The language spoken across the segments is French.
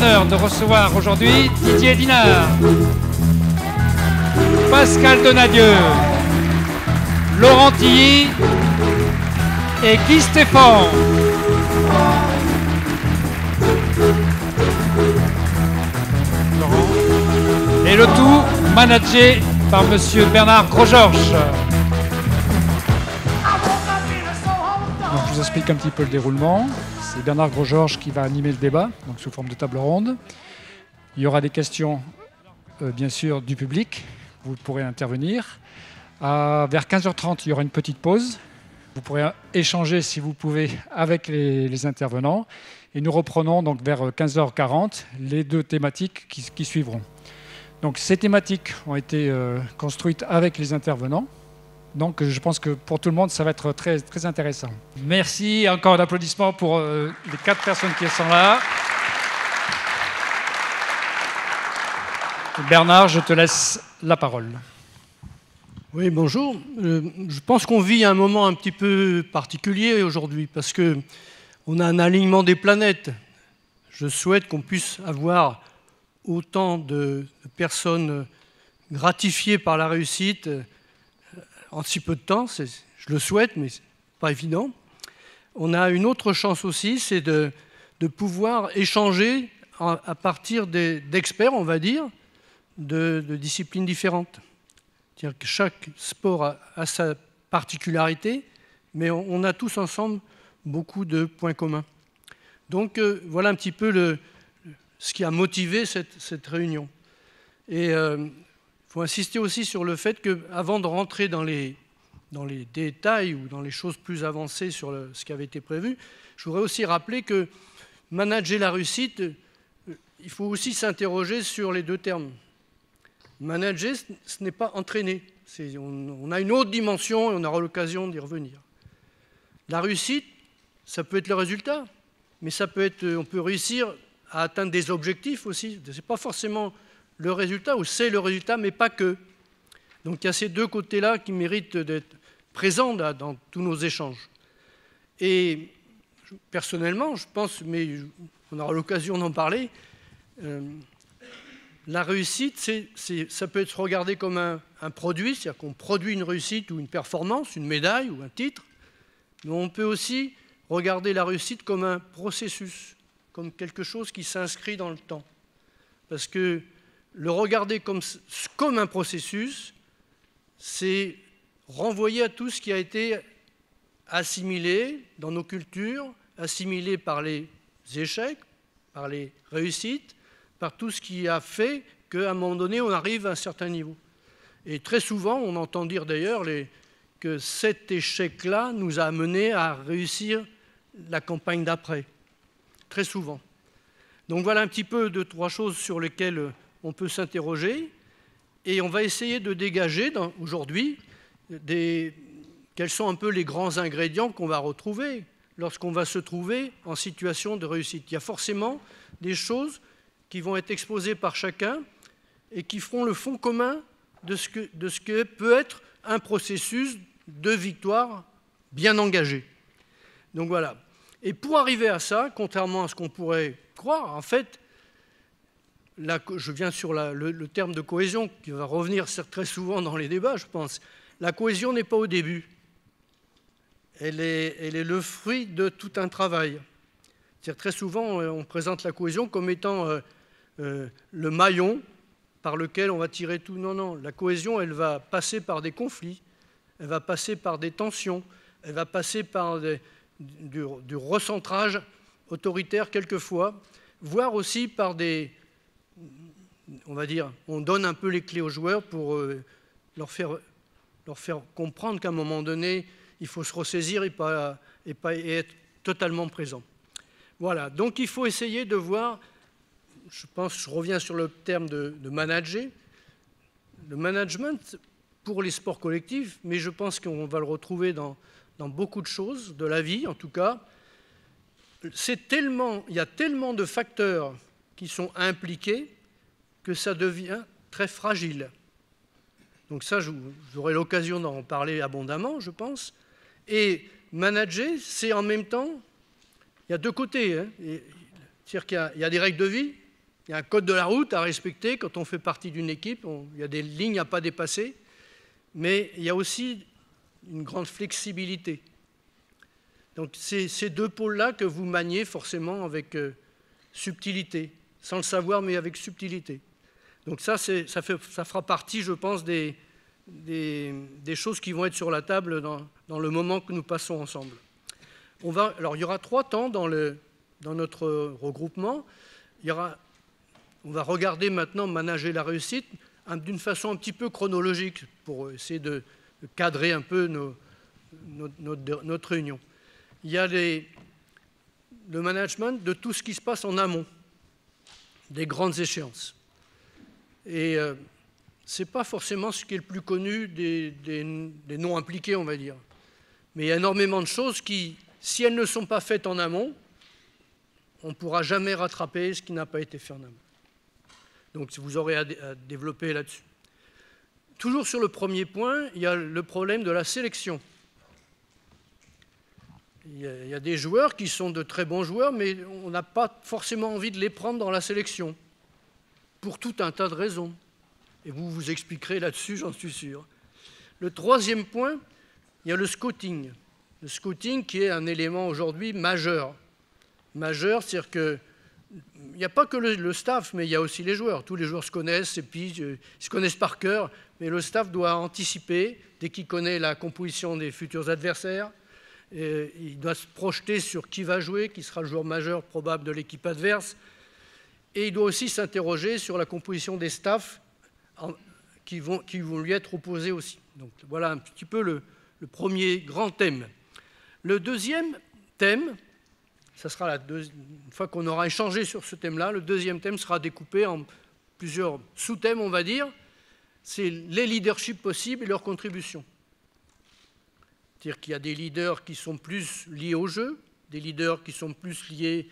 de recevoir aujourd'hui Didier Dinard, Pascal Donadieu, Laurent Tilly et Guy Stéphane. Et le tout managé par Monsieur Bernard Grosgeorges. Ah, je vous explique un petit peu le déroulement c'est Bernard Georges qui va animer le débat, donc sous forme de table ronde. Il y aura des questions, euh, bien sûr, du public. Vous pourrez intervenir. À, vers 15h30, il y aura une petite pause. Vous pourrez euh, échanger, si vous pouvez, avec les, intervenants. Et nous reprenons donc vers 15h40 euh, les deux thématiques qui, suivront. Donc ces thématiques ont été construites avec les intervenants. Donc je pense que pour tout le monde, ça va être très, très intéressant. Merci, encore un applaudissement pour euh, les quatre personnes qui sont là. Bernard, je te laisse la parole. Oui, bonjour. Euh, je pense qu'on vit un moment un petit peu particulier aujourd'hui parce que on a un alignement des planètes. Je souhaite qu'on puisse avoir autant de personnes gratifiées par la réussite en si peu de temps. Je le souhaite, mais ce n'est pas évident. On a une autre chance aussi, c'est de, pouvoir échanger à partir d'experts, on va dire, de, disciplines différentes. dire que chaque sport a, sa particularité, mais on, a tous ensemble beaucoup de points communs. Donc euh, voilà un petit peu ce qui a motivé cette, réunion. Et euh, il faut insister aussi sur le fait que, avant de rentrer dans les, dans les détails ou dans les choses plus avancées sur le, ce qui avait été prévu, je voudrais aussi rappeler que manager la réussite, euh, il faut aussi s'interroger sur les deux termes. Manager, ce n'est pas entraîner. On, on, a une autre dimension et on aura l'occasion d'y revenir. La réussite, ça peut être le résultat, mais ça peut être, euh, on peut réussir à atteindre des objectifs aussi. Ce n'est pas forcément le résultat, ou c'est le résultat, mais pas que. Donc il y a ces deux côtés-là qui méritent d'être présents dans tous nos échanges. Et personnellement, je pense, mais on aura l'occasion d'en parler, euh, la réussite, ça peut être regardé comme un, un produit, c'est-à-dire qu'on produit une réussite ou une performance, une médaille ou un titre, mais on peut aussi regarder la réussite comme un processus, comme quelque chose qui s'inscrit dans le temps. Parce que le regarder comme, un processus, c'est renvoyer à tout ce qui a été assimilé dans nos cultures, assimilé par les échecs, par les réussites, par tout ce qui a fait qu'à un moment donné, on arrive à un certain niveau. Et très souvent, on entend dire d'ailleurs que cet échec-là nous a amené à réussir la campagne d'après. Très souvent. Donc voilà un petit peu deux, trois choses sur lesquelles on peut s'interroger et on va essayer de dégager aujourd'hui quels sont un peu les grands ingrédients qu'on va retrouver lorsqu'on va se trouver en situation de réussite. Il y a forcément des choses qui vont être exposées par chacun et qui feront le fond commun de ce que, de ce que peut être un processus de victoire bien engagé. Donc voilà. Et pour arriver à ça, contrairement à ce qu'on pourrait croire, en fait, je viens sur le, terme de cohésion qui va revenir très souvent dans les débats, je pense. La cohésion n'est pas au début. Elle est, le fruit de tout un travail. très souvent, euh, on présente la cohésion comme étant euh, euh, le maillon par lequel on va tirer tout. Non, non, la cohésion, elle va passer par des conflits, elle va passer par des tensions, elle va passer par du recentrage autoritaire quelquefois, voire aussi par des, on va dire, on donne un peu les clés aux joueurs pour euh, leur faire, comprendre qu'à un moment donné, il faut se ressaisir et, pas, et, être totalement présent. Voilà, donc il faut essayer de voir, je pense, je reviens sur le terme de, manager, le management pour les sports collectifs, mais je pense qu'on va le retrouver dans, dans beaucoup de choses, de la vie en tout cas. C'est tellement, il y a tellement de facteurs qui sont impliqués que ça devient très fragile. Donc ça, j'aurai l'occasion d'en parler abondamment, je pense. Et manager, c'est en même temps, il y a deux côtés. Hein. C'est-à-dire qu'il y, a des règles de vie, il y a un code de la route à respecter quand on fait partie d'une équipe, il y a des lignes à pas dépasser, mais il y a aussi une grande flexibilité. Donc c'est ces deux pôles-là que vous maniez forcément avec euh, subtilité, sans le savoir, mais avec subtilité. Donc ça, ça, fera partie, je pense, des, choses qui vont être sur la table dans, le moment que nous passons ensemble. alors il y aura trois temps dans, notre regroupement. on va regarder maintenant manager la réussite d'une façon un petit peu chronologique pour essayer de, cadrer un peu notre, réunion. Il y a le management de tout ce qui se passe en amont des grandes échéances. Et euh, ce n'est pas forcément ce qui est le plus connu des, noms impliqués, on va dire. Mais il y a énormément de choses qui, si elles ne sont pas faites en amont, on ne pourra jamais rattraper ce qui n'a pas été fait en amont. Donc vous aurez à, développer là-dessus. Toujours sur le premier point, il y a le problème de la sélection. il y a des joueurs qui sont de très bons joueurs, mais on n'a pas forcément envie de les prendre dans la sélection pour tout un tas de raisons. Et vous vous expliquerez là-dessus, j'en suis sûr. Le troisième point, il y a le scouting. Le scouting qui est un élément aujourd'hui majeur. Majeur, c'est-à-dire qu'il n'y a pas que le, staff, mais il y a aussi les joueurs. Tous les joueurs se connaissent et puis euh, ils se connaissent par cœur, mais le staff doit anticiper, dès qu'il connaît la composition des futurs adversaires, euh, il doit se projeter sur qui va jouer, qui sera le joueur majeur probable de l'équipe adverse, et il doit aussi s'interroger sur la composition des staffs qui, vont, lui être opposés aussi. Donc voilà un petit peu le, premier grand thème. Le deuxième thème, ça sera la une fois qu'on aura échangé sur ce thème-là, le deuxième thème sera découpé en plusieurs sous-thèmes, on va dire. C'est les leaderships possibles et leurs contributions. C'est-à-dire qu'il y a des leaders qui sont plus liés au jeu, des leaders qui sont plus liés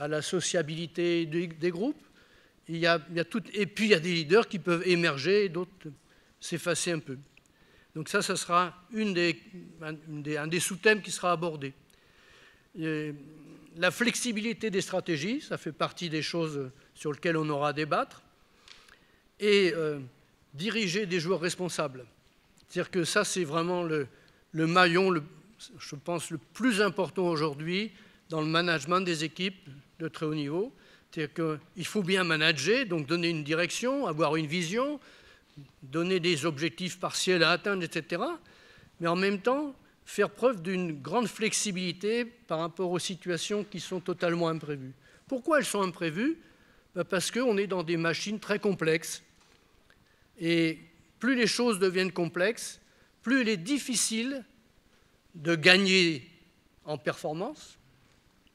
à la sociabilité des, groupes. Il y a, tout, et puis il y a des leaders qui peuvent émerger et d'autres s'effacer un peu. Donc ça, ça sera un des sous-thèmes qui sera abordé. la flexibilité des stratégies, ça fait partie des choses sur lesquelles on aura à débattre. Et euh, diriger des joueurs responsables. C'est-à-dire que ça, c'est vraiment le, maillon, je pense, le plus important aujourd'hui dans le management des équipes, de très haut niveau. C'est-à-dire qu'il faut bien manager, donc donner une direction, avoir une vision, donner des objectifs partiels à atteindre, etc. Mais en même temps, faire preuve d'une grande flexibilité par rapport aux situations qui sont totalement imprévues. Pourquoi elles sont imprévues bah, Parce qu'on est dans des machines très complexes. Et plus les choses deviennent complexes, plus il est difficile de gagner en performance,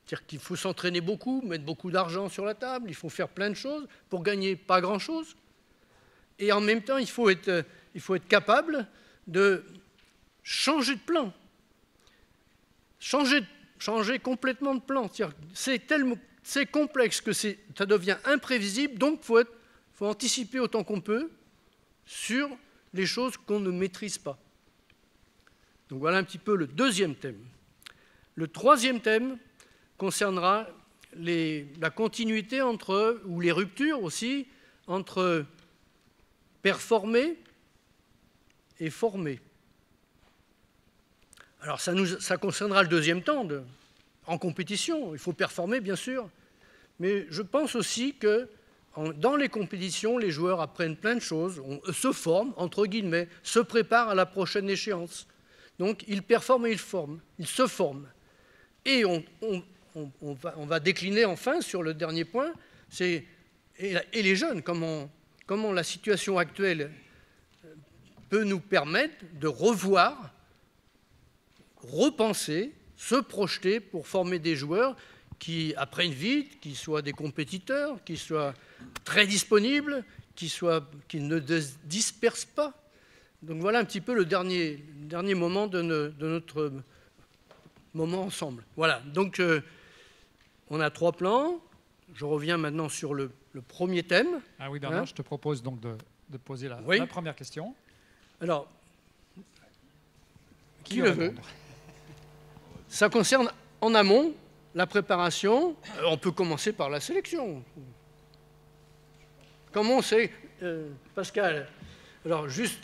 c'est-à-dire qu'il faut s'entraîner beaucoup, mettre beaucoup d'argent sur la table, il faut faire plein de choses pour gagner pas grand-chose. Et en même temps, il faut être, capable de changer de plan. Changer, complètement de plan. C'est complexe que ça devient imprévisible, donc il faut, faut, anticiper autant qu'on peut sur les choses qu'on ne maîtrise pas. Donc voilà un petit peu le deuxième thème. Le troisième thème, concernera la continuité entre, ou les ruptures aussi, entre performer et former. Alors ça, nous, ça concernera le deuxième temps, en compétition, il faut performer bien sûr, mais je pense aussi que dans les compétitions, les joueurs apprennent plein de choses, euh, se forment, entre guillemets, se préparent à la prochaine échéance. Donc ils performent et ils forment, ils se forment. Et on, on, va, décliner enfin sur le dernier point, c'est et, les jeunes, comment, comment la situation actuelle euh, peut nous permettre de revoir, repenser, se projeter pour former des joueurs qui apprennent vite, qui soient des compétiteurs, qui soient très disponibles, qui, soient, qui ne dispersent pas. Donc voilà un petit peu le dernier, dernier moment de, notre euh, moment ensemble. Voilà, donc euh, on a trois plans. Je reviens maintenant sur le, premier thème. Ah oui, Bernard, hein je te propose donc de, poser la, première question. Alors, qui, le veut Ça concerne en amont la préparation. Euh, on peut commencer par la sélection. Comment c'est, euh, Pascal Alors, juste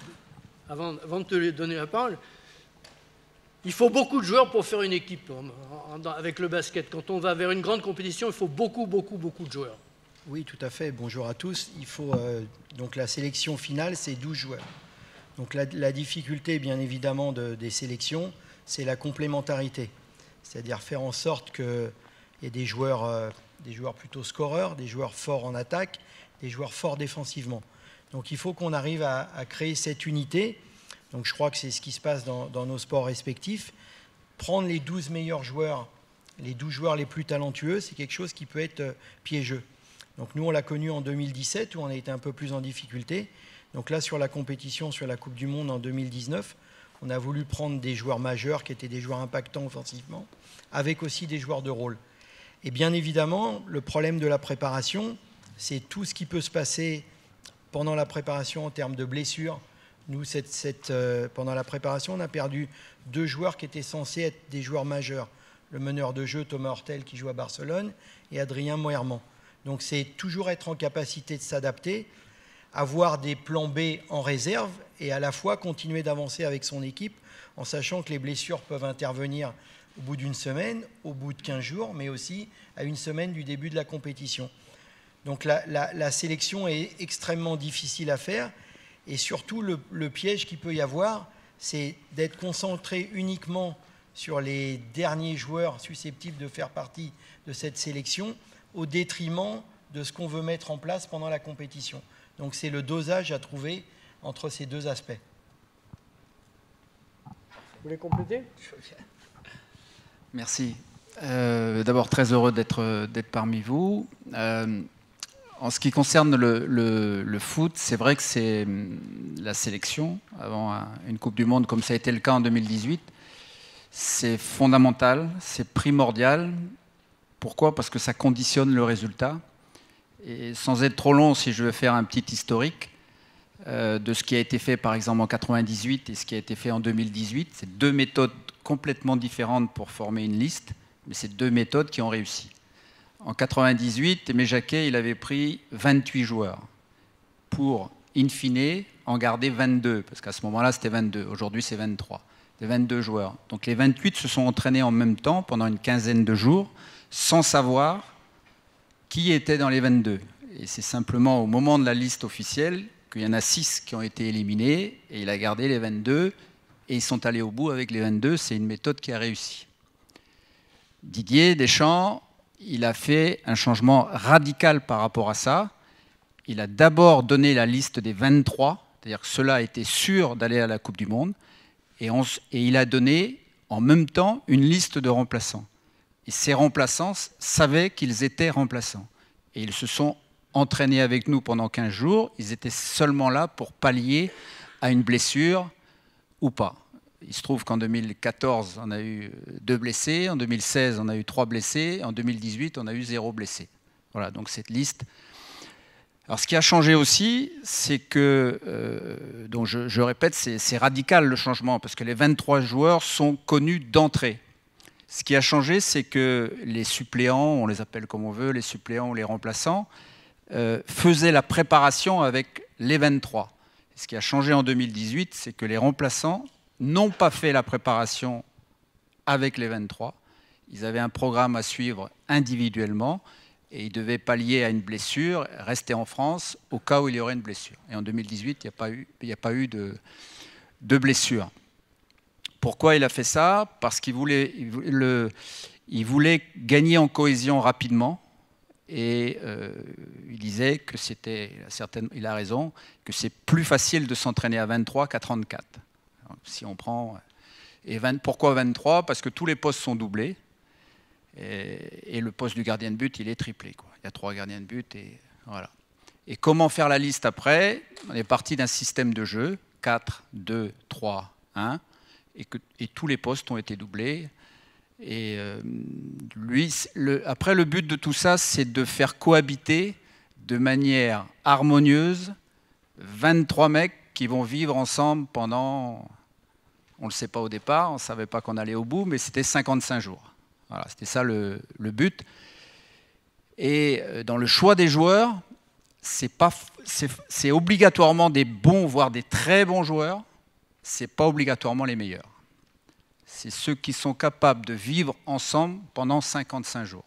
avant, avant de te donner la parole, il faut beaucoup de joueurs pour faire une équipe hein, avec le basket. Quand on va vers une grande compétition, il faut beaucoup, beaucoup, beaucoup de joueurs. Oui, tout à fait. Bonjour à tous. Il faut euh, donc la sélection finale, c'est 12 joueurs. Donc la, difficulté, bien évidemment, des sélections, c'est la complémentarité. C'est-à-dire faire en sorte qu'il y ait des joueurs, euh, des joueurs plutôt scoreurs, des joueurs forts en attaque, des joueurs forts défensivement. Donc il faut qu'on arrive à, à, créer cette unité donc je crois que c'est ce qui se passe dans, nos sports respectifs. Prendre les 12 meilleurs joueurs, les 12 joueurs les plus talentueux, c'est quelque chose qui peut être euh, piégeux. Donc nous, on l'a connu en 2017 où on a été un peu plus en difficulté. Donc là, sur la compétition, sur la Coupe du Monde en 2019, on a voulu prendre des joueurs majeurs qui étaient des joueurs impactants offensivement, avec aussi des joueurs de rôle. Et bien évidemment, le problème de la préparation, c'est tout ce qui peut se passer pendant la préparation en termes de blessures, nous, cette, euh, pendant la préparation, on a perdu deux joueurs qui étaient censés être des joueurs majeurs. Le meneur de jeu, Thomas Hortel, qui joue à Barcelone, et Adrien Moerman. Donc c'est toujours être en capacité de s'adapter, avoir des plans B en réserve, et à la fois continuer d'avancer avec son équipe, en sachant que les blessures peuvent intervenir au bout d'une semaine, au bout de 15 jours, mais aussi à une semaine du début de la compétition. Donc la, la sélection est extrêmement difficile à faire. Et surtout, le, piège qu'il peut y avoir, c'est d'être concentré uniquement sur les derniers joueurs susceptibles de faire partie de cette sélection au détriment de ce qu'on veut mettre en place pendant la compétition. Donc c'est le dosage à trouver entre ces deux aspects. Vous voulez compléter Merci. Euh, d'abord, très heureux d'être parmi vous. Euh, en ce qui concerne le, foot, c'est vrai que c'est hum, la sélection avant une Coupe du Monde, comme ça a été le cas en 2018. C'est fondamental, c'est primordial. Pourquoi Parce que ça conditionne le résultat. Et sans être trop long, si je veux faire un petit historique euh, de ce qui a été fait par exemple en 1998 et ce qui a été fait en 2018, c'est deux méthodes complètement différentes pour former une liste, mais c'est deux méthodes qui ont réussi en 98, Aimé Jacquet, il avait pris 28 joueurs pour, in fine, en garder 22, parce qu'à ce moment-là, c'était 22, aujourd'hui, c'est 23. Des 22 joueurs. Donc les 28 se sont entraînés en même temps pendant une quinzaine de jours, sans savoir qui était dans les 22. Et c'est simplement au moment de la liste officielle qu'il y en a 6 qui ont été éliminés, et il a gardé les 22, et ils sont allés au bout avec les 22. C'est une méthode qui a réussi. Didier Deschamps il a fait un changement radical par rapport à ça. Il a d'abord donné la liste des 23, c'est-à-dire que ceux-là sûr d'aller à la Coupe du Monde, et, et, il a donné en même temps une liste de remplaçants. Et ces remplaçants savaient qu'ils étaient remplaçants. Et ils se sont entraînés avec nous pendant 15 jours, ils étaient seulement là pour pallier à une blessure ou pas il se trouve qu'en 2014, on a eu deux blessés, en 2016, on a eu trois blessés, en 2018, on a eu zéro blessé. Voilà, donc cette liste. Alors ce qui a changé aussi, c'est que, euh, donc je, répète, c'est radical le changement, parce que les 23 joueurs sont connus d'entrée. Ce qui a changé, c'est que les suppléants, on les appelle comme on veut, les suppléants ou les remplaçants, euh, faisaient la préparation avec les 23. Ce qui a changé en 2018, c'est que les remplaçants n'ont pas fait la préparation avec les 23. Ils avaient un programme à suivre individuellement et ils devaient pallier à une blessure, rester en France au cas où il y aurait une blessure. Et en 2018, il n'y a pas eu, de, blessure. Pourquoi il a fait ça Parce qu'il voulait, gagner en cohésion rapidement. Et euh, il disait que c'était, il a raison, que c'est plus facile de s'entraîner à 23 qu'à 34 si on prend. Et 20, pourquoi 23 Parce que tous les postes sont doublés. Et, le poste du gardien de but, il est triplé. Quoi. Il y a trois gardiens de but. Et, voilà. et comment faire la liste après On est parti d'un système de jeu 4, 2, 3, 1. Et, que, et tous les postes ont été doublés. Et euh, lui, après, le but de tout ça, c'est de faire cohabiter de manière harmonieuse 23 mecs qui vont vivre ensemble pendant on ne le sait pas au départ, on ne savait pas qu'on allait au bout, mais c'était 55 jours. Voilà, c'était ça le, but. Et euh, dans le choix des joueurs, c'est obligatoirement des bons, voire des très bons joueurs. C'est pas obligatoirement les meilleurs. C'est ceux qui sont capables de vivre ensemble pendant 55 jours,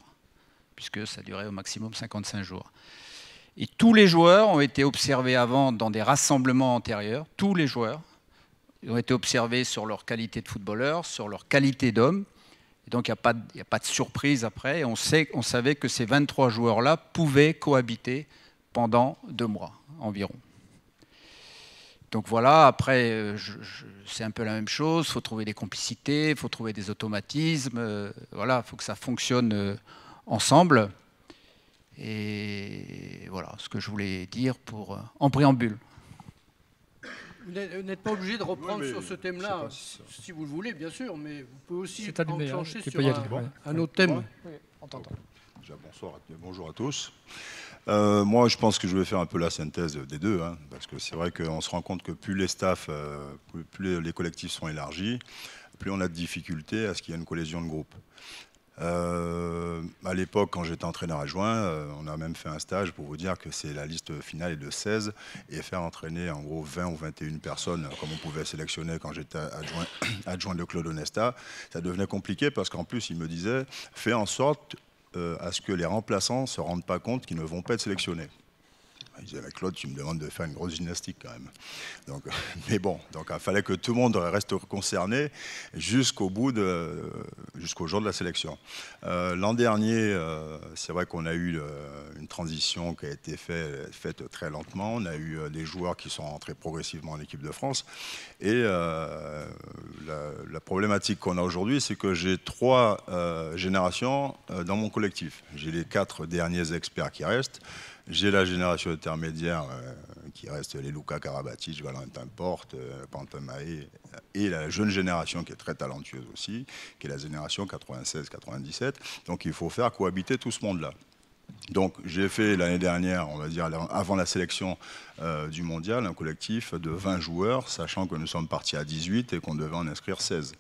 puisque ça durait au maximum 55 jours. Et tous les joueurs ont été observés avant dans des rassemblements antérieurs, tous les joueurs, ils ont été observés sur leur qualité de footballeur, sur leur qualité d'homme. donc, il n'y a, pas de surprise après. On, savait que ces 23 joueurs-là pouvaient cohabiter pendant deux mois environ. Donc voilà, après, euh, c'est un peu la même chose. Il faut trouver des complicités, il faut trouver des automatismes. Euh, voilà, il faut que ça fonctionne euh, ensemble. Et voilà ce que je voulais dire pour, en préambule. Vous euh, n'êtes pas obligé de reprendre sur ce thème-là, si, vous le voulez, bien sûr, mais vous pouvez aussi enclencher sur un, autre thème. Oui, bonsoir, bonjour à tous. Euh, moi, je pense que je vais faire un peu la synthèse des deux, hein, parce que c'est vrai qu'on se rend compte que plus les staffs, euh, plus les collectifs sont élargis, plus on a de difficultés à ce qu'il y ait une collision de groupe. Euh, à l'époque, quand j'étais entraîneur adjoint, euh, on a même fait un stage pour vous dire que c'est la liste finale est de 16 et faire entraîner en gros 20 ou 21 personnes, euh, comme on pouvait sélectionner quand j'étais adjoint, de Claude Onesta, ça devenait compliqué parce qu'en plus, il me disait fais en sorte à ce que les remplaçants ne se rendent pas compte qu'ils ne vont pas être sélectionnés. Bah, il disait, Claude, tu me demandes de faire une grosse gymnastique quand même. Donc, mais bon, donc il fallait que tout le monde reste concerné jusqu'au bout de, jusqu'au jour de la sélection. Euh, l'an dernier, euh, c'est vrai qu'on a eu une transition qui a été faite, faite très lentement. On a eu euh, des joueurs qui sont entrés progressivement en équipe de France. Et la, la, problématique qu'on a aujourd'hui, c'est que j'ai trois générations dans mon collectif. J'ai les quatre derniers experts qui restent. J'ai la génération intermédiaire euh, qui reste les Luca Karabatic, Valentin Porte, euh, Pantamae, et la jeune génération qui est très talentueuse aussi, qui est la génération 96-97. Donc il faut faire cohabiter tout ce monde-là. Donc j'ai fait l'année dernière, on va dire avant la sélection euh, du mondial, un collectif de 20 joueurs, sachant que nous sommes partis à 18 et qu'on devait en inscrire 16.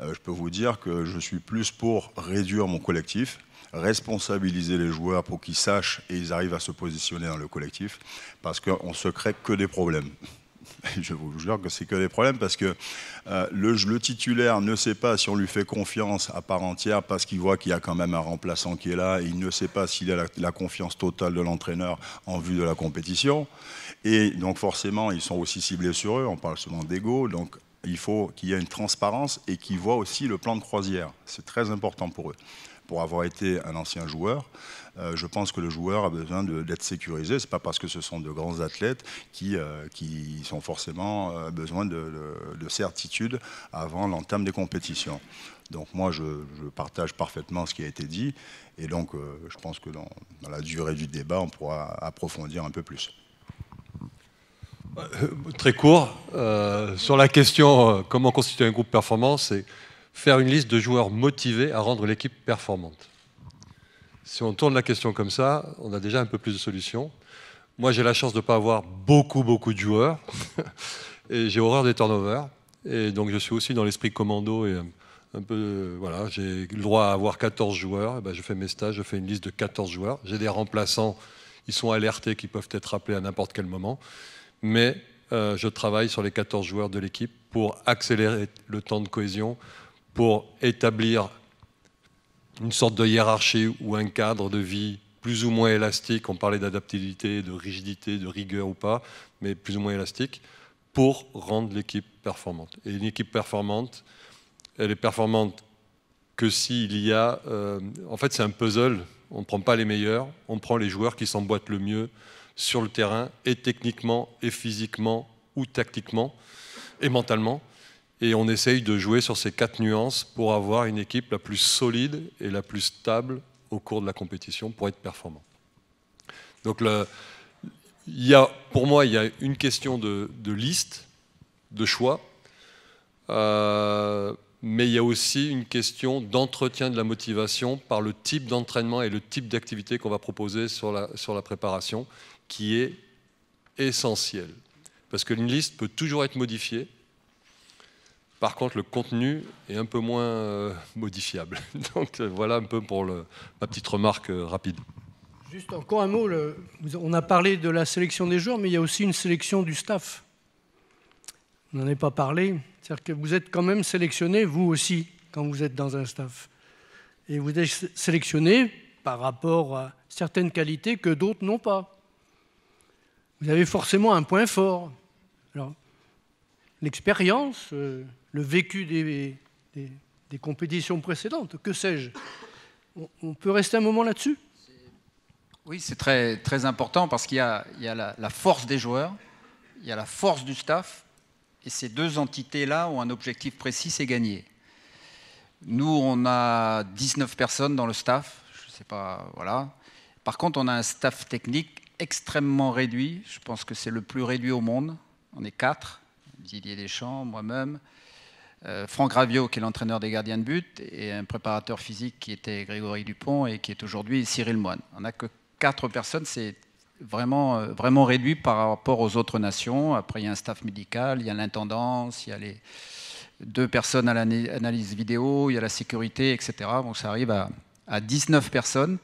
je peux vous dire que je suis plus pour réduire mon collectif, responsabiliser les joueurs pour qu'ils sachent et ils arrivent à se positionner dans le collectif, parce qu'on se crée que des problèmes. je vous jure que c'est que des problèmes parce que euh, le, titulaire ne sait pas si on lui fait confiance à part entière parce qu'il voit qu'il y a quand même un remplaçant qui est là. Et il ne sait pas s'il a la, confiance totale de l'entraîneur en vue de la compétition. Et donc forcément, ils sont aussi ciblés sur eux. On parle souvent d'ego. Donc il faut qu'il y ait une transparence et qu'ils voient aussi le plan de croisière. C'est très important pour eux pour avoir été un ancien joueur, euh, je pense que le joueur a besoin d'être sécurisé. C'est pas parce que ce sont de grands athlètes qui, ont euh, qui sont forcément euh, besoin de, certitude avant l'entame des compétitions. Donc moi, je, partage parfaitement ce qui a été dit, et donc je pense que dans, la durée du débat, on pourra approfondir un peu plus. Très court, sur la question comment constituer un groupe performance, faire une liste de joueurs motivés à rendre l'équipe performante. Si on tourne la question comme ça, on a déjà un peu plus de solutions. Moi, j'ai la chance de ne pas avoir beaucoup, beaucoup de joueurs. et j'ai horreur des turnovers. Et donc, je suis aussi dans l'esprit commando et un peu. Voilà, j'ai le droit à avoir 14 joueurs. Eh ben, je fais mes stages, je fais une liste de 14 joueurs. J'ai des remplaçants, ils sont alertés, qui peuvent être appelés à n'importe quel moment. Mais euh, je travaille sur les 14 joueurs de l'équipe pour accélérer le temps de cohésion, pour établir une sorte de hiérarchie ou un cadre de vie plus ou moins élastique, on parlait d'adaptabilité, de rigidité, de rigueur ou pas, mais plus ou moins élastique, pour rendre l'équipe performante. Et une équipe performante, elle est performante que s'il y a... Euh, en fait, c'est un puzzle, on ne prend pas les meilleurs, on prend les joueurs qui s'emboîtent le mieux sur le terrain, et techniquement, et physiquement, ou tactiquement, et mentalement. Et on essaye de jouer sur ces quatre nuances pour avoir une équipe la plus solide et la plus stable au cours de la compétition pour être performant. Donc il y pour moi, il y a une question de, liste, de choix, euh, mais il y a aussi une question d'entretien de la motivation par le type d'entraînement et le type d'activité qu'on va proposer sur la, sur la préparation, qui est essentiel. Parce qu'une liste peut toujours être modifiée, par contre, le contenu est un peu moins euh, modifiable. Donc euh, voilà un peu pour ma petite remarque euh, rapide. Juste encore un mot, on a parlé de la sélection des joueurs, mais il y a aussi une sélection du staff. On n'en est pas parlé. C'est-à-dire que vous êtes quand même sélectionné, vous aussi, quand vous êtes dans un staff. Et vous êtes sélectionné par rapport à certaines qualités que d'autres n'ont pas. Vous avez forcément un point fort. l'expérience, le vécu des, compétitions précédentes, que sais-je. On, peut rester un moment là-dessus Oui, c'est très, très important parce qu'il y a, la, force des joueurs, il y a la force du staff, et ces deux entités-là ont un objectif précis, c'est gagner. Nous, on a 19 personnes dans le staff, je ne sais pas, voilà. Par contre, on a un staff technique extrêmement réduit, je pense que c'est le plus réduit au monde. On est quatre, Didier Deschamps, moi-même, euh, Franck Raviot, qui est l'entraîneur des gardiens de but, et un préparateur physique qui était Grégory Dupont et qui est aujourd'hui Cyril Moine. On n'a que quatre personnes, c'est vraiment, euh, vraiment réduit par rapport aux autres nations. Après, il y a un staff médical, il y a l'intendance, il y a les deux personnes à l'analyse vidéo, il y a la sécurité, etc. Donc ça arrive à, à 19 personnes.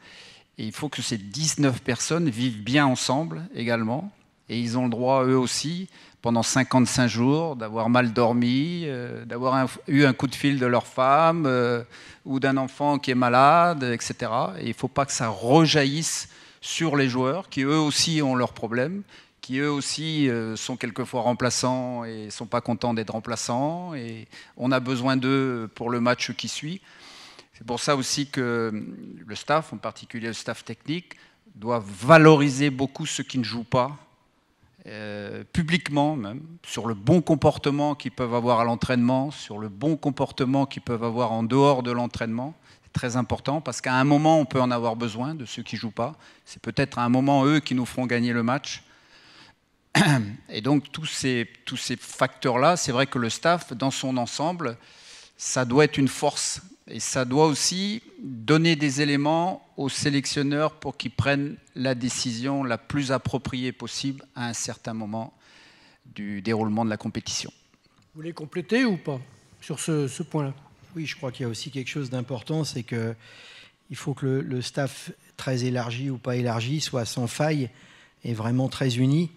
Et il faut que ces 19 personnes vivent bien ensemble également. Et ils ont le droit, eux aussi, pendant 55 jours, d'avoir mal dormi, euh, d'avoir eu un coup de fil de leur femme euh, ou d'un enfant qui est malade, etc. Et il ne faut pas que ça rejaillisse sur les joueurs qui eux aussi ont leurs problèmes, qui eux aussi euh, sont quelquefois remplaçants et ne sont pas contents d'être remplaçants. Et on a besoin d'eux pour le match qui suit. C'est pour ça aussi que hum, le staff, en particulier le staff technique, doit valoriser beaucoup ceux qui ne jouent pas euh, publiquement même, sur le bon comportement qu'ils peuvent avoir à l'entraînement, sur le bon comportement qu'ils peuvent avoir en dehors de l'entraînement. C'est très important parce qu'à un moment, on peut en avoir besoin de ceux qui ne jouent pas. C'est peut-être à un moment, eux, qui nous feront gagner le match. Et donc, tous tous ces facteurs-là, c'est vrai que le staff, dans son ensemble, ça doit être une force. Et ça doit aussi donner des éléments aux sélectionneurs pour qu'ils prennent la décision la plus appropriée possible à un certain moment du déroulement de la compétition. Vous voulez compléter ou pas sur ce, point-là Oui, je crois qu'il y a aussi quelque chose d'important, c'est que il faut que le, staff très élargi ou pas élargi soit sans faille et vraiment très uni,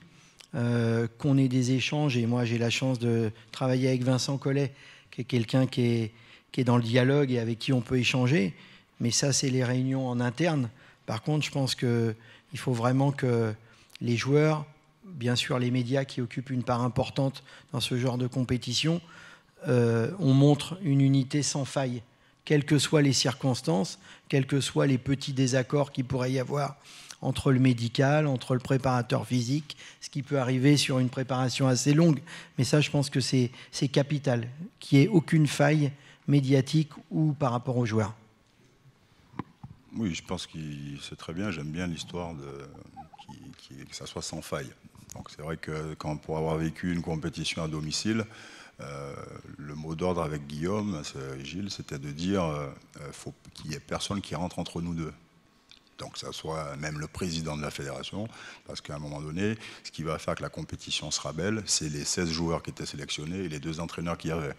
euh, qu'on ait des échanges. Et moi, j'ai la chance de travailler avec Vincent Collet, quelqu'un qui est, qui est dans le dialogue et avec qui on peut échanger. Mais ça, c'est les réunions en interne. Par contre, je pense qu'il faut vraiment que les joueurs, bien sûr les médias qui occupent une part importante dans ce genre de compétition, euh, on montre une unité sans faille, quelles que soient les circonstances, quels que soient les petits désaccords qu'il pourrait y avoir entre le médical, entre le préparateur physique, ce qui peut arriver sur une préparation assez longue. Mais ça, je pense que c'est capital, qu'il n'y ait aucune faille médiatique ou par rapport aux joueurs. Oui, je pense que c'est très bien. J'aime bien l'histoire de que ça soit sans faille. Donc c'est vrai que quand, pour avoir vécu une compétition à domicile, euh, le mot d'ordre avec Guillaume, Gilles, c'était de dire euh, euh, faut qu'il n'y ait personne qui rentre entre nous deux. Donc ça soit même le président de la fédération, parce qu'à un moment donné, ce qui va faire que la compétition sera belle, c'est les 16 joueurs qui étaient sélectionnés et les deux entraîneurs qui y avait.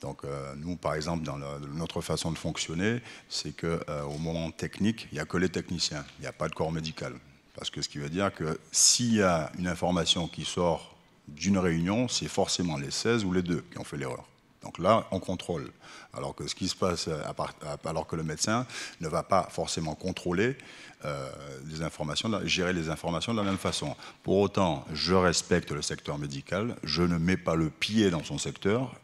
Donc euh, nous, par exemple, dans notre façon de fonctionner, c'est qu'au euh, moment technique, il n'y a que les techniciens, il n'y a pas de corps médical. Parce que ce qui veut dire que s'il y a une information qui sort d'une réunion, c'est forcément les 16 ou les deux qui ont fait l'erreur. Donc là, on contrôle. Alors que ce qui se passe, euh, alors que le médecin ne va pas forcément contrôler euh, les informations, gérer les informations de la même façon. Pour autant, je respecte le secteur médical, je ne mets pas le pied dans son secteur,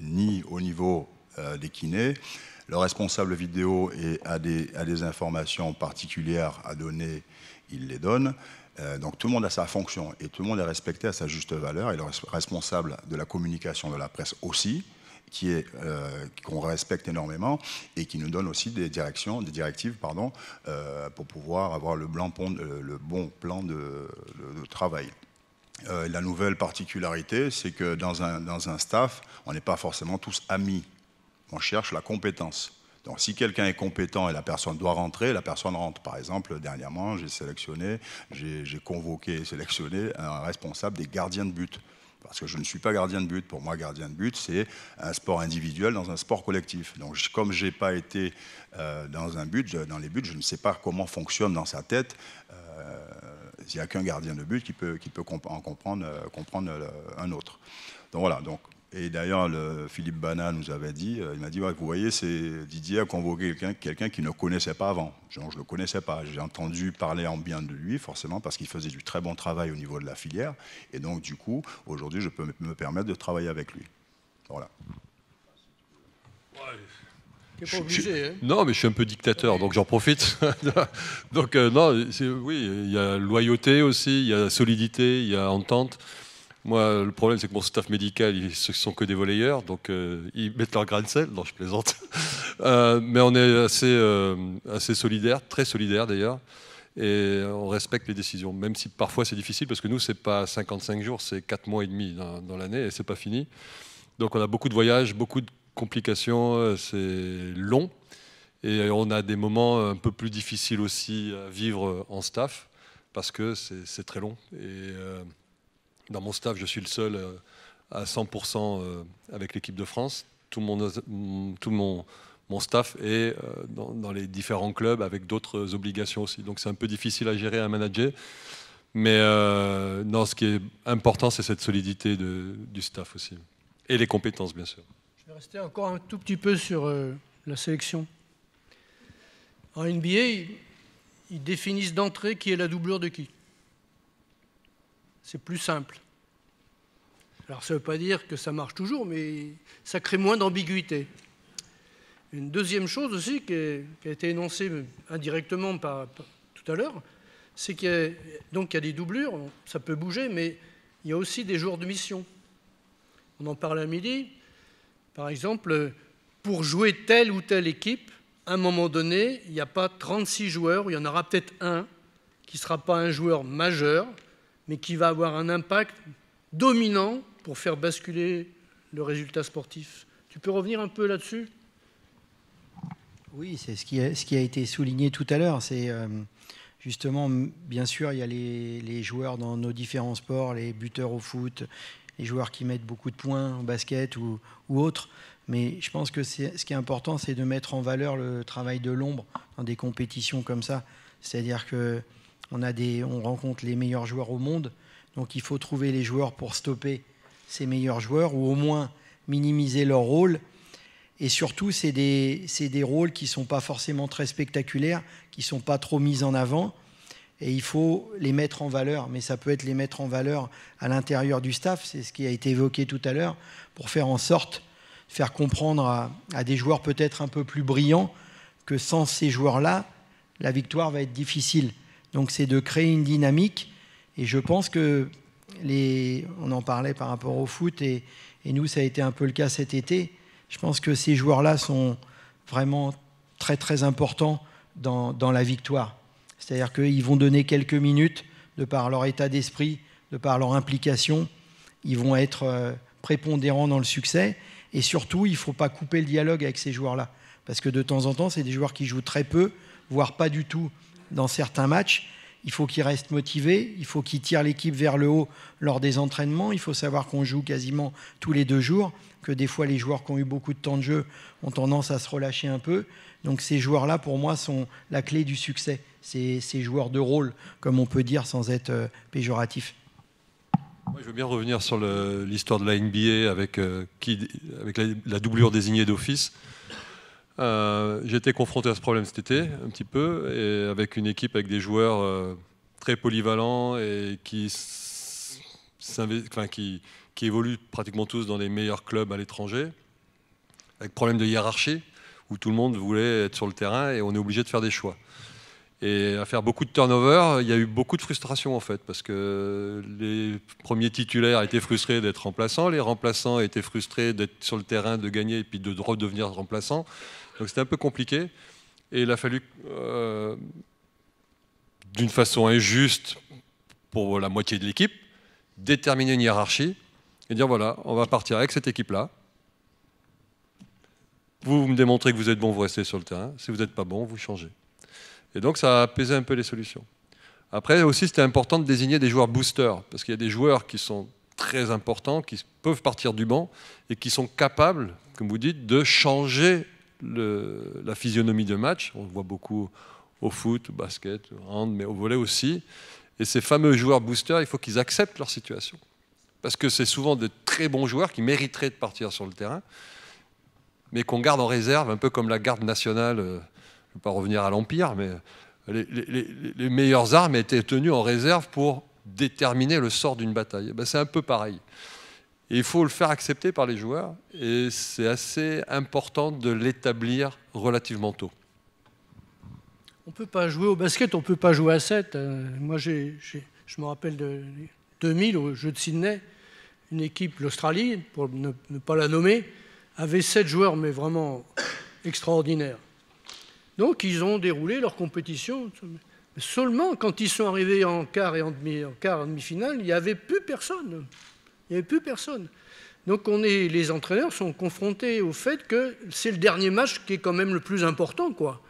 ni au niveau euh, des kinés. Le responsable vidéo a, des, a des informations particulières à donner, il les donne donc tout le monde a sa fonction et tout le monde est respecté à sa juste valeur et le responsable de la communication de la presse aussi qui est euh, qu'on respecte énormément et qui nous donne aussi des directions, des directives, pardon, euh, pour pouvoir avoir le, blanc, euh, le bon plan de, travail. la nouvelle particularité, c'est que dans un, dans un staff, on n'est pas forcément tous amis. On cherche la compétence. Donc si quelqu'un est compétent et la personne doit rentrer, la personne rentre. Par exemple, dernièrement, j'ai sélectionné, j'ai convoqué et sélectionné un responsable des gardiens de but parce que je ne suis pas gardien de but. Pour moi, gardien de but, c'est un sport individuel dans un sport collectif. Donc, comme je n'ai pas été euh, dans un but, dans les buts, je ne sais pas comment fonctionne dans sa tête. Euh, il n'y a qu'un gardien de but qui peut, qui en comprendre, euh, comprendre un autre. Donc voilà, donc et d'ailleurs, Philippe Bana nous avait dit, euh, il m'a dit, vous voyez, c'est Didier a convoqué quelqu'un quelqu'un qui ne connaissait pas avant. je ne le connaissais pas. J'ai entendu parler en bien de lui, forcément, parce qu'il faisait du très bon travail au niveau de la filière. Et donc, du coup, aujourd'hui, je peux me permettre de travailler avec lui. Voilà. Ouais. Hein. Non, mais je suis un peu dictateur, donc j'en profite. donc euh, non, oui, il y a loyauté aussi, il y a solidité, il y a entente. Moi, le problème, c'est que mon staff médical, ils, ne sont que des volleyeurs, donc euh, ils mettent leur grain de sel. Non, je plaisante. Euh, mais on est assez, euh, assez solidaires, très solidaires d'ailleurs, et on respecte les décisions, même si parfois c'est difficile, parce que nous, c'est pas 55 jours, c'est 4 mois et demi dans, l'année, et c'est pas fini. Donc on a beaucoup de voyages, beaucoup de complications, c'est long, et on a des moments un peu plus difficiles aussi à vivre en staff, parce que c'est très long. Et dans mon staff, je suis le seul euh, à 100% euh, avec l'équipe de France. Tout mon, tout mon, mon staff est euh, dans, les différents clubs avec d'autres obligations aussi. Donc c'est un peu difficile à gérer, à manager. Mais non, ce qui est important, c'est cette solidité du staff aussi. Et les compétences, bien sûr. Je vais rester encore un tout petit peu sur la sélection. En NBA, ils définissent d'entrée qui est la doublure de qui c'est plus simple. Alors ça ne veut pas dire que ça marche toujours, mais ça crée moins d'ambiguïté. Une deuxième chose aussi qui, a été énoncée indirectement par, tout à l'heure, c'est qu'il y, a, des doublures, ça peut bouger, mais il y a aussi des jours de mission. On en parle à midi. Par exemple, pour jouer telle ou telle équipe, à un moment donné, il n'y a pas 36 joueurs, il y en aura peut-être un qui ne sera pas un joueur majeur, mais qui va avoir un impact dominant pour faire basculer le résultat sportif. Tu peux revenir un peu là-dessus Oui, c'est ce qui, a, ce qui a été souligné tout à l'heure. C'est euh, justement, bien sûr, il y a les, joueurs dans nos différents sports, les buteurs au foot, les joueurs qui mettent beaucoup de points au basket ou, ou Mais je pense que ce qui est important, c'est de mettre en valeur le travail de l'ombre dans des compétitions comme ça. C'est-à-dire que on, rencontre les meilleurs joueurs au monde. Donc il faut trouver les joueurs pour stopper ces meilleurs joueurs ou au moins minimiser leur rôle. Et surtout, c'est des, rôles qui ne sont pas forcément très spectaculaires, qui ne sont pas trop mis en avant. Et il faut les mettre en valeur. Mais ça peut être les mettre en valeur à l'intérieur du staff, c'est ce qui a été évoqué tout à l'heure, pour faire en sorte faire comprendre à des joueurs peut-être un peu plus brillants que sans ces joueurs-là, la victoire va être difficile. Donc c'est de créer une dynamique. Et je pense que les, on en parlait par rapport au foot et, et nous ça a été un peu le cas cet été. Je pense que ces joueurs-là sont vraiment très très importants dans, dans la victoire. C'est-à-dire qu'ils vont donner quelques minutes de par leur état d'esprit, de par leur implication, ils vont être euh, prépondérants dans le succès. Et surtout, il ne faut pas couper le dialogue avec ces joueurs-là. Parce que de temps en temps, c'est des joueurs qui jouent très peu, voire pas du tout dans certains matchs. Il faut qu'il restent motivé, il faut qu'ils tire l'équipe vers le haut lors des entraînements, il faut savoir qu'on joue quasiment tous les deux jours, que des fois les joueurs qui ont eu beaucoup de temps de jeu ont tendance à se relâcher un peu. Donc ces joueurs-là, pour moi, sont la clé du succès, ces, ces joueurs de rôle, comme on peut dire sans être euh, péjoratif. je veux bien revenir sur l'histoire de la NBA avec, euh, qui, avec la doublure désignée d'office. Euh, j'étais j'ai été confronté à ce problème cet été, un petit peu, et avec une équipe avec des joueurs euh, très polyvalents et qui, qui, qui, évoluent pratiquement tous dans les meilleurs clubs à l'étranger, avec problème de hiérarchie, où tout le monde voulait être sur le terrain et on est obligé de faire des choix et à faire beaucoup de turnover. Il y a eu beaucoup de frustration en fait, parce que les premiers titulaires étaient frustrés d'être remplaçants, les remplaçants étaient frustrés d'être sur le terrain, de gagner et puis de redevenir remplaçants. Donc c'était un peu compliqué. Et il a fallu, euh, d'une façon injuste pour la moitié de l'équipe, déterminer une hiérarchie et dire voilà, on va partir avec cette équipe-là. Vous, vous me démontrez que vous êtes bon, vous restez sur le terrain. Si vous n'êtes pas bon, vous changez. Et donc ça a apaisé un peu les solutions. Après aussi, c'était important de désigner des joueurs boosters, parce qu'il y a des joueurs qui sont très importants, qui peuvent partir du banc et qui sont capables, comme vous dites, de changer le, la physionomie de match. On le voit beaucoup au foot, au basket, au hand, mais au volet aussi. Et ces fameux joueurs boosters, il faut qu'ils acceptent leur situation. Parce que c'est souvent de très bons joueurs qui mériteraient de partir sur le terrain, mais qu'on garde en réserve, un peu comme la garde nationale euh, pas revenir à l'Empire, mais les, meilleures armes étaient tenues en réserve pour déterminer le sort d'une bataille. Ben, c'est un peu pareil. il faut le faire accepter par les joueurs, et c'est assez important de l'établir relativement tôt. On ne peut pas jouer au basket, on ne peut pas jouer à 7. Euh, moi, je me rappelle de 2000, au jeu de Sydney, une équipe, l'Australie, pour ne, ne pas la nommer, avait 7 joueurs, mais vraiment extraordinaires. Donc ils ont déroulé leur compétition. Seulement quand ils sont arrivés en quart et en demi, en finale il n'y avait plus personne. Il n'y avait plus personne. Donc on les entraîneurs sont confrontés au fait que c'est le dernier match qui est quand même le plus important, quoi.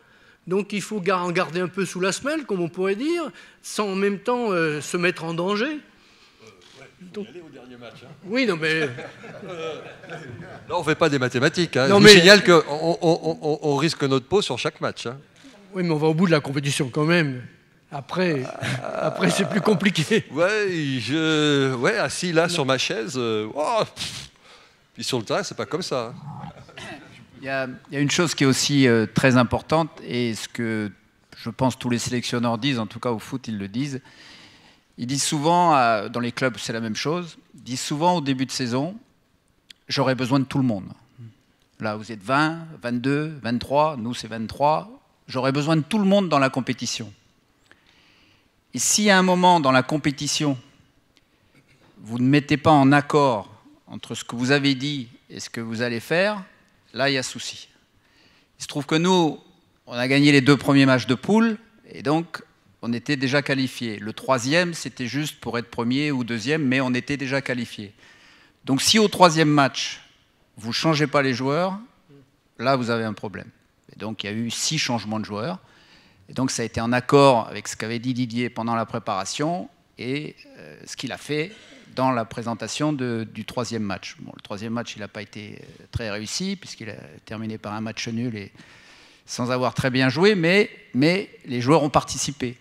Donc il faut en garder un peu sous la semelle, comme on pourrait dire, sans en même temps euh, se mettre en danger. Aller au dernier match. Hein. Oui, non, mais. Euh, là, on ne fait pas des mathématiques. Hein. Non, Je mais... signale qu'on on, risque notre peau sur chaque match. Hein. Oui, mais on va au bout de la compétition quand même. Après, ah. après c'est plus compliqué. Oui, je, ouais, assis là sur ma chaise. Euh, oh, Puis sur le terrain, c'est pas comme ça. Il y, a, une chose qui est aussi euh, très importante et ce que je pense tous les sélectionneurs disent, en tout cas au foot ils le disent, ils disent souvent, euh, dans les clubs c'est la même chose, ils disent souvent au début de saison, j'aurai besoin de tout le monde. Là, vous êtes 20, 22, 23, nous c'est 23, j'aurai besoin de tout le monde dans la compétition. Et si à un moment dans la compétition, vous ne mettez pas en accord entre ce que vous avez dit et ce que vous allez faire, là, il y a souci. Il se trouve que nous, on a gagné les deux premiers matchs de poule, et donc on était déjà qualifié. Le troisième, c'était juste pour être premier ou deuxième, mais on était déjà qualifié. Donc si au troisième match, vous ne changez pas les joueurs, là, vous avez un problème. Et donc il y a eu six changements de joueurs. Et donc ça a été en accord avec ce qu'avait dit Didier pendant la préparation et euh, ce qu'il a fait dans la présentation du troisième match. Bon, le troisième match, il n'a pas été euh, très réussi, puisqu'il a terminé par un match nul et sans avoir très bien joué, mais les joueurs ont participé.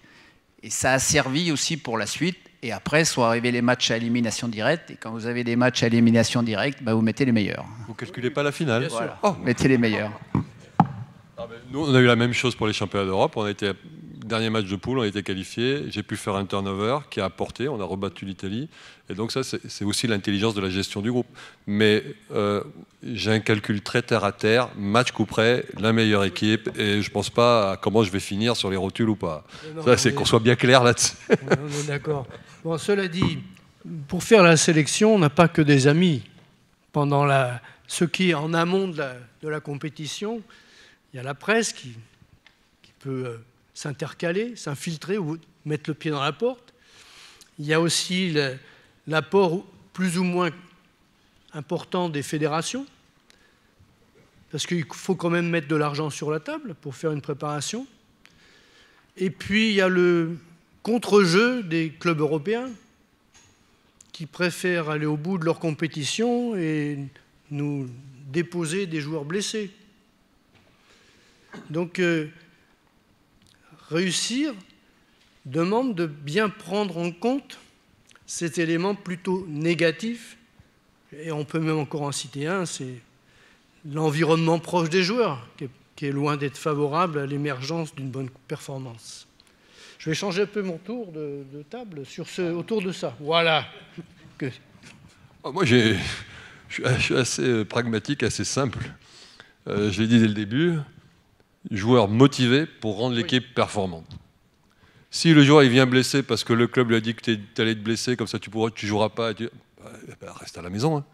Et ça a servi aussi pour la suite. Et après, sont arrivés les matchs à élimination directe. Et quand vous avez des matchs à élimination directe, bah, vous mettez les meilleurs. Vous ne calculez pas la finale. Oh. Mettez les meilleurs. Ah, nous, on a eu la même chose pour les championnats d'Europe. On a été dernier match de poule, on été qualifié. J'ai pu faire un turnover qui a apporté. On a rebattu l'Italie. Et donc ça, c'est aussi l'intelligence de la gestion du groupe. Mais euh, j'ai un calcul très terre à terre, match coup près, la meilleure équipe. Et je pense pas à comment je vais finir sur les rotules ou pas. ça, c'est qu'on soit bien clair là-dessus. d'accord. Bon, cela dit, pour faire la sélection, on n'a pas que des amis. Pendant la, ce qui est en amont de la, de la compétition, il y a la presse qui, qui peut euh, s'intercaler, s'infiltrer ou mettre le pied dans la porte. Il y a aussi l'apport plus ou moins important des fédérations, parce qu'il faut quand même mettre de l'argent sur la table pour faire une préparation. Et puis il y a le contre-jeu des clubs européens qui préfèrent aller au bout de leur compétition et nous déposer des joueurs blessés. Donc euh, Réussir demande de bien prendre en compte cet élément plutôt négatif, et on peut même encore en citer un, c'est l'environnement proche des joueurs, qui est loin d'être favorable à l'émergence d'une bonne performance. Je vais changer un peu mon tour de, table autour de ça. Voilà. Ah, moi, je suis assez pragmatique, assez simple. Euh, je l'ai dit dès le début, joueur motivé pour rendre l'équipe performante. Si le joueur il vient blessé parce que le club lui a dit que tu allais te blesser, comme ça tu ne tu joueras pas, bah, reste à la maison. Hein.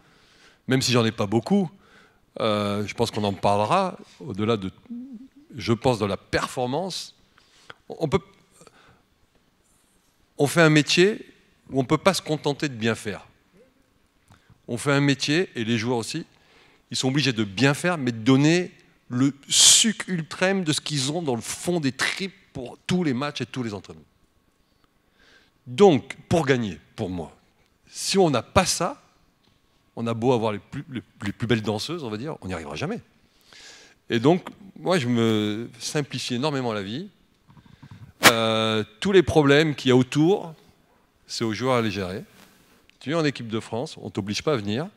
Même si j'en ai pas beaucoup, euh, je pense qu'on en parlera. Au-delà de, je pense, de la performance, on peut, on fait un métier où on ne peut pas se contenter de bien faire. On fait un métier, et les joueurs aussi, ils sont obligés de bien faire, mais de donner le suc ultrême de ce qu'ils ont dans le fond des tripes pour tous les matchs et tous les entraînements. Donc, pour gagner, pour moi, si on n'a pas ça, on a beau avoir les plus, belles danseuses, on va dire, on n'y arrivera jamais. Et donc, moi, je me simplifie énormément la vie. Euh, tous les problèmes qu'il y a autour, c'est aux joueurs à les gérer. Tu es en équipe de France, on ne t'oblige pas à venir.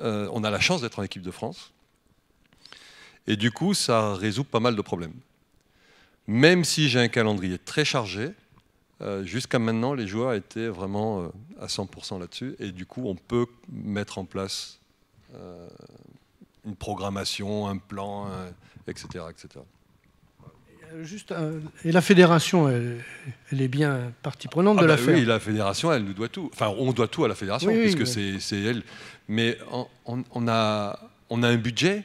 Euh, on a la chance d'être en équipe de France. Et du coup, ça résout pas mal de problèmes. Même si j'ai un calendrier très chargé, euh, jusqu'à maintenant, les joueurs étaient vraiment euh, à 100% là-dessus. Et du coup, on peut mettre en place euh, une programmation, un plan, etc., etc. Juste, et la fédération, elle, est bien partie prenante ah de bah la fédération. Oui, la fédération, elle nous doit tout. Enfin, on doit tout à la fédération, puisque c'est elle. Mais on, a, on a un budget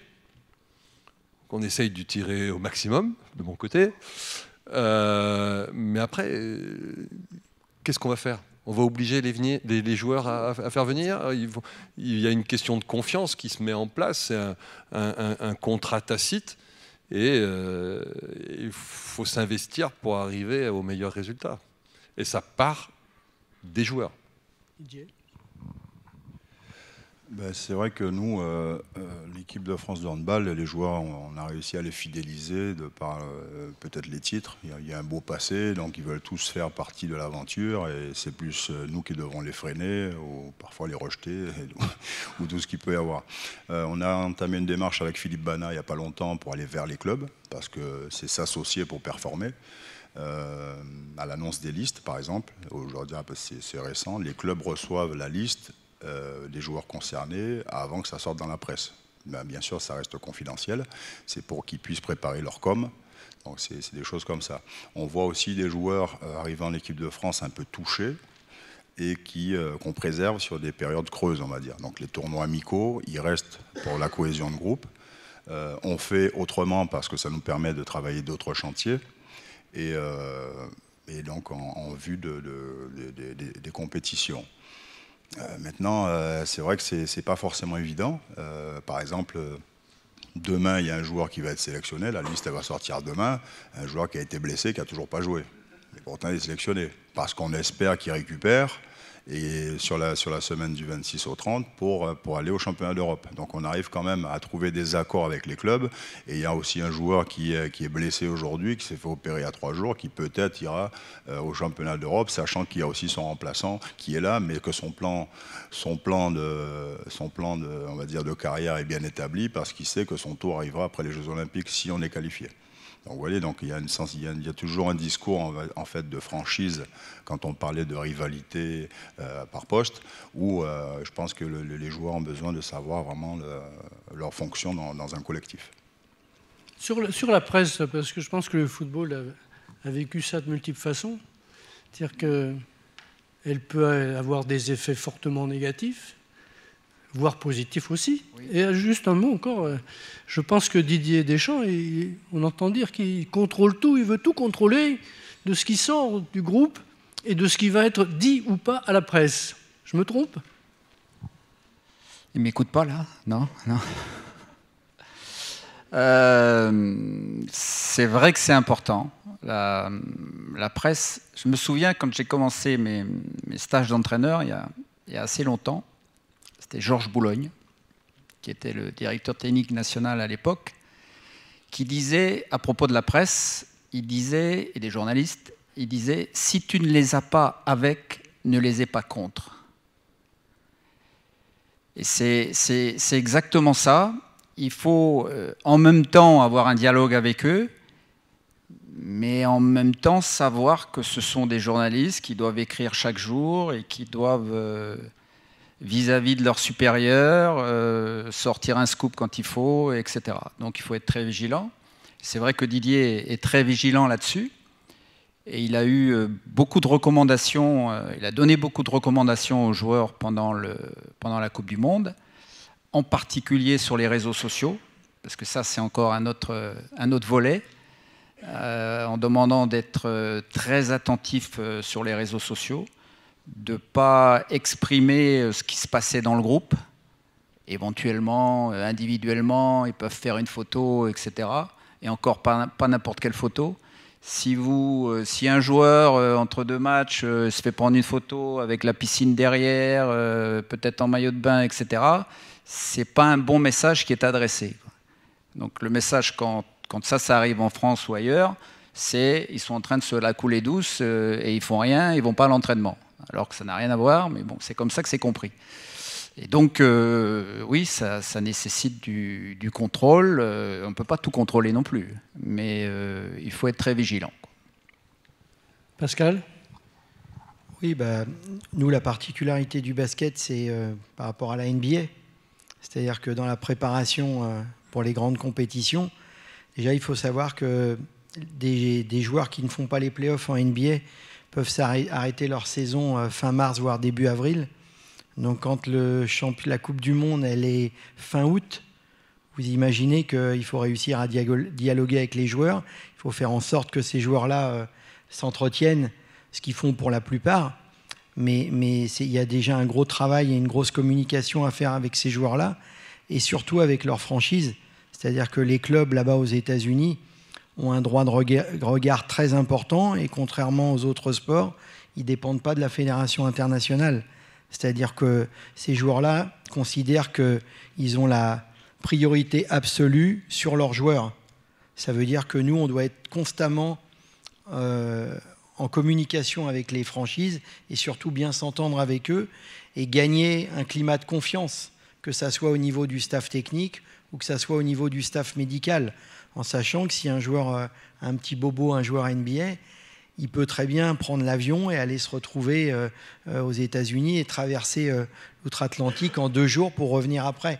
on essaye de tirer au maximum, de mon côté. Euh, mais après, euh, qu'est-ce qu'on va faire on va obliger les, joueurs à, faire venir. il y a une question de confiance qui se met en place, c'est un, contrat tacite, et euh, il faut s'investir pour arriver au meilleurs résultats. Et ça part des joueurs. Ben, c'est vrai que nous, euh, euh, l'équipe de France de handball, les joueurs, on, a réussi à les fidéliser de par euh, peut-être les titres. Il y, a, un beau passé, donc ils veulent tous faire partie de l'aventure et c'est plus nous qui devons les freiner ou parfois les rejeter ou tout ce qu'il peut y avoir. on a entamé une démarche avec Philippe Bana il n'y a pas longtemps pour aller vers les clubs parce que c'est s'associer pour performer. à l'annonce des listes, par exemple. Aujourd'hui, c'est récent, les clubs reçoivent la liste des euh, joueurs concernés avant que ça sorte dans la presse. Ben, bien sûr, ça reste confidentiel. C'est pour qu'ils puissent préparer leur com. Donc c'est des choses comme ça. On voit aussi des joueurs euh, arrivant en équipe de France un peu touchés et euh, qu'on préserve sur des périodes creuses, on va dire. Donc les tournois amicaux, ils restent pour la cohésion de groupe. on fait autrement parce que ça nous permet de travailler d'autres chantiers. Et, et, donc en, vue des compétitions. Euh, maintenant, euh, c'est vrai que ce n'est pas forcément évident. Euh, par exemple, demain, il y a un joueur qui va être sélectionné, la liste elle va sortir demain, un joueur qui a été blessé, qui n'a toujours pas joué. Mais pourtant, il est sélectionné, parce qu'on espère qu'il récupère, et sur la, sur la semaine du 26 au 30 pour, euh, pour aller au championnat d'Europe. Donc on arrive quand même à trouver des accords avec les clubs. Et il y a aussi un joueur qui, qui est blessé aujourd'hui, qui s'est fait opérer à trois jours, qui peut-être ira euh, au championnat d'Europe, sachant qu'il y a aussi son remplaçant qui est là, mais que son plan, son plan, de, son plan de, on va dire, de carrière est bien établi parce qu'il sait que son tour arrivera après les Jeux Olympiques si on est qualifié. Donc vous voyez, donc, il, y a il, y a, toujours un discours en, fait de franchise quand on parlait de rivalité euh, par poste, où euh, je pense que les joueurs ont besoin de savoir vraiment leur fonction dans, un collectif. Sur, la presse, parce que je pense que le football a vécu ça de multiples façons, c'est-à-dire qu'elle peut avoir des effets fortement négatifs, voire positif aussi. Et juste un mot encore, euh, je pense que Didier Deschamps, on entend dire qu'il contrôle tout, il veut tout contrôler de ce qui sort du groupe et de ce qui va être dit ou pas à la presse. Je me trompe Il m'écoute pas là Non, euh, c'est vrai que c'est important. La, la, presse, je me souviens quand j'ai commencé mes, stages d'entraîneur, il, il y a assez longtemps, c'est Georges Boulogne, qui était le directeur technique national à l'époque, qui disait à propos de la presse, il disait, et des journalistes, il disait, si tu ne les as pas avec, ne les ai pas contre. Et c'est exactement ça. Il faut euh, en même temps avoir un dialogue avec eux, mais en même temps savoir que ce sont des journalistes qui doivent écrire chaque jour et qui doivent... Euh, vis-à-vis de leurs supérieurs, euh, sortir un scoop quand il faut, etc. Donc il faut être très vigilant. C'est vrai que Didier est très vigilant là-dessus. Et il a eu euh, beaucoup de recommandations, euh, il a donné beaucoup de recommandations aux joueurs pendant, le, pendant la Coupe du Monde, en particulier sur les réseaux sociaux, parce que ça c'est encore un autre, un autre volet, en demandant d'être très attentif sur les réseaux sociaux de pas exprimer euh, ce qui se passait dans le groupe. Éventuellement, euh, individuellement, ils peuvent faire une photo, etc. Et encore pas, n'importe quelle photo. Si, vous, euh, si un joueur, entre deux matchs, se fait prendre une photo avec la piscine derrière, peut-être en maillot de bain, etc., c'est pas un bon message qui est adressé. Donc le message, quand, ça, ça arrive en France ou ailleurs, c'est ils sont en train de se la couler douce et ils font rien, ils vont pas à l'entraînement alors que ça n'a rien à voir, mais bon, c'est comme ça que c'est compris. Et donc, euh, oui, ça, nécessite du, contrôle. Euh, on ne peut pas tout contrôler non plus, mais euh, il faut être très vigilant. Pascal Oui, bah, nous, la particularité du basket, c'est par rapport à la NBA. C'est-à-dire que dans la préparation pour les grandes compétitions, déjà, il faut savoir que des, des joueurs qui ne font pas les playoffs en NBA, peuvent arrêter leur saison euh, fin mars, voire début avril. Donc quand le la Coupe du Monde, elle est fin août, vous imaginez qu'il faut réussir à dialoguer avec les joueurs, il faut faire en sorte que ces joueurs-là euh, s'entretiennent, ce qu'ils font pour la plupart. Mais, mais il y a déjà un gros travail et une grosse communication à faire avec ces joueurs-là, et surtout avec leur franchise. C'est-à-dire que les clubs là-bas aux États-Unis, ont un droit de regard très important et contrairement aux autres sports, ils ne dépendent pas de la fédération internationale. C'est-à-dire que ces joueurs-là considèrent qu'ils ont la priorité absolue sur leurs joueurs. Ça veut dire que nous, on doit être constamment euh, en communication avec les franchises et surtout bien s'entendre avec eux et gagner un climat de confiance, que ce soit au niveau du staff technique ou que ce soit au niveau du staff médical en sachant que si un joueur, euh, un petit bobo, un joueur NBA, il peut très bien prendre l'avion et aller se retrouver euh, euh, aux États-Unis et traverser l'outre-Atlantique en deux jours pour revenir après.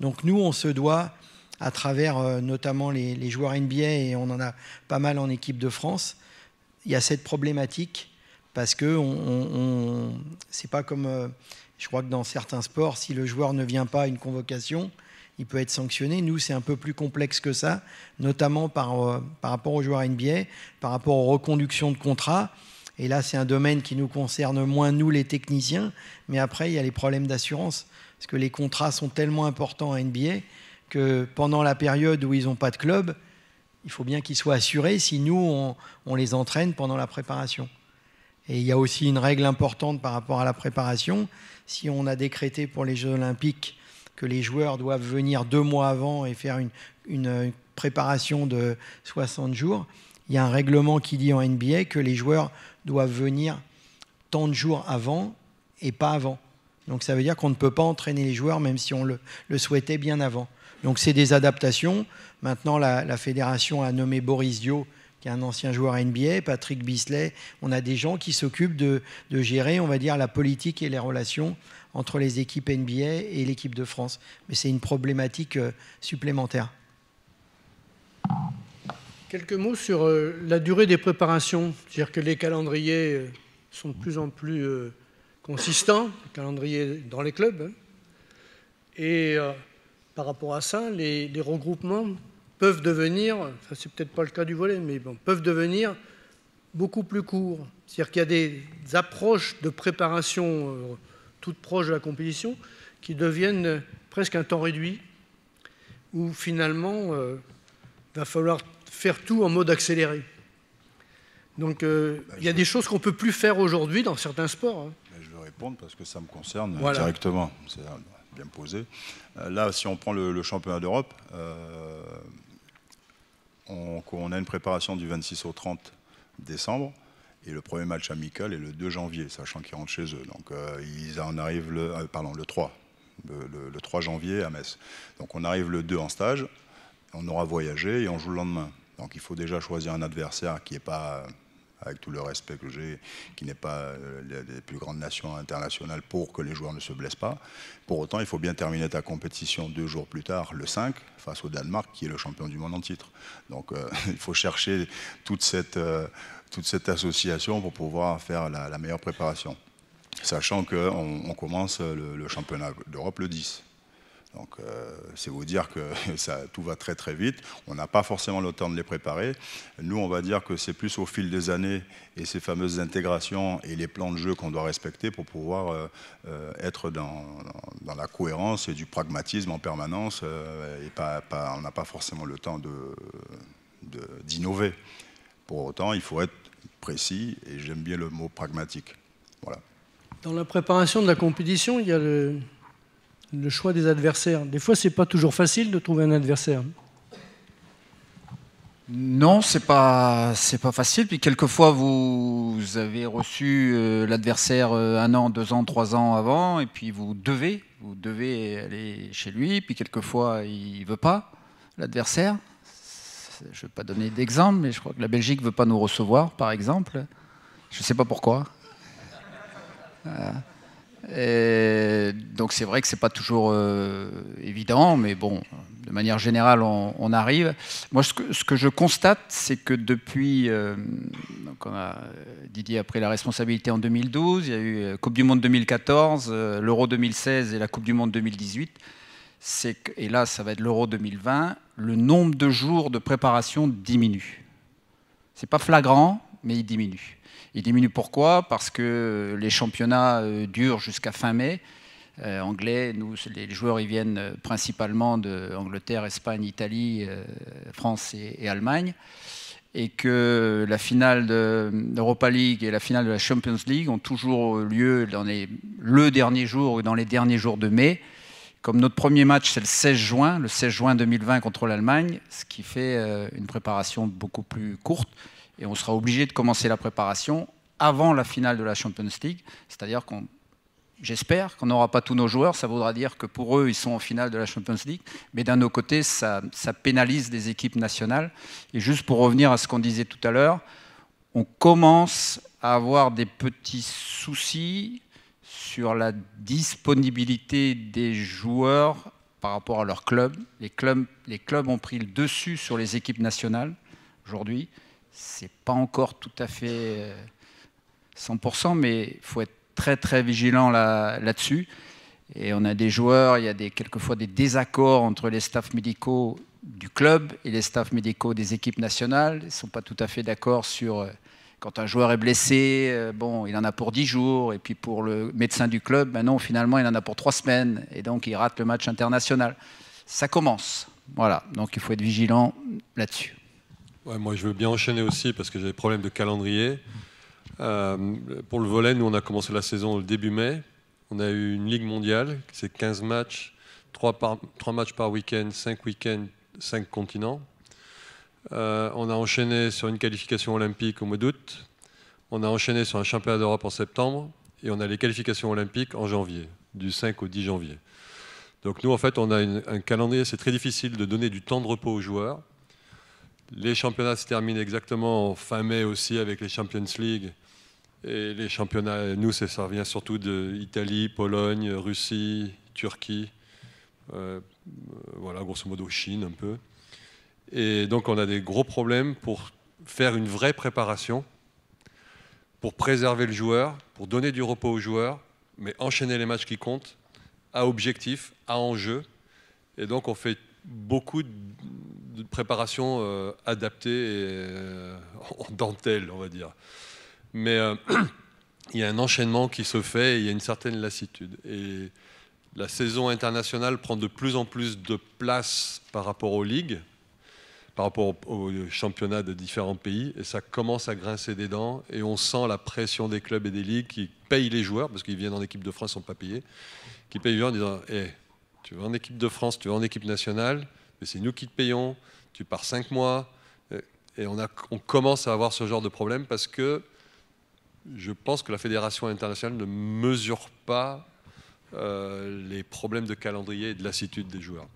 Donc nous, on se doit, à travers notamment les, joueurs NBA, et on en a pas mal en équipe de France, il y a cette problématique parce que on, c'est pas comme, je crois que dans certains sports, si le joueur ne vient pas à une convocation, il peut être sanctionné. Nous, c'est un peu plus complexe que ça, notamment par, euh, par rapport aux joueurs NBA, par rapport aux reconductions de contrats. Et là, c'est un domaine qui nous concerne moins, nous, les techniciens. Mais après, il y a les problèmes d'assurance. Parce que les contrats sont tellement importants à NBA que pendant la période où ils n'ont pas de club, il faut bien qu'ils soient assurés si nous, on, les entraîne pendant la préparation. Et il y a aussi une règle importante par rapport à la préparation. Si on a décrété pour les Jeux Olympiques que les joueurs doivent venir deux mois avant et faire une, préparation de 60 jours. Il y a un règlement qui dit en NBA que les joueurs doivent venir tant de jours avant et pas avant. Donc ça veut dire qu'on ne peut pas entraîner les joueurs même si on le, souhaitait bien avant. Donc c'est des adaptations. Maintenant, la, fédération a nommé Boris Dio, qui est un ancien joueur NBA, Patrick Bisley. On a des gens qui s'occupent de, de gérer, on va dire, la politique et les relations entre les équipes NBA et l'équipe de France. Mais c'est une problématique euh, supplémentaire. Quelques mots sur euh, la durée des préparations. C'est-à-dire que les calendriers euh, sont de plus en plus consistants, les calendriers dans les clubs. Hein. Et par rapport à ça, les, regroupements peuvent devenir, ça c'est peut-être pas le cas du volet, mais bon, peuvent devenir beaucoup plus courts. C'est-à-dire qu'il y a des approches de préparation toutes proches de la compétition, qui deviennent presque un temps réduit, où finalement, il euh, va falloir faire tout en mode accéléré. Donc euh, bah, il y a des choses qu'on ne peut plus faire aujourd'hui dans certains sports. Hein. Bah, je vais répondre parce que ça me concerne directement. C'est euh, bien posé. là, si on prend le, championnat d'Europe, on, a une préparation du 26 au 30 décembre. Et le premier match amical est le 2 janvier, sachant qu'ils rentrent chez eux. Donc euh, ils en arrivent le, euh, le 3, le, 3 janvier à Metz. Donc on arrive le 2 en stage, on aura voyagé et on joue le lendemain. Donc il faut déjà choisir un adversaire qui n'est pas, euh, avec tout le respect que j'ai, qui n'est pas des plus grandes nations internationales pour que les joueurs ne se blessent pas. Pour autant, il faut bien terminer ta compétition deux jours plus tard, le 5, face au Danemark, qui est le champion du monde en titre. Donc il faut chercher toute cette toute cette association pour pouvoir faire la, meilleure préparation. Sachant qu'on on commence le, championnat d'Europe le 10. Donc, euh, c'est vous dire que ça, tout va très très vite. On n'a pas forcément le temps de les préparer. Nous, on va dire que c'est plus au fil des années et ces fameuses intégrations et les plans de jeu qu'on doit respecter pour pouvoir euh, euh, être dans, la cohérence et du pragmatisme en permanence. et pas, on n'a pas forcément le temps d'innover. De, d'innover. pour autant, il faut être précis et j'aime bien le mot pragmatique. Dans la préparation de la compétition, il y a le, choix des adversaires. Des fois, c'est pas toujours facile de trouver un adversaire. Non, c'est pas c'est pas facile. Puis quelquefois vous avez reçu euh, l'adversaire euh, un an, deux ans, trois ans avant, et puis vous devez vous devez aller chez lui. Puis quelquefois il veut pas l'adversaire. Je ne vais pas donner d'exemple, mais je crois que la Belgique ne veut pas nous recevoir, par exemple. Je ne sais pas pourquoi. Euh, donc c'est vrai que ce n'est pas toujours euh, évident, mais bon, de manière générale, on, arrive. Moi, ce que, je constate, c'est que depuis, euh, Didier a pris la responsabilité en 2012, il y a eu Coupe du Monde 2014, l'Euro 2016 et la Coupe du Monde 2018 c'est et là ça va être l'euro 2020, le nombre de jours de préparation diminue. C'est pas flagrant, mais il diminue. Il diminue pourquoi Parce que les championnats euh, durent jusqu'à fin mai. Euh, anglais, les joueurs ils viennent euh, principalement d'Angleterre, Espagne, Italie, France et, Allemagne. Et que la finale de l'Europa League et la finale de la Champions League ont toujours lieu dans le dernier jour ou dans les derniers jours de mai. Comme notre premier match, c'est le 16 juin, le 16 juin 2020 contre l'Allemagne, ce qui fait euh, une préparation beaucoup plus courte. Et on sera obligé de commencer la préparation avant la finale de la Champions League. C'est-à-dire qu'on, j'espère qu'on n'aura pas tous nos joueurs. Ça voudra dire que pour eux, ils sont en finale de la Champions League. Mais d'un autre côté, ça, ça pénalise des équipes nationales. Et juste pour revenir à ce qu'on disait tout à l'heure, on commence à avoir des petits soucis sur la disponibilité des joueurs par rapport à leur club. Les clubs, les clubs ont pris le dessus sur les équipes nationales aujourd'hui. C'est pas encore tout à fait 100%, euh, mais il faut être très très vigilant là-dessus. et on a des joueurs, il y a des, quelquefois des désaccords entre les staffs médicaux du club et les staffs médicaux des équipes nationales. Ils ne sont pas tout à fait d'accord sur euh, quand un joueur est blessé, euh, bon, il en a pour 10 jours, et puis pour le médecin du club, ben non, finalement, il en a pour 3 semaines, et donc il rate le match international. Ça commence. Voilà, donc il faut être vigilant là-dessus. moi, je veux bien enchaîner aussi, parce que j'ai des problèmes de calendrier. Euh, pour le volet, nous, on a commencé la saison le début mai. On a eu une Ligue mondiale, c'est 15 matchs, 3, 3 matchs par week-end, 5 week-ends, 5 continents. Euh, on a enchaîné sur une qualification olympique au mois d'août. On a enchaîné sur un championnat d'Europe en septembre. Et on a les qualifications olympiques en janvier, du 5 au 10 janvier. Donc nous, en fait, on a un calendrier, c'est très difficile de donner du temps de repos aux joueurs. Les championnats se terminent exactement en fin mai aussi avec les Champions League. Et les championnats, nous, ça, ça revient surtout d'Italie, Pologne, Russie, Turquie, euh, euh, voilà, grosso modo Chine un peu. Et donc on a des gros problèmes pour faire une vraie préparation, pour préserver le joueur, pour donner du repos au joueur, mais enchaîner les matchs qui comptent, à objectif, à enjeu. Et donc on fait beaucoup de préparation euh, adaptées adaptée et, euh, en dentelle, on va dire. Mais euh, il y a un enchaînement qui se fait et il y a une certaine lassitude. Et la saison internationale prend de plus en plus de place par rapport aux ligues par rapport aux championnats de différents pays. Et ça commence à grincer des dents. Et on sent la pression des clubs et des ligues qui payent les joueurs, parce qu'ils viennent en équipe de France, ils ne sont pas payés, qui payent les joueurs en disant hey, eh, Tu vas en équipe de France, tu vas en équipe nationale, mais c'est nous qui te payons, tu pars cinq mois. Et on, commence à avoir ce genre de problème parce que je pense que la Fédération internationale ne mesure pas euh, les problèmes de calendrier et de lassitude des joueurs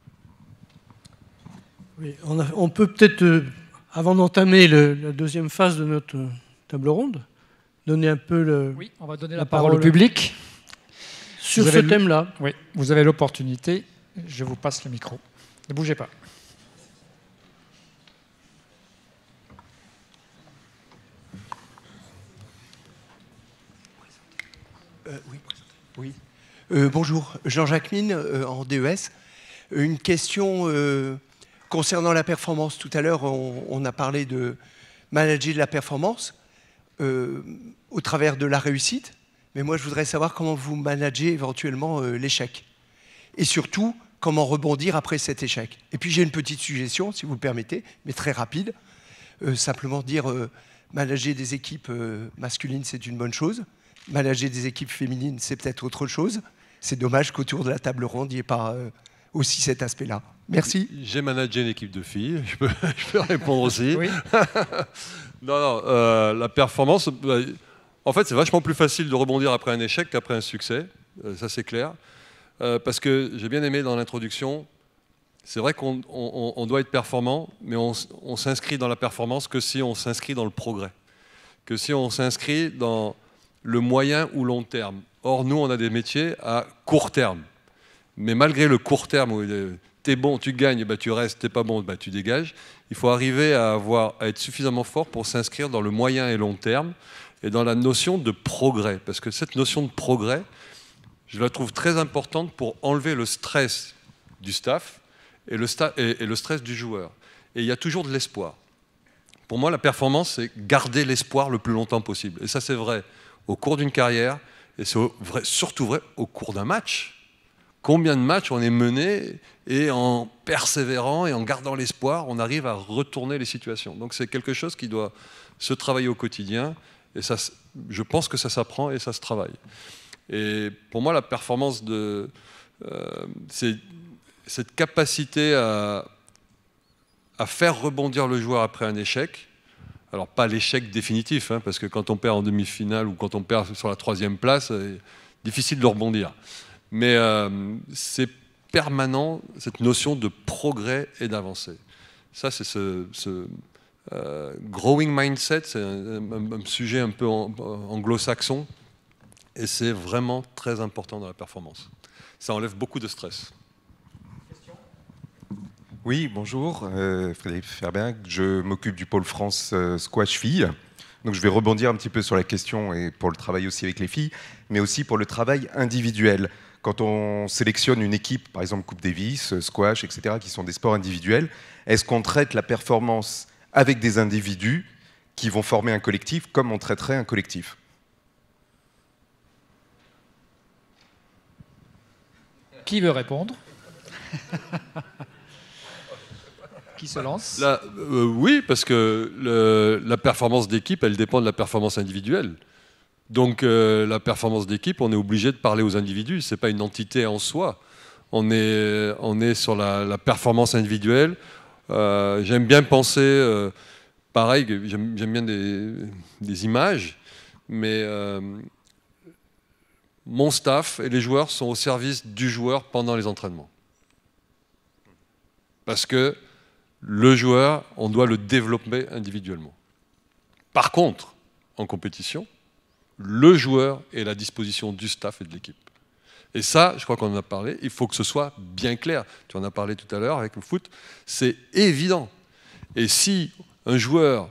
on, peut peut-être, euh, avant d'entamer la deuxième phase de notre euh, table ronde, donner un peu le, oui, on va la, parole, au public. Sur ce thème-là. Oui, vous avez l'opportunité. Je vous passe le micro. Ne bougez pas. Euh, oui. bonjour, Jean-Jacques Mine, en DES. Une question Concernant la performance, tout à l'heure, on, a parlé de manager de la performance euh, au travers de la réussite, mais moi, je voudrais savoir comment vous managez éventuellement euh, l'échec. Et surtout, comment rebondir après cet échec. Et puis, j'ai une petite suggestion, si vous le permettez, mais très rapide. Euh, simplement dire, manager des équipes masculines, c'est une bonne chose. Manager des équipes féminines, c'est peut-être autre chose. C'est dommage qu'autour de la table ronde, il n'y ait pas aussi cet aspect-là. Merci. J'ai managé une équipe de filles, je peux, répondre aussi. non, non, euh, la performance, bah, en fait, c'est vachement plus facile de rebondir après un échec qu'après un succès, euh, ça c'est clair. Euh, parce que j'ai bien aimé dans l'introduction, c'est vrai qu'on doit être performant, mais on, on s'inscrit dans la performance que si on s'inscrit dans le progrès, que si on s'inscrit dans le moyen ou long terme. Or, nous, on a des métiers à court terme. Mais malgré le court terme, t'es bon, tu gagnes, bah, tu restes, t'es pas bon, bah, tu dégages. Il faut arriver à, avoir, être suffisamment fort pour s'inscrire dans le moyen et long terme et dans la notion de progrès. Parce que cette notion de progrès, je la trouve très importante pour enlever le stress du staff et le, et le stress du joueur. Et il y a toujours de l'espoir. Pour moi, la performance, c'est garder l'espoir le plus longtemps possible. Et ça, c'est vrai au cours d'une carrière, et c'est surtout vrai au cours d'un match combien de matchs on est mené et en persévérant et en gardant l'espoir, on arrive à retourner les situations. Donc c'est quelque chose qui doit se travailler au quotidien et ça, je pense que ça s'apprend et ça se travaille. Et pour moi, la performance, de, euh, c'est cette capacité à, faire rebondir le joueur après un échec. Alors pas l'échec définitif, hein, parce que quand on perd en demi-finale ou quand on perd sur la troisième place, c'est euh, difficile de rebondir. Mais euh, c'est permanent cette notion de progrès et d'avancée. Ça, c'est ce, euh, growing mindset, c'est un, sujet un peu anglo-saxon, et c'est vraiment très important dans la performance. Ça enlève beaucoup de stress. Oui, bonjour, euh, Frédéric Ferberg. Je m'occupe du pôle France Squash Filles. Donc je vais rebondir un petit peu sur la question et pour le travail aussi avec les filles, mais aussi pour le travail individuel quand on sélectionne une équipe, par exemple Coupe Davis, squash, etc., qui sont des sports individuels, est-ce qu'on traite la performance avec des individus qui vont former un collectif comme on traiterait un collectif Qui veut répondre Qui se lance euh, Oui, parce que la performance d'équipe, elle dépend de la performance individuelle. Donc euh, la performance d'équipe, on est obligé de parler aux individus, ce n'est pas une entité en soi. On est, euh, sur la, performance individuelle. Euh, j'aime bien penser, pareil, j'aime bien des, images, mais mon staff et les joueurs sont au service du joueur pendant les entraînements. Parce que le joueur, on doit le développer individuellement. Par contre, en compétition, le joueur est à la disposition du staff et de l'équipe. Et ça, je crois qu'on en a parlé, il faut que ce soit bien clair. Tu en as parlé tout à l'heure avec le foot, c'est évident. Et si un joueur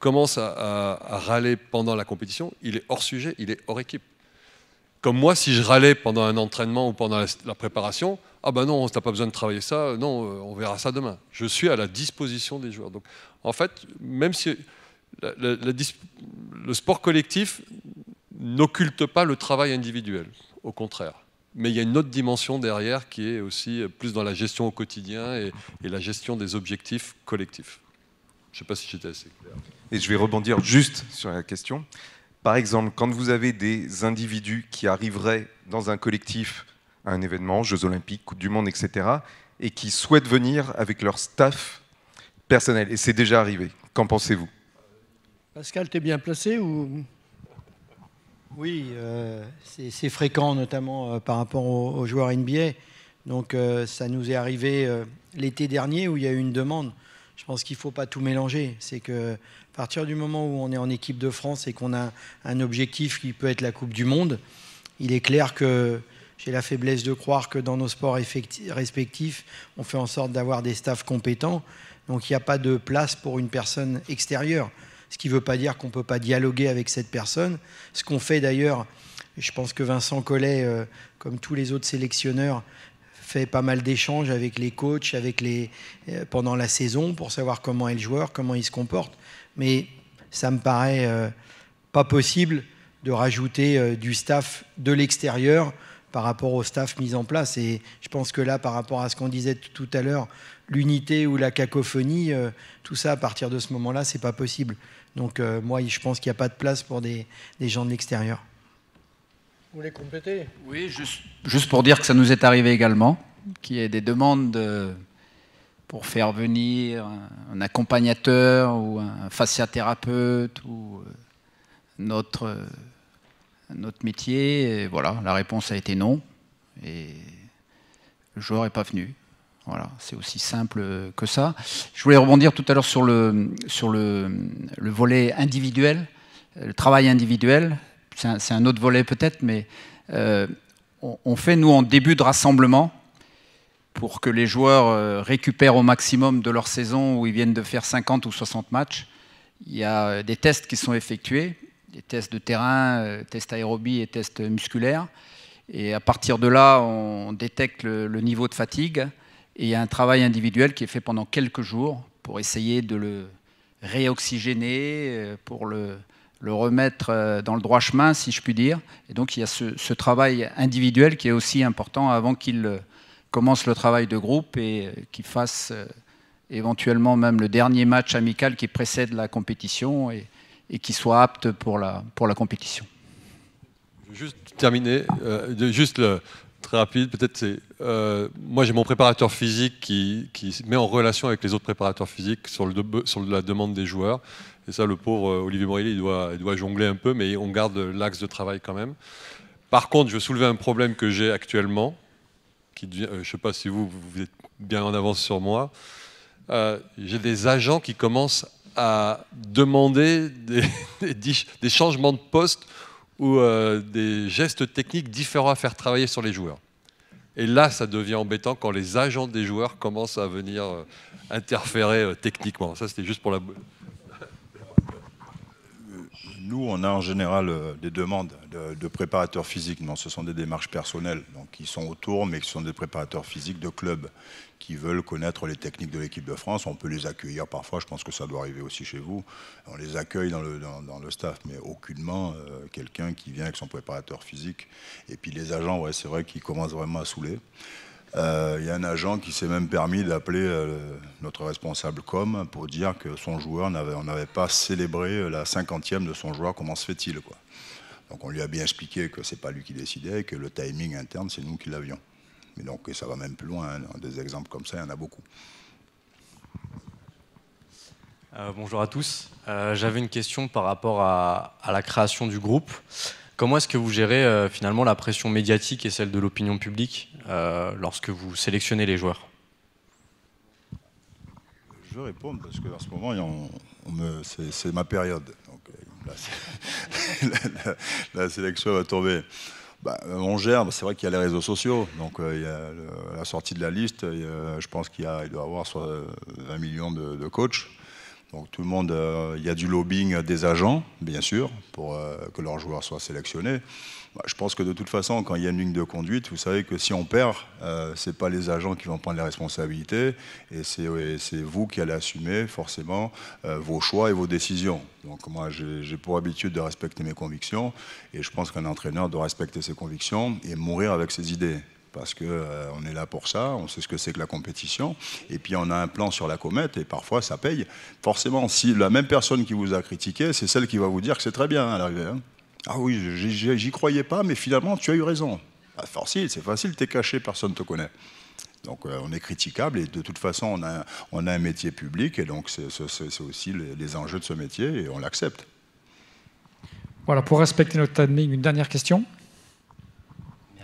commence à, râler pendant la compétition, il est hors sujet, il est hors équipe. Comme moi, si je râlais pendant un entraînement ou pendant la, préparation, ah ben non, on n'a pas besoin de travailler ça, non, euh, on verra ça demain. Je suis à la disposition des joueurs. Donc, en fait, même si le sport collectif n'occulte pas le travail individuel, au contraire. Mais il y a une autre dimension derrière qui est aussi plus dans la gestion au quotidien et, et la gestion des objectifs collectifs. Je ne sais pas si j'étais assez clair. Et je vais rebondir juste sur la question. Par exemple, quand vous avez des individus qui arriveraient dans un collectif à un événement, Jeux Olympiques, Coupe du Monde, etc., et qui souhaitent venir avec leur staff personnel, et c'est déjà arrivé, qu'en pensez-vous Pascal, es bien placé ou Oui, euh, c'est fréquent, notamment euh, par rapport aux, joueurs NBA. Donc euh, ça nous est arrivé l'été dernier où il y a eu une demande. Je pense qu'il ne faut pas tout mélanger. C'est que à partir du moment où on est en équipe de France et qu'on a un objectif qui peut être la Coupe du Monde, il est clair que j'ai la faiblesse de croire que dans nos sports respectifs, on fait en sorte d'avoir des staffs compétents. Donc il n'y a pas de place pour une personne extérieure ce qui ne veut pas dire qu'on ne peut pas dialoguer avec cette personne. Ce qu'on fait d'ailleurs, je pense que Vincent Collet, euh, comme tous les autres sélectionneurs, fait pas mal d'échanges avec les coachs, avec les euh, pendant la saison pour savoir comment est le joueur, comment il se comporte. Mais ça me paraît euh, pas possible de rajouter du staff de l'extérieur par rapport au staff mis en place. Et je pense que là, par rapport à ce qu'on disait tout à l'heure, l'unité ou la cacophonie, tout ça à partir de ce moment-là, c'est pas possible. Donc euh, moi, je pense qu'il n'y a pas de place pour des, gens de l'extérieur. Vous voulez compléter Oui, juste, pour dire que ça nous est arrivé également, qu'il y ait des demandes pour faire venir un accompagnateur ou un fasciathérapeute ou euh, notre, euh, notre métier. Et voilà, la réponse a été non. Et le joueur n'est pas venu. Voilà, c'est aussi simple que ça. Je voulais rebondir tout à l'heure sur, le, volet individuel, le travail individuel. C'est un, autre volet peut-être, mais euh, on, fait, nous, en début de rassemblement, pour que les joueurs euh, récupèrent au maximum de leur saison où ils viennent de faire 50 ou 60 matchs. Il y a euh, des tests qui sont effectués, des tests de terrain, tests aérobie et tests musculaires. Et à partir de là, on détecte le niveau de fatigue. Et il y a un travail individuel qui est fait pendant quelques jours pour essayer de le réoxygéner, euh, pour le, le remettre euh, dans le droit chemin, si je puis dire. Et donc il y a ce, travail individuel qui est aussi important avant qu'il euh, commence le travail de groupe et qu'il fasse éventuellement même le dernier match amical qui précède la compétition et, et qui soit apte pour la, pour la compétition. Juste terminer, juste le, rapide. Peut-être euh, moi j'ai mon préparateur physique qui, se met en relation avec les autres préparateurs physiques sur, le sur la demande des joueurs. Et ça, le pauvre euh, Olivier Morelli, il doit, il doit jongler un peu, mais on garde l'axe de travail quand même. Par contre, je veux soulever un problème que j'ai actuellement, qui devient, euh, je ne sais pas si vous, vous êtes bien en avance sur moi. Euh, j'ai des agents qui commencent à demander des, des, changements de poste ou euh, des gestes techniques différents à faire travailler sur les joueurs. Et là, ça devient embêtant quand les agents des joueurs commencent à venir euh, interférer euh, techniquement. Ça, c'était juste pour la, nous, on a en général euh, des demandes de, préparateurs physiques. Non, ce sont des démarches personnelles, donc qui sont autour, mais qui sont des préparateurs physiques de clubs qui veulent connaître les techniques de l'équipe de France. On peut les accueillir parfois, je pense que ça doit arriver aussi chez vous. On les accueille dans le, staff, mais aucunement euh, quelqu'un qui vient avec son préparateur physique. Et puis les agents, ouais, c'est vrai qu'ils commencent vraiment à saouler. Il euh, y a un agent qui s'est même permis d'appeler euh, notre responsable com pour dire que son joueur n'avait, pas célébré euh, la cinquantième de son joueur. Comment se fait-il quoi Donc on lui a bien expliqué que c'est pas lui qui décidait, que le timing interne c'est nous qui l'avions. Mais donc et ça va même plus loin. Hein, des exemples comme ça, il y en a beaucoup. bonjour à tous. J'avais une question par rapport à, à la création du groupe. Comment est-ce que vous gérez euh, finalement la pression médiatique et celle de l'opinion publique euh, lorsque vous sélectionnez les joueurs Je vais parce que en ce moment, c'est ma période. Donc, euh, la, sélection va tomber. Bah, on gère, bah, c'est vrai qu'il y a les réseaux sociaux, donc il y la sortie de la liste, je pense qu'il doit y avoir soit 20 millions de coachs, donc tout le monde, euh, il y a du lobbying des agents, bien sûr, pour euh, que leurs joueurs soient sélectionnés. Bah, je pense que de toute façon, quand il y a une ligne de conduite, vous savez que si on perd, ne euh, n'est pas les agents qui vont prendre les responsabilités, et c'est vous qui allez assumer forcément vos choix et vos décisions. Donc moi, j'ai pour habitude de respecter mes convictions, et je pense qu'un entraîneur doit respecter ses convictions et mourir avec ses idées parce qu'on euh, on est là pour ça, on sait ce que c'est que la compétition, et puis on a un plan sur la comète, et parfois ça paye. Forcément, si la même personne qui vous a critiqué, c'est celle qui va vous dire que c'est très bien à l'arrivée. Hein. Ah oui, j'y croyais pas, mais finalement tu as eu raison. Ah, facile, c'est facile, t'es caché, personne ne te connaît. Donc euh, on est critiquable et de toute façon on a, un métier public et donc c'est aussi les, les, enjeux de ce métier et on l'accepte. Voilà, pour respecter notre timing, une dernière question.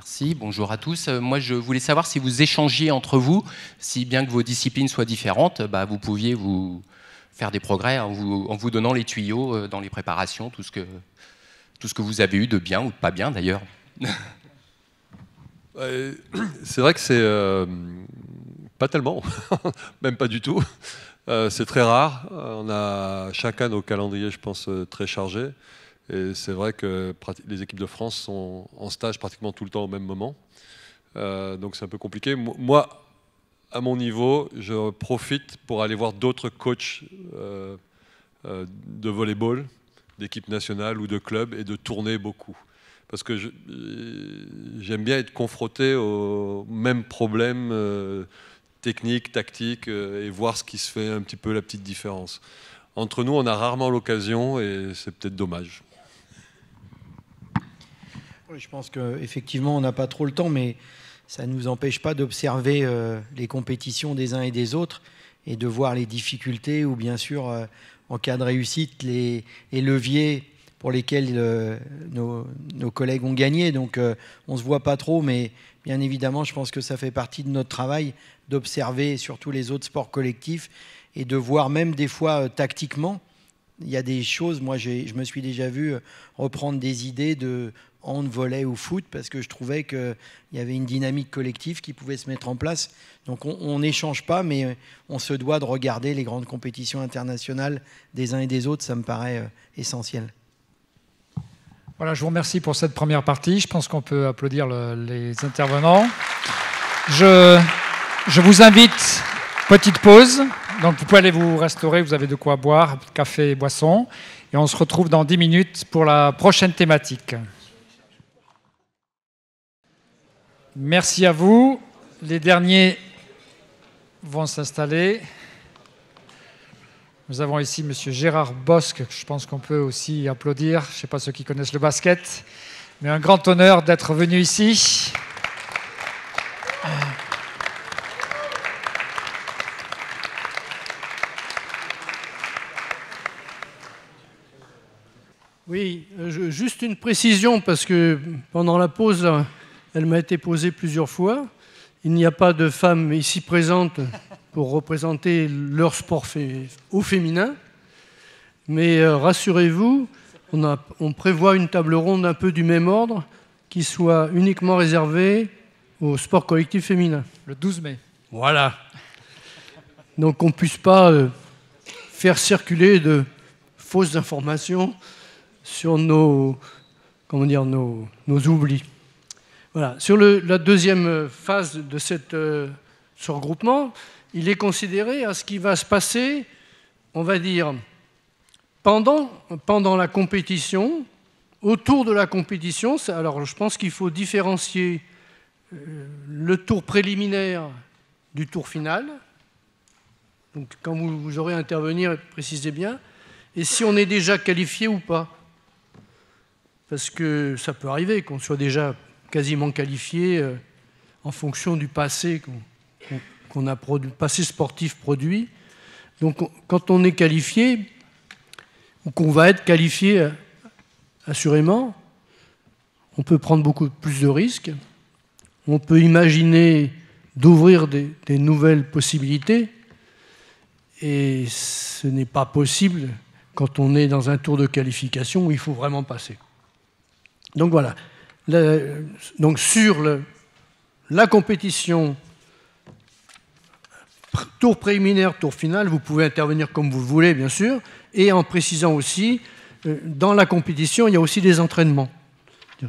Merci, bonjour à tous. Euh, moi, je voulais savoir si vous échangez entre vous, si bien que vos disciplines soient différentes, bah, vous pouviez vous faire des progrès en vous, donnant les tuyaux euh, dans les préparations, tout ce, que, tout ce que vous avez eu de bien ou de pas bien d'ailleurs. C'est vrai que c'est euh, pas tellement, même pas du tout. c'est très rare. On a chacun nos calendriers, je pense, très chargés. Et c'est vrai que les équipes de France sont en stage pratiquement tout le temps au même moment. Euh, donc c'est un peu compliqué. Moi, à mon niveau, je profite pour aller voir d'autres coachs euh, euh, de volleyball, d'équipe nationale ou de club, et de tourner beaucoup. Parce que j'aime bien être confronté aux mêmes problèmes techniques, tactiques, et voir ce qui se fait un petit peu la petite différence. Entre nous, on a rarement l'occasion, et c'est peut-être dommage. Je pense qu'effectivement, on n'a pas trop le temps, mais ça ne nous empêche pas d'observer euh, les compétitions des uns et des autres et de voir les difficultés ou bien sûr, euh, en cas de réussite, les, leviers pour lesquels euh, nos, nos, collègues ont gagné. Donc on ne se voit pas trop, mais bien évidemment, je pense que ça fait partie de notre travail d'observer surtout les autres sports collectifs et de voir même des fois tactiquement il y a des choses, moi je me suis déjà vu reprendre des idées de, volet ou foot parce que je trouvais qu'il y avait une dynamique collective qui pouvait se mettre en place. Donc on n'échange pas, mais euh, on se doit de regarder les grandes compétitions internationales des uns et des autres, ça me paraît euh, essentiel. Voilà, je vous remercie pour cette première partie. Je pense qu'on peut applaudir les intervenants. Je, je vous invite, petite pause. Donc vous pouvez aller vous restaurer, vous avez de quoi boire, café et boisson. Et on se retrouve dans 10 minutes pour la prochaine thématique. Merci à vous. Les derniers vont s'installer. Nous avons ici M. Gérard Bosque, que je pense qu'on peut aussi applaudir. Je ne sais pas ceux qui connaissent le basket, mais un grand honneur d'être venu ici. Oui, euh, juste une précision, parce que pendant la pause, elle m'a été posée plusieurs fois. Il n'y a pas de femmes ici présentes pour représenter leur sport au féminin. Mais euh, rassurez-vous, on, prévoit une table ronde un peu du même ordre qui soit uniquement réservée au sport collectif féminin. Le 12 mai. Voilà. Donc on ne puisse pas euh, faire circuler de fausses informations sur nos, comment dire, nos, nos oublis. Sur la deuxième phase de euh, ce regroupement, il est considéré à ce qui va se passer, on va dire, pendant, pendant la compétition, autour de la compétition. Alors je pense qu'il faut différencier euh, le tour préliminaire du tour final. Donc quand vous, vous aurez à intervenir, précisez bien. Et si on est déjà qualifié ou pas. Parce que ça peut arriver qu'on soit déjà quasiment qualifiés euh, en fonction du passé qu'on a produit, passé sportif produit. Donc quand on est qualifié, ou qu'on va être qualifié euh, assurément, on peut prendre beaucoup plus de risques, on peut imaginer d'ouvrir des, nouvelles possibilités, et ce n'est pas possible quand on est dans un tour de qualification où il faut vraiment passer. Donc voilà, donc sur la compétition tour préliminaire, tour final, vous pouvez intervenir comme vous voulez, bien sûr, et en précisant aussi, euh, dans la compétition, il y a aussi des entraînements.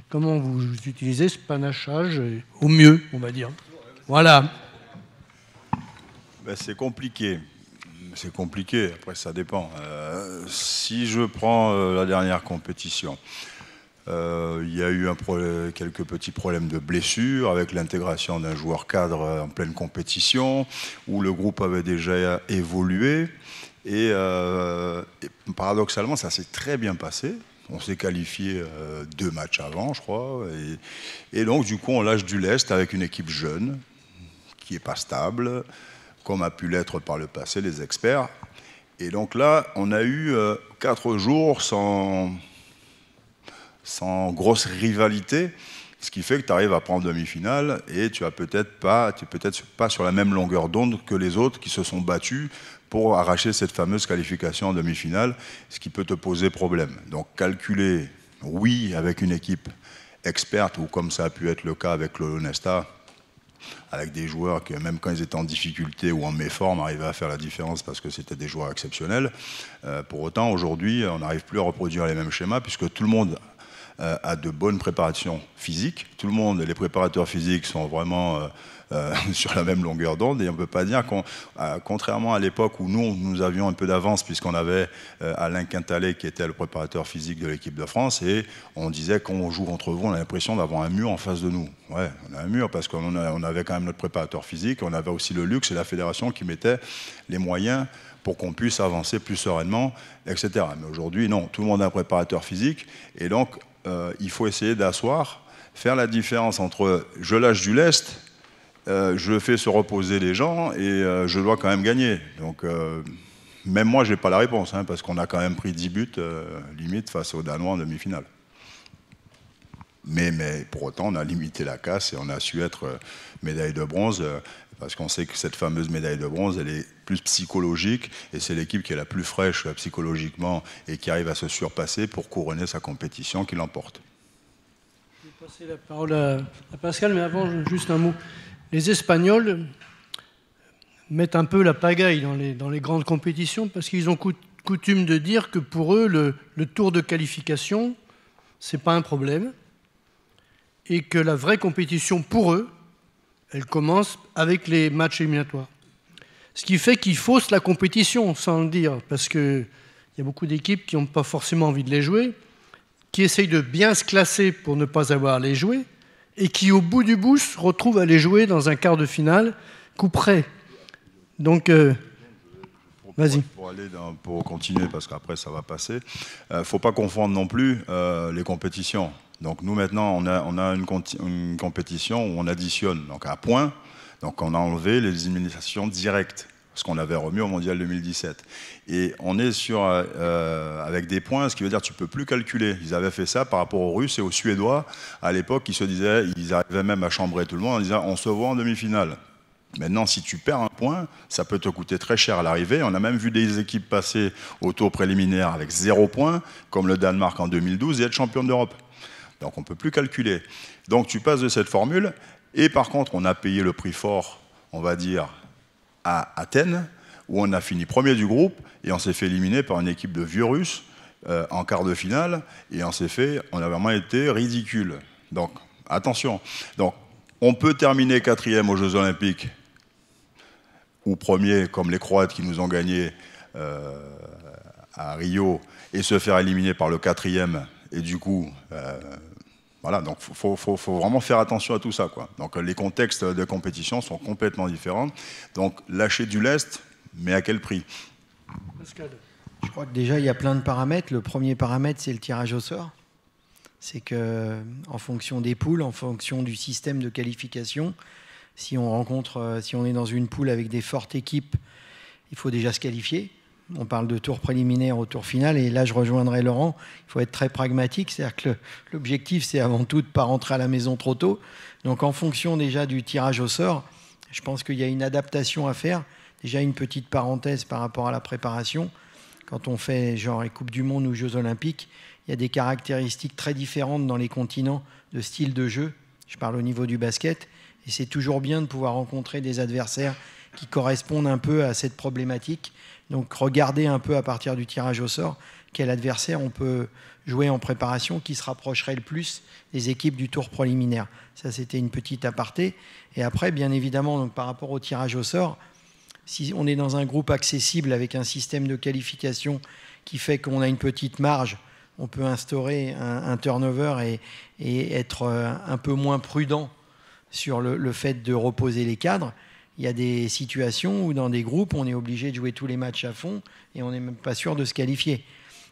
Comment vous utilisez ce panachage euh, au mieux, on va dire. Voilà. Ben, c'est compliqué. C'est compliqué, après ça dépend. Euh, si je prends la dernière compétition, euh, il y a eu un quelques petits problèmes de blessures avec l'intégration d'un joueur cadre en pleine compétition, où le groupe avait déjà évolué. Et, euh, paradoxalement, ça s'est très bien passé. On s'est qualifié euh, deux matchs avant, je crois. Et, et donc, du coup, on lâche du lest avec une équipe jeune, qui n'est pas stable, comme a pu l'être par le passé les experts. Et donc là, on a eu quatre jours sans, sans grosse rivalité, ce qui fait que tu arrives à prendre demi-finale et tu n'es peut-être pas, peut pas sur la même longueur d'onde que les autres qui se sont battus pour arracher cette fameuse qualification en demi-finale, ce qui peut te poser problème. Donc calculer, oui, avec une équipe experte, ou comme ça a pu être le cas avec le avec des joueurs qui, même quand ils étaient en difficulté ou en méforme, arrivaient à faire la différence parce que c'était des joueurs exceptionnels. Euh, pour autant, aujourd'hui, on n'arrive plus à reproduire les mêmes schémas puisque tout le monde euh, à de bonnes préparations physiques. Tout le monde, les préparateurs physiques sont vraiment euh, euh, sur la même longueur d'onde et on ne peut pas dire qu'on, contrairement à l'époque où nous, nous avions un peu d'avance puisqu'on avait Alain Quintalet qui était le préparateur physique de l'équipe de France et on disait qu'on joue entre vous, on a l'impression d'avoir un mur en face de nous. Ouais, on a un mur parce qu'on on avait quand même notre préparateur physique, on avait aussi le luxe et la fédération qui mettait les moyens pour qu'on puisse avancer plus sereinement, etc. Mais aujourd'hui, non, tout le monde a un préparateur physique et donc euh, il faut essayer d'asseoir, faire la différence entre je lâche du lest, euh, je fais se reposer les gens et euh, je dois quand même gagner. Donc, même moi, je n'ai pas la réponse, hein, parce qu'on a quand même pris 10 buts, limite, face aux Danois en demi-finale. Mais, mais, pour autant, on a limité la casse et on a su être médaille de bronze, parce qu'on sait que cette fameuse médaille de bronze, elle est plus psychologique, et c'est l'équipe qui est la plus fraîche euh, psychologiquement et qui arrive à se surpasser pour couronner sa compétition qui l'emporte. Je vais passer la parole à, Pascal, mais avant, juste un mot. Les Espagnols mettent un peu la pagaille dans les, dans les grandes compétitions parce qu'ils ont coutume de dire que pour eux, le, tour de qualification, ce n'est pas un problème et que la vraie compétition pour eux, elle commence avec les matchs éliminatoires. Ce qui fait qu'il fausse la compétition, sans le dire, parce qu'il y a beaucoup d'équipes qui n'ont pas forcément envie de les jouer, qui essayent de bien se classer pour ne pas avoir à les jouer, et qui, au bout du bout, se retrouvent à les jouer dans un quart de finale coup près. Donc. Euh, vas-y. Pour, pour continuer, parce qu'après ça va passer, il euh, ne faut pas confondre non plus euh, les compétitions. Donc nous maintenant, on a, une, compétition où on additionne donc à points donc on a enlevé les administrations directes, ce qu'on avait remis au Mondial 2017. Et on est sur, euh, euh, avec des points, ce qui veut dire que tu ne peux plus calculer. Ils avaient fait ça par rapport aux Russes et aux Suédois. À l'époque, ils se disaient, ils arrivaient même à chambrer tout le monde en disant on se voit en demi-finale. Maintenant, si tu perds un point, ça peut te coûter très cher à l'arrivée. On a même vu des équipes passer au tour préliminaire avec zéro point, comme le Danemark en 2012, et être champion d'Europe. Donc on ne peut plus calculer. Donc tu passes de cette formule et par contre, on a payé le prix fort, on va dire, à Athènes, où on a fini premier du groupe et on s'est fait éliminer par une équipe de vieux Russes euh, en quart de finale et on s'est fait, on a vraiment été ridicule. Donc attention. Donc on peut terminer quatrième aux Jeux Olympiques ou premier comme les Croates qui nous ont gagné euh, à Rio et se faire éliminer par le quatrième et du coup euh, voilà, donc il faut, vraiment faire attention à tout ça. Quoi. Donc euh, les contextes de compétition sont complètement différents. Donc lâcher du lest, mais à quel prix Pascal Je crois que déjà, il y a plein de paramètres. Le premier paramètre, c'est le tirage au sort. C'est qu'en fonction des poules, en fonction du système de qualification, si on rencontre, euh, si on est dans une poule avec des fortes équipes, il faut déjà se qualifier on parle de tour préliminaire au tour final, et là je rejoindrai Laurent, il faut être très pragmatique, c'est-à-dire que l'objectif c'est avant tout de ne pas rentrer à la maison trop tôt. Donc en fonction déjà du tirage au sort, je pense qu'il y a une adaptation à faire. Déjà une petite parenthèse par rapport à la préparation. Quand on fait genre les Coupes du Monde ou Jeux Olympiques, il y a des caractéristiques très différentes dans les continents de style de jeu. Je parle au niveau du basket. Et c'est toujours bien de pouvoir rencontrer des adversaires qui correspondent un peu à cette problématique donc regardez un peu à partir du tirage au sort quel adversaire on peut jouer en préparation qui se rapprocherait le plus des équipes du tour préliminaire. Ça, c'était une petite aparté. Et après, bien évidemment, par rapport au tirage au sort, si on est dans un groupe accessible avec un système de qualification qui fait qu'on a une petite marge, on peut instaurer un, turnover et, être euh, un peu moins prudent sur le fait de reposer les cadres il y a des situations où dans des groupes, on est obligé de jouer tous les matchs à fond et on n'est même pas sûr de se qualifier.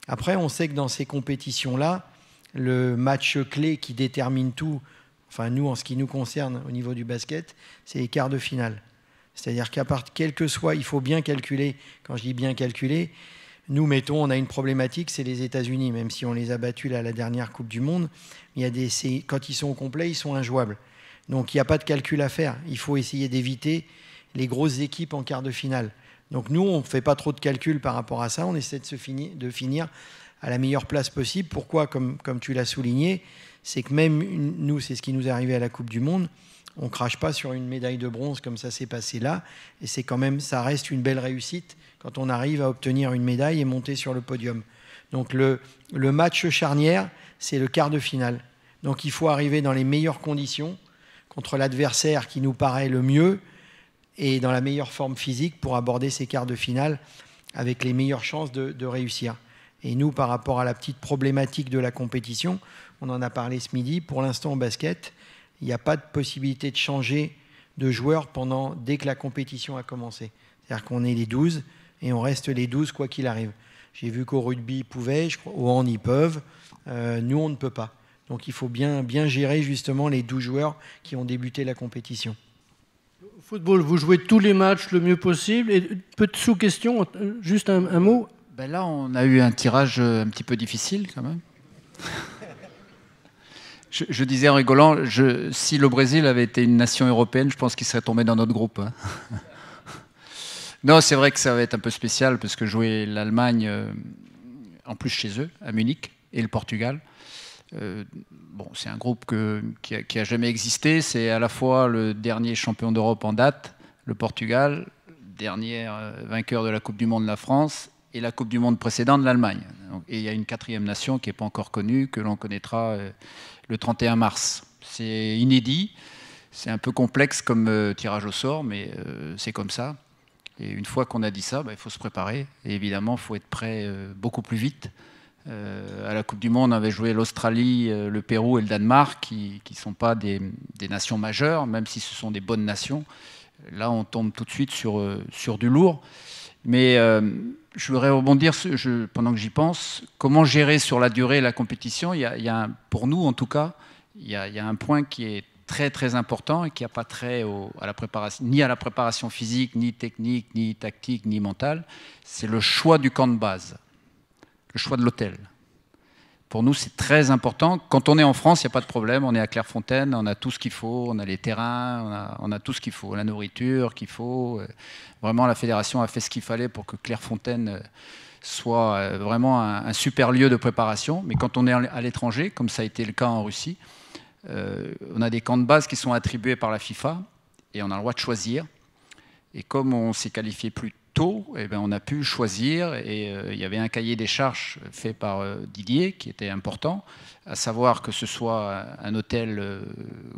Après, on sait que dans ces compétitions-là, le match clé qui détermine tout, enfin nous en ce qui nous concerne au niveau du basket, c'est les quarts de finale. C'est-à-dire qu'à part, quel que soit, il faut bien calculer. Quand je dis bien calculer, nous mettons, on a une problématique, c'est les États-Unis, même si on les a battus là, à la dernière Coupe du Monde. Il a des, quand ils sont au complet, ils sont injouables. Donc il n'y a pas de calcul à faire. Il faut essayer d'éviter les grosses équipes en quart de finale. Donc nous, on ne fait pas trop de calcul par rapport à ça. On essaie de, se finir, de finir à la meilleure place possible. Pourquoi comme, comme tu l'as souligné, c'est que même nous, c'est ce qui nous est arrivé à la Coupe du Monde. On ne crache pas sur une médaille de bronze comme ça s'est passé là. Et c'est quand même, ça reste une belle réussite quand on arrive à obtenir une médaille et monter sur le podium. Donc le, le match charnière, c'est le quart de finale. Donc il faut arriver dans les meilleures conditions contre l'adversaire qui nous paraît le mieux et dans la meilleure forme physique pour aborder ces quarts de finale avec les meilleures chances de, réussir. Et nous, par rapport à la petite problématique de la compétition, on en a parlé ce midi, pour l'instant au basket, il n'y a pas de possibilité de changer de joueur pendant, dès que la compétition a commencé. C'est-à-dire qu'on est les 12 et on reste les 12 quoi qu'il arrive. J'ai vu qu'au rugby, ils pouvaient, je crois, au peuvent. Euh, nous, on ne peut pas. Donc il faut bien, bien gérer justement les 12 joueurs qui ont débuté la compétition. football, vous jouez tous les matchs le mieux possible. Et peu de sous-questions, juste un, mot ben Là, on a eu un tirage euh, un petit peu difficile quand même. Je, disais en rigolant, si le Brésil avait été une nation européenne, je pense qu'il serait tombé dans notre groupe. Hein. non, c'est vrai que ça va être un peu spécial parce que jouer l'Allemagne, euh, en plus chez eux, à Munich, et le Portugal, euh, bon, c'est un groupe qui, a, jamais existé. C'est à la fois le dernier champion d'Europe en date, le Portugal, dernier euh, vainqueur de la Coupe du Monde, la France, et la Coupe du Monde précédente, l'Allemagne. Et il y a une quatrième nation qui n'est pas encore connue, que l'on connaîtra euh, le 31 mars. C'est inédit. C'est un peu complexe comme tirage au sort, mais c'est comme ça. Et une fois qu'on a dit ça, bah, il faut se préparer. Et évidemment, il faut être prêt beaucoup plus vite. Euh, à la Coupe du Monde, on avait joué l'Australie, euh, le Pérou et le Danemark, qui ne sont pas des, nations majeures, même si ce sont des bonnes nations. Là, on tombe tout de suite sur, euh, du lourd. Mais je voudrais rebondir, pendant que j'y pense, comment gérer sur la durée la compétition il y, a, Pour nous, en tout cas, il y, a, un point qui est très très important et qui n'a pas trait à la préparation, ni à la préparation physique, ni technique, ni tactique, ni mentale, c'est le choix du camp de base le choix de l'hôtel. Pour nous, c'est très important. Quand on est en France, il n'y a pas de problème. On est à Clairefontaine, on a tout ce qu'il faut. On a les terrains, on a, tout ce qu'il faut. La nourriture qu'il faut. Euh, vraiment, la fédération a fait ce qu'il fallait pour que Clairefontaine euh, soit euh, vraiment un, super lieu de préparation. Mais quand on est à l'étranger, comme ça a été le cas en Russie, on a des camps de base qui sont attribués par la FIFA et on a le droit de choisir. Et comme on s'est qualifié plus tôt, eh ben, on a pu choisir, et euh, il y avait un cahier des charges fait par euh, Didier qui était important, à savoir que ce soit un hôtel euh,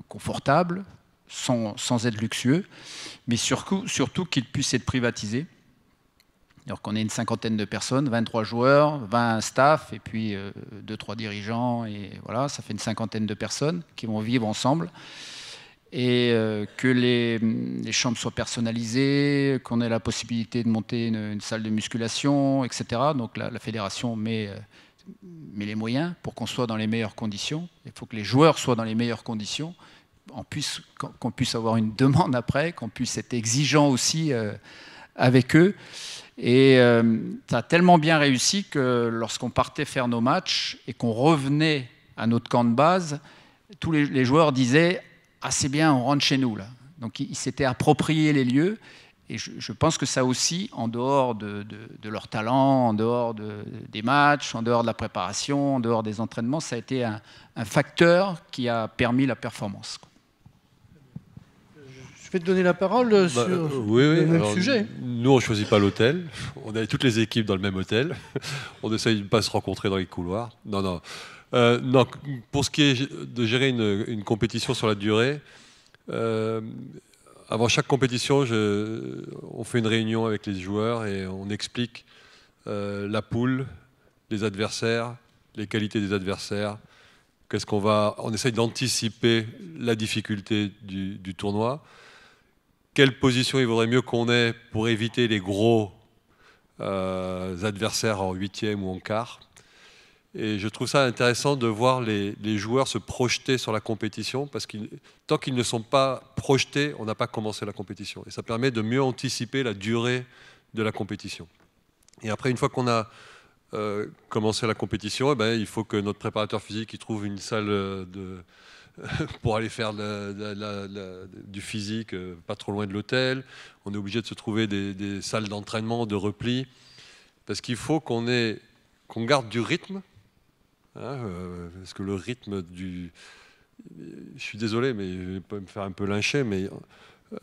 confortable, sans, sans, être luxueux, mais surtout, surtout qu'il puisse être privatisé. Alors qu'on est une cinquantaine de personnes, 23 joueurs, 20 staff, et puis 2-3 dirigeants, et voilà, ça fait une cinquantaine de personnes qui vont vivre ensemble et euh, que les, chambres soient personnalisées, qu'on ait la possibilité de monter une, salle de musculation, etc. Donc la, fédération euh, met, les moyens pour qu'on soit dans les meilleures conditions. Il faut que les joueurs soient dans les meilleures conditions, qu'on puisse, puisse, avoir une demande après, qu'on puisse être exigeant aussi euh, avec eux. Et ça a tellement bien réussi que lorsqu'on partait faire nos matchs et qu'on revenait à notre camp de base, tous les, les joueurs disaient ah c'est bien, on rentre chez nous là. Donc ils s'étaient approprié les lieux et je, pense que ça aussi, en dehors de, de, leur talent, en dehors de, des matchs, en dehors de la préparation, en dehors des entraînements, ça a été un, facteur qui a permis la performance. Je vais te donner la parole bah, sur euh, le même sujet. Nous, on ne choisit pas l'hôtel. On a toutes les équipes dans le même hôtel. On essaye de pas se rencontrer dans les couloirs. Non, non. Euh, pour ce qui est de gérer une, compétition sur la durée, euh, avant chaque compétition, on fait une réunion avec les joueurs et on explique euh, la poule, les adversaires, les qualités des adversaires. Qu'est-ce qu'on va On essaye d'anticiper la difficulté du, du, tournoi. Quelle position il vaudrait mieux qu'on ait pour éviter les gros adversaires en huitième ou en quart et je trouve ça intéressant de voir les, joueurs se projeter sur la compétition, parce que tant qu'ils ne sont pas projetés, on n'a pas commencé la compétition. Et ça permet de mieux anticiper la durée de la compétition. Et après, une fois qu'on a euh, commencé la compétition, eh ben, il faut que notre préparateur physique il trouve une salle euh, de, pour aller faire du physique euh, pas trop loin de l'hôtel. On est obligé de se trouver des, salles d'entraînement, de repli, parce qu'il faut qu'on garde du rythme Hein, euh, parce que le rythme du. Je suis désolé, mais je vais me faire un peu lyncher, mais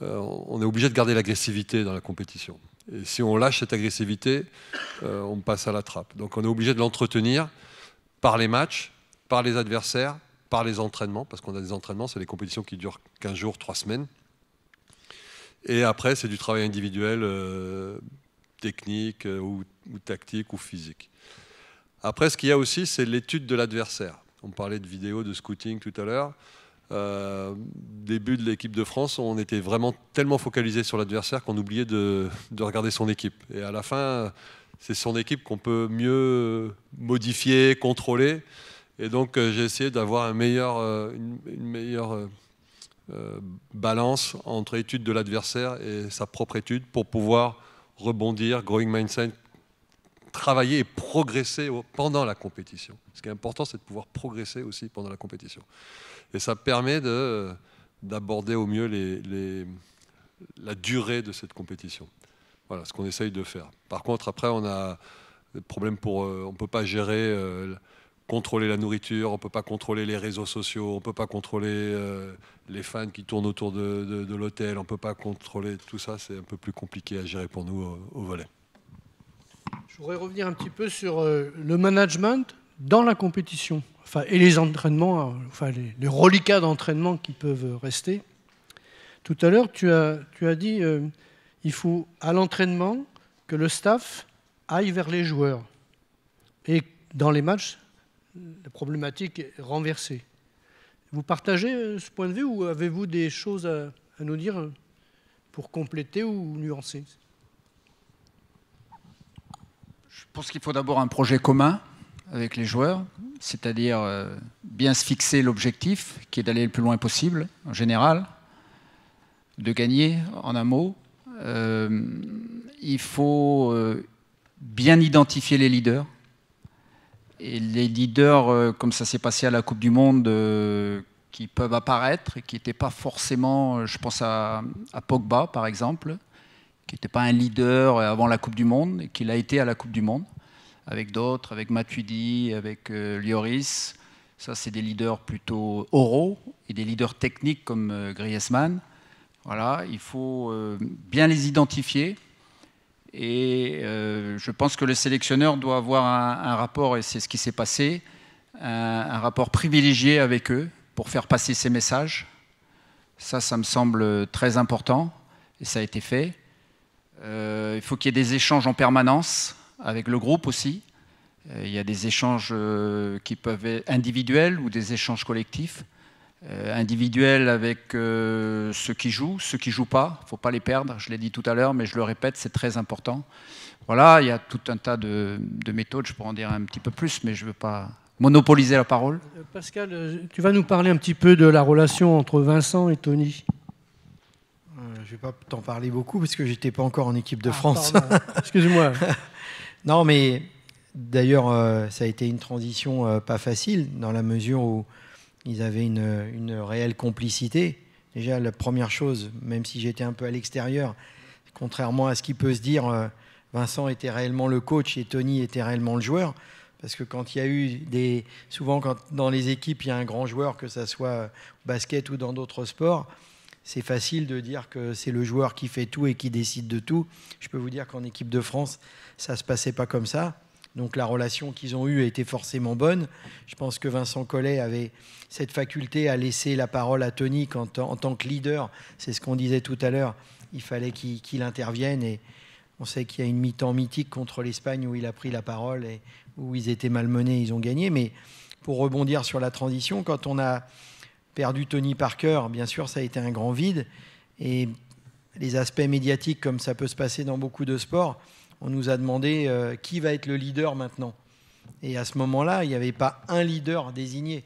euh, on est obligé de garder l'agressivité dans la compétition. Et si on lâche cette agressivité, euh, on passe à la trappe. Donc on est obligé de l'entretenir par les matchs, par les adversaires, par les entraînements, parce qu'on a des entraînements, c'est des compétitions qui durent 15 jours, 3 semaines. Et après, c'est du travail individuel, technique ou, tactique ou physique. Après, ce qu'il y a aussi, c'est l'étude de l'adversaire. On parlait de vidéo, de scouting tout à l'heure. Euh, début de l'équipe de France, on était vraiment tellement focalisé sur l'adversaire qu'on oubliait de, regarder son équipe. Et à la fin, c'est son équipe qu'on peut mieux modifier, contrôler. Et donc, euh, j'ai essayé d'avoir euh, une, meilleure balance entre étude de l'adversaire et sa propre étude pour pouvoir rebondir, growing mindset, travailler et progresser pendant la compétition. Ce qui est important, c'est de pouvoir progresser aussi pendant la compétition. Et ça permet d'aborder au mieux les, la durée de cette compétition. Voilà ce qu'on essaye de faire. Par contre, après, on a des problèmes pour... Euh, on ne peut pas gérer... Euh, contrôler la nourriture, on ne peut pas contrôler les réseaux sociaux, on ne peut pas contrôler euh, les fans qui tournent autour de, l'hôtel, on ne peut pas contrôler tout ça, c'est un peu plus compliqué à gérer pour nous au volet. Je voudrais revenir un petit peu sur euh, le management dans la compétition et les entraînements, euh, enfin, les, reliquats d'entraînement qui peuvent rester. Tout à l'heure, tu as, dit euh, il faut à l'entraînement que le staff aille vers les joueurs. Et dans les matchs, la problématique est renversée. Vous partagez ce point de vue ou avez-vous des choses à nous dire pour compléter ou nuancer Je pense qu'il faut d'abord un projet commun avec les joueurs, c'est-à-dire euh, bien se fixer l'objectif qui est d'aller le plus loin possible, en général, de gagner, en un mot. Euh, il faut euh, bien identifier les leaders. Et les leaders, comme ça s'est passé à la Coupe du Monde, qui peuvent apparaître et qui n'étaient pas forcément, je pense à Pogba par exemple, qui n'était pas un leader euh, avant la Coupe du Monde, et qu'il a été à la Coupe du Monde, avec d'autres, avec Matuidi, avec euh, Lloris. Ça, c'est des leaders plutôt oraux et des leaders techniques comme euh, Griezmann. Voilà, il faut bien les identifier. Et je pense que le sélectionneur doit avoir un, rapport, et c'est ce qui s'est passé, un, rapport privilégié avec eux pour faire passer ces messages. Ça, ça me semble très important et ça a été fait. Euh, il faut qu'il y ait des échanges en permanence avec le groupe aussi. Euh, il y a des échanges euh, qui peuvent être individuels ou des échanges collectifs. individuels avec ceux qui jouent, ceux qui ne jouent pas. Il ne faut pas les perdre. Je l'ai dit tout à l'heure, mais je le répète, c'est très important. Voilà, il y a tout un tas de méthodes. Je pourrais en dire un petit peu plus, mais je ne veux pas monopoliser la parole. Pascal, tu vas nous parler un petit peu de la relation entre Vincent et Tony je ne vais pas t'en parler beaucoup parce que j'étais pas encore en équipe de ah, France. Excuse-moi. non, mais d'ailleurs, euh, ça a été une transition euh, pas facile dans la mesure où ils avaient une, réelle complicité. Déjà, la première chose, même si j'étais un peu à l'extérieur, contrairement à ce qui peut se dire, euh, Vincent était réellement le coach et Tony était réellement le joueur. Parce que quand il y a eu des. Souvent, quand dans les équipes, il y a un grand joueur, que ce soit au basket ou dans d'autres sports, c'est facile de dire que c'est le joueur qui fait tout et qui décide de tout. Je peux vous dire qu'en équipe de France, ça ne se passait pas comme ça. Donc la relation qu'ils ont eue a été forcément bonne. Je pense que Vincent Collet avait cette faculté à laisser la parole à Tony en tant que leader, c'est ce qu'on disait tout à l'heure, il fallait qu'il intervienne. Et on sait qu'il y a une mi-temps mythique contre l'Espagne où il a pris la parole et où ils étaient malmenés, ils ont gagné. Mais pour rebondir sur la transition, quand on a perdu Tony Parker, bien sûr, ça a été un grand vide. Et les aspects médiatiques, comme ça peut se passer dans beaucoup de sports, on nous a demandé euh, qui va être le leader maintenant. Et à ce moment-là, il n'y avait pas un leader désigné.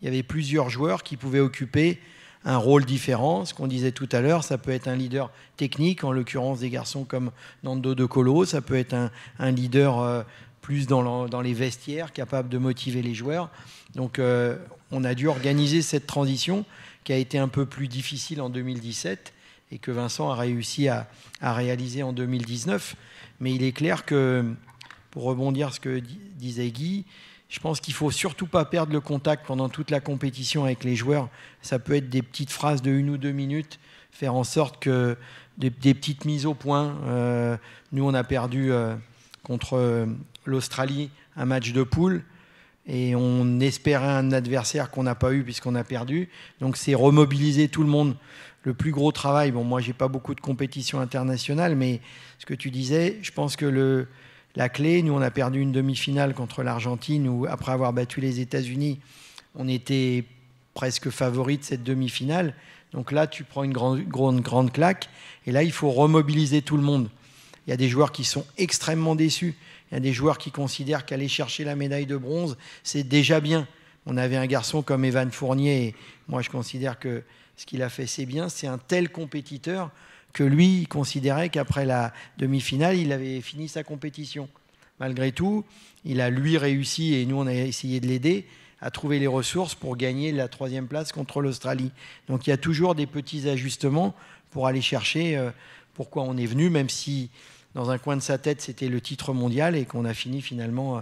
Il y avait plusieurs joueurs qui pouvaient occuper un rôle différent. Ce qu'on disait tout à l'heure, ça peut être un leader technique, en l'occurrence des garçons comme Nando De Colo. Ça peut être un, leader euh, plus dans, les vestiaires, capable de motiver les joueurs. Donc euh, on a dû organiser cette transition qui a été un peu plus difficile en 2017 et que Vincent a réussi à, réaliser en 2019. Mais il est clair que, pour rebondir ce que disait Guy, je pense qu'il ne faut surtout pas perdre le contact pendant toute la compétition avec les joueurs. Ça peut être des petites phrases de une ou deux minutes, faire en sorte que des, petites mises au point. Euh, nous, on a perdu euh, contre euh, l'Australie un match de poule et on espérait un adversaire qu'on n'a pas eu puisqu'on a perdu. Donc c'est remobiliser tout le monde. Le plus gros travail, bon moi j'ai pas beaucoup de compétition internationale, mais ce que tu disais, je pense que la clé, nous on a perdu une demi-finale contre l'Argentine où après avoir battu les États-Unis, on était presque favori de cette demi-finale. Donc là tu prends une grande, grande claque et là il faut remobiliser tout le monde. Il y a des joueurs qui sont extrêmement déçus. Il y a des joueurs qui considèrent qu'aller chercher la médaille de bronze, c'est déjà bien. On avait un garçon comme Evan Fournier, et moi je considère que ce qu'il a fait, c'est bien. C'est un tel compétiteur que lui, il considérait qu'après la demi-finale, il avait fini sa compétition. Malgré tout, il a lui réussi, et nous on a essayé de l'aider, à trouver les ressources pour gagner la troisième place contre l'Australie. Donc il y a toujours des petits ajustements pour aller chercher euh, pourquoi on est venu, même si dans un coin de sa tête, c'était le titre mondial et qu'on a fini finalement euh,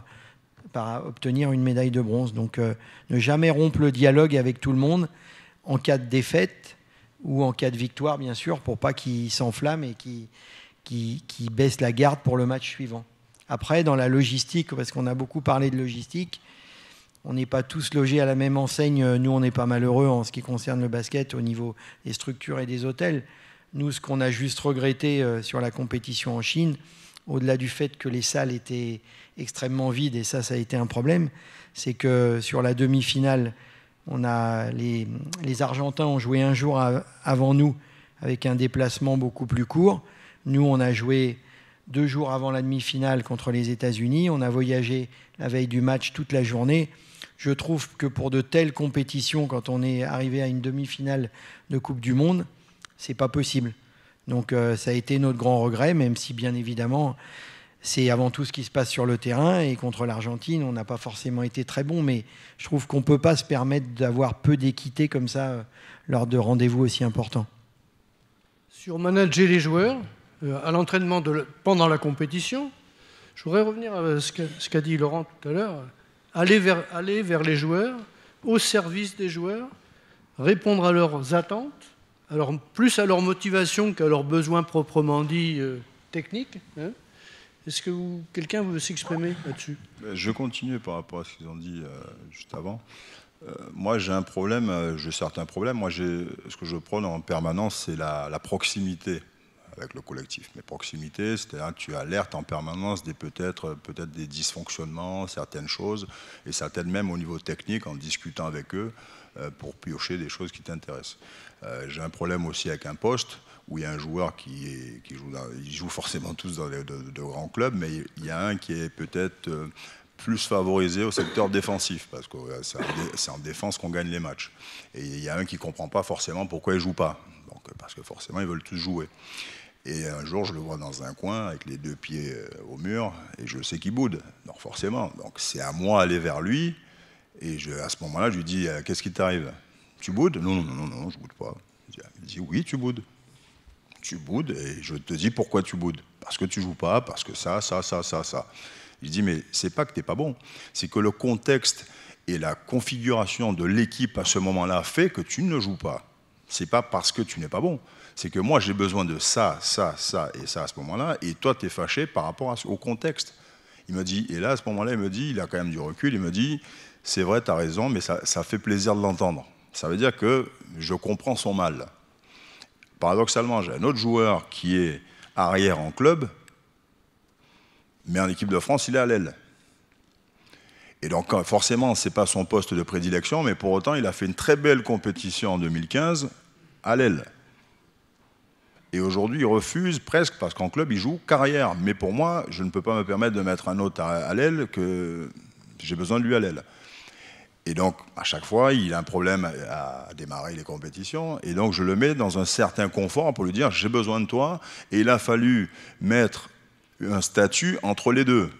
par obtenir une médaille de bronze. Donc euh, ne jamais rompre le dialogue avec tout le monde en cas de défaite ou en cas de victoire, bien sûr, pour pas qu'il s'enflamme et qu'il baisse la garde pour le match suivant. Après, dans la logistique, parce qu'on a beaucoup parlé de logistique, on n'est pas tous logés à la même enseigne. Nous, on n'est pas malheureux en ce qui concerne le basket au niveau des structures et des hôtels. Nous, ce qu'on a juste regretté euh, sur la compétition en Chine, au-delà du fait que les salles étaient extrêmement vides, et ça, ça a été un problème, c'est que sur la demi-finale, on a les, les, Argentins ont joué un jour avant nous avec un déplacement beaucoup plus court. Nous, on a joué deux jours avant la demi-finale contre les États-Unis. On a voyagé la veille du match toute la journée. Je trouve que pour de telles compétitions, quand on est arrivé à une demi-finale de Coupe du Monde, c'est pas possible. Donc euh, ça a été notre grand regret, même si bien évidemment c'est avant tout ce qui se passe sur le terrain et contre l'Argentine on n'a pas forcément été très bon, mais je trouve qu'on ne peut pas se permettre d'avoir peu d'équité comme ça euh, lors de rendez-vous aussi importants. Sur manager les joueurs euh, à l'entraînement pendant la compétition, je voudrais revenir à ce qu'a dit Laurent tout à l'heure, aller vers les joueurs, au service des joueurs, répondre à leurs attentes alors, plus à leur motivation qu'à leurs besoins proprement dit euh, techniques. Hein. Est-ce que quelqu'un veut s'exprimer là-dessus euh, Je continue par rapport à ce qu'ils ont dit euh, juste avant. moi, j'ai un problème, j'ai certains problèmes. Moi, ce que je prône en permanence, c'est la, proximité avec le collectif. Mais proximité, c'est-à-dire que tu alertes en permanence des peut-être peut-être des dysfonctionnements, certaines choses, et certaines même au niveau technique en discutant avec eux euh, pour piocher des choses qui t'intéressent. Euh, j'ai un problème aussi avec un poste où il y a un joueur qui, joue, ils jouent forcément tous dans de, grands clubs, mais il y a un qui est peut-être euh, plus favorisé au secteur défensif, parce que c'est en défense qu'on gagne les matchs. Et il y a un qui ne comprend pas forcément pourquoi il ne joue pas, Donc, parce que forcément ils veulent tous jouer. Et un jour, je le vois dans un coin avec les deux pieds au mur, et je sais qu'il boude, donc forcément. Donc c'est à moi d'aller vers lui, et à ce moment-là, je lui dis euh, Qu'est-ce qui t'arrive Tu boudes non, non, non, non, je boude pas. Il dit Oui, tu boudes. Tu boudes et je te dis pourquoi tu boudes. Parce que tu joues pas, parce que ça, ça, ça, ça, ça. Je dis Mais c'est pas que tu n'es pas bon, c'est que le contexte et la configuration de l'équipe à ce moment-là fait que tu ne joues pas. C'est pas parce que tu n'es pas bon. C'est que moi, j'ai besoin de ça, ça, ça et ça à ce moment-là, et toi, tu es fâché par rapport au contexte. Il me dit, et là, à ce moment-là, il me dit, il a quand même du recul, il me dit, c'est vrai, tu as raison, mais ça, fait plaisir de l'entendre. Ça veut dire que je comprends son mal. Paradoxalement, j'ai un autre joueur qui est arrière en club, mais en équipe de France, il est à l'aile. Et donc, forcément, ce n'est pas son poste de prédilection, mais pour autant, il a fait une très belle compétition en 2015 à l'aile. Et aujourd'hui, il refuse presque, parce qu'en club, il joue carrière. Mais pour moi, je ne peux pas me permettre de mettre un autre à, l'aile que j'ai besoin de lui à l'aile. Et donc, à chaque fois, il a un problème à démarrer les compétitions. Et donc, je le mets dans un certain confort pour lui dire j'ai besoin de toi. Et il a fallu mettre un statut entre les deux.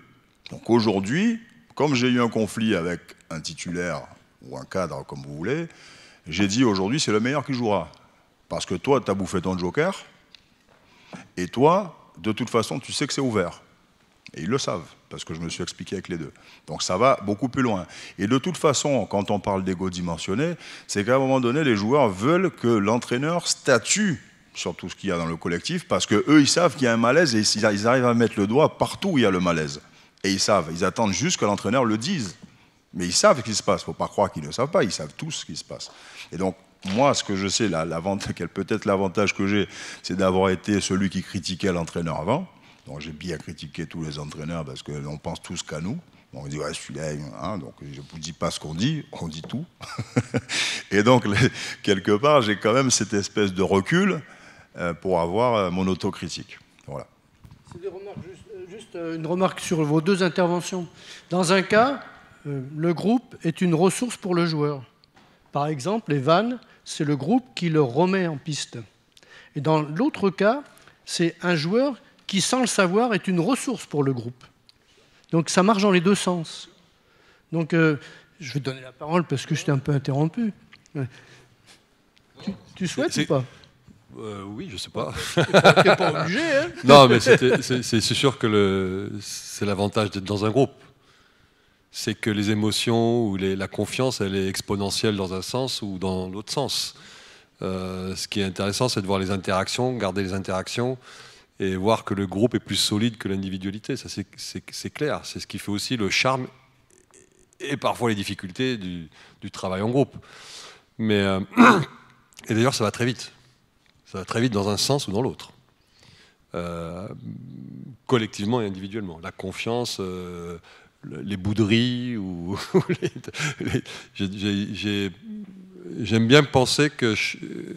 Donc, aujourd'hui, comme j'ai eu un conflit avec un titulaire ou un cadre, comme vous voulez, j'ai dit aujourd'hui, c'est le meilleur qui jouera. Parce que toi, tu as bouffé ton joker. Et toi, de toute façon, tu sais que c'est ouvert. Et ils le savent parce que je me suis expliqué avec les deux. Donc ça va beaucoup plus loin. Et de toute façon, quand on parle d'ego dimensionné, c'est qu'à un moment donné, les joueurs veulent que l'entraîneur statue sur tout ce qu'il y a dans le collectif, parce que eux, ils savent qu'il y a un malaise et ils arrivent à mettre le doigt partout où il y a le malaise. Et ils savent, ils attendent juste que l'entraîneur le dise. Mais ils savent ce qui se passe. Il ne faut pas croire qu'ils ne savent pas. Ils savent tous ce qui se passe. Et donc, moi, ce que je sais, la, peut être l'avantage que j'ai, c'est d'avoir été celui qui critiquait l'entraîneur avant. Donc j'ai bien critiqué tous les entraîneurs parce qu'on pense tous qu'à nous. On dit, ouais, là hein, donc je ne vous dis pas ce qu'on dit, on dit tout. et donc, quelque part, j'ai quand même cette espèce de recul euh, pour avoir euh, mon autocritique. Voilà. Juste, euh, une remarque sur vos deux interventions. Dans un cas, le groupe est une ressource pour le joueur. Par exemple, les vannes, c'est le groupe qui le remet en piste. Et dans l'autre cas, c'est un joueur qui, sans le savoir, est une ressource pour le groupe. Donc ça marche dans les deux sens. Donc euh, je vais te donner la parole parce que je t'ai un peu interrompu. Tu, souhaites ou pas euh, Oui, je sais pas. pas obligé. Hein. non, mais c'est sûr que c'est l'avantage d'être dans un groupe. C'est que les émotions ou la confiance, elle est exponentielle dans un sens ou dans l'autre sens. Euh, ce qui est intéressant, c'est de voir les interactions, garder les interactions, et voir que le groupe est plus solide que l'individualité. Ça, c'est clair. C'est ce qui fait aussi le charme et parfois les difficultés du, travail en groupe. Mais, euh, et d'ailleurs, ça va très vite. Ça va très vite dans un sens ou dans l'autre. Euh, collectivement et individuellement. La confiance, euh, les bouderies, j'aime bien penser que,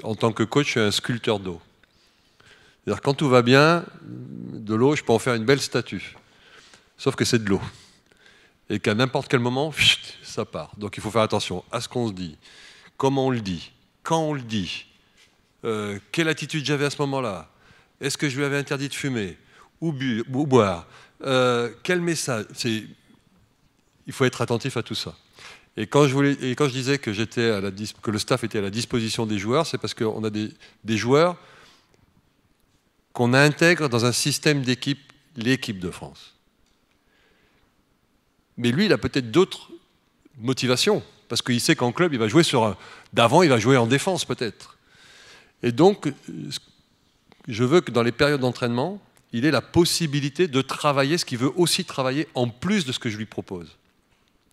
en tant que coach, je suis un sculpteur d'eau. C'est-à-dire, quand tout va bien, de l'eau, je peux en faire une belle statue. Sauf que c'est de l'eau. Et qu'à n'importe quel moment, ça part. Donc il faut faire attention à ce qu'on se dit, comment on le dit, quand on le dit, euh, quelle attitude j'avais à ce moment-là, est-ce que je lui avais interdit de fumer ou, boire, euh, quel message. Il faut être attentif à tout ça. Et quand je, disais que, le staff était à la disposition des joueurs, c'est parce qu'on a des joueurs qu'on intègre dans un système d'équipe l'équipe de France. Mais lui, il a peut-être d'autres motivations, parce qu'il sait qu'en club, il va jouer sur... D'avant, il va jouer en défense peut-être. Et donc, euh, je veux que dans les périodes d'entraînement, il ait la possibilité de travailler ce qu'il veut aussi travailler en plus de ce que je lui propose.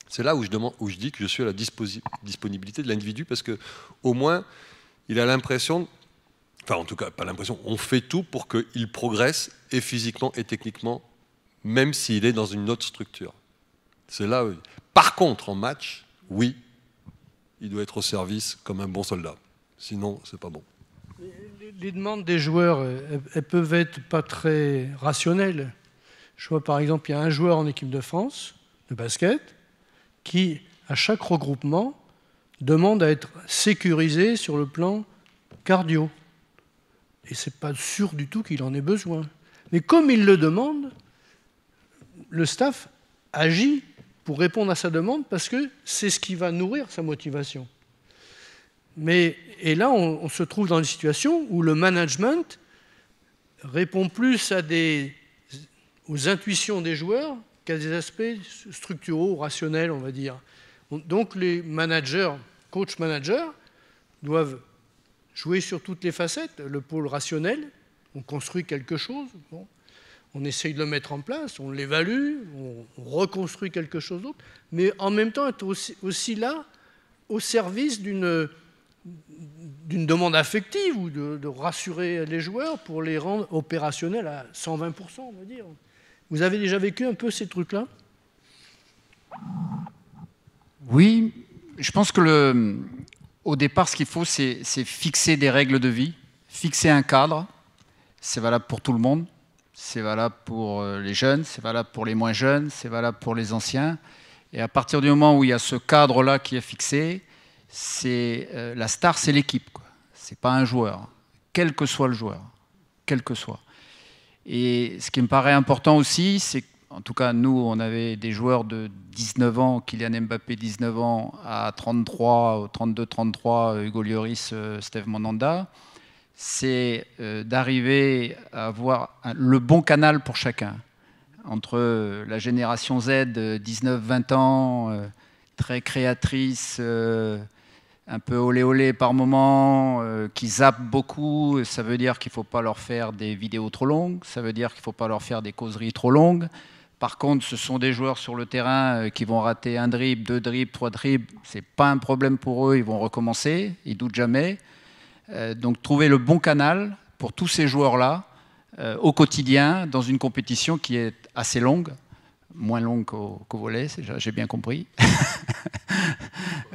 C'est là où je, demande, où je dis que je suis à la disponibilité de l'individu parce qu'au moins il a l'impression enfin en tout cas pas l'impression, on fait tout pour qu'il progresse et physiquement et techniquement, même s'il est dans une autre structure. C'est là. Par contre, en match, oui, il doit être au service comme un bon soldat. Sinon, n'est pas bon. Les demandes des joueurs, elles peuvent être pas très rationnelles. Je vois par exemple, il y a un joueur en équipe de France de basket qui, à chaque regroupement, demande à être sécurisé sur le plan cardio et ce n'est pas sûr du tout qu'il en ait besoin. Mais comme il le demande, le staff agit pour répondre à sa demande parce que c'est ce qui va nourrir sa motivation. Mais, et là, on, se trouve dans une situation où le management répond plus à des, aux intuitions des joueurs qu'à des aspects structuraux, rationnels, on va dire. Donc les managers, coach-managers, doivent jouer sur toutes les facettes. Le pôle rationnel, on construit quelque chose, on essaye de le mettre en place, on l'évalue, on, reconstruit quelque chose d'autre, mais en même temps être aussi, là au service d'une d'une demande affective ou de, de, rassurer les joueurs pour les rendre opérationnels à 120%, on va dire. Vous avez déjà vécu un peu ces trucs-là Oui, je pense que le, au départ, ce qu'il faut, c'est fixer des règles de vie, fixer un cadre. C'est valable pour tout le monde. C'est valable pour euh, les jeunes, c'est valable pour les moins jeunes, c'est valable pour les anciens. Et à partir du moment où il y a ce cadre-là qui est fixé, c'est euh, la star, c'est l'équipe. C'est pas un joueur, quel que soit le joueur, quel que soit. Et ce qui me paraît important aussi, c'est en tout cas, nous, on avait des joueurs de 19 ans, Kylian Mbappé 19 ans, à 33, 32-33, Hugo Lloris, euh, Steve Monanda. C'est euh, d'arriver à avoir le bon canal pour chacun, entre euh, la génération Z, 19-20 ans, très créatrice, un peu olé olé par moment, qui zappent beaucoup. Ça veut dire qu'il ne faut pas leur faire des vidéos trop longues, ça veut dire qu'il ne faut pas leur faire des causeries trop longues, par contre, ce sont des joueurs sur le terrain euh, qui vont rater un dribble, deux dribbles, trois dribbles. n'est pas un problème pour eux. Ils vont recommencer. Ils doutent jamais. Euh, donc, trouver le bon canal pour tous ces joueurs-là euh, au quotidien dans une compétition qui est assez longue, moins longue qu'au volet, j'ai bien compris.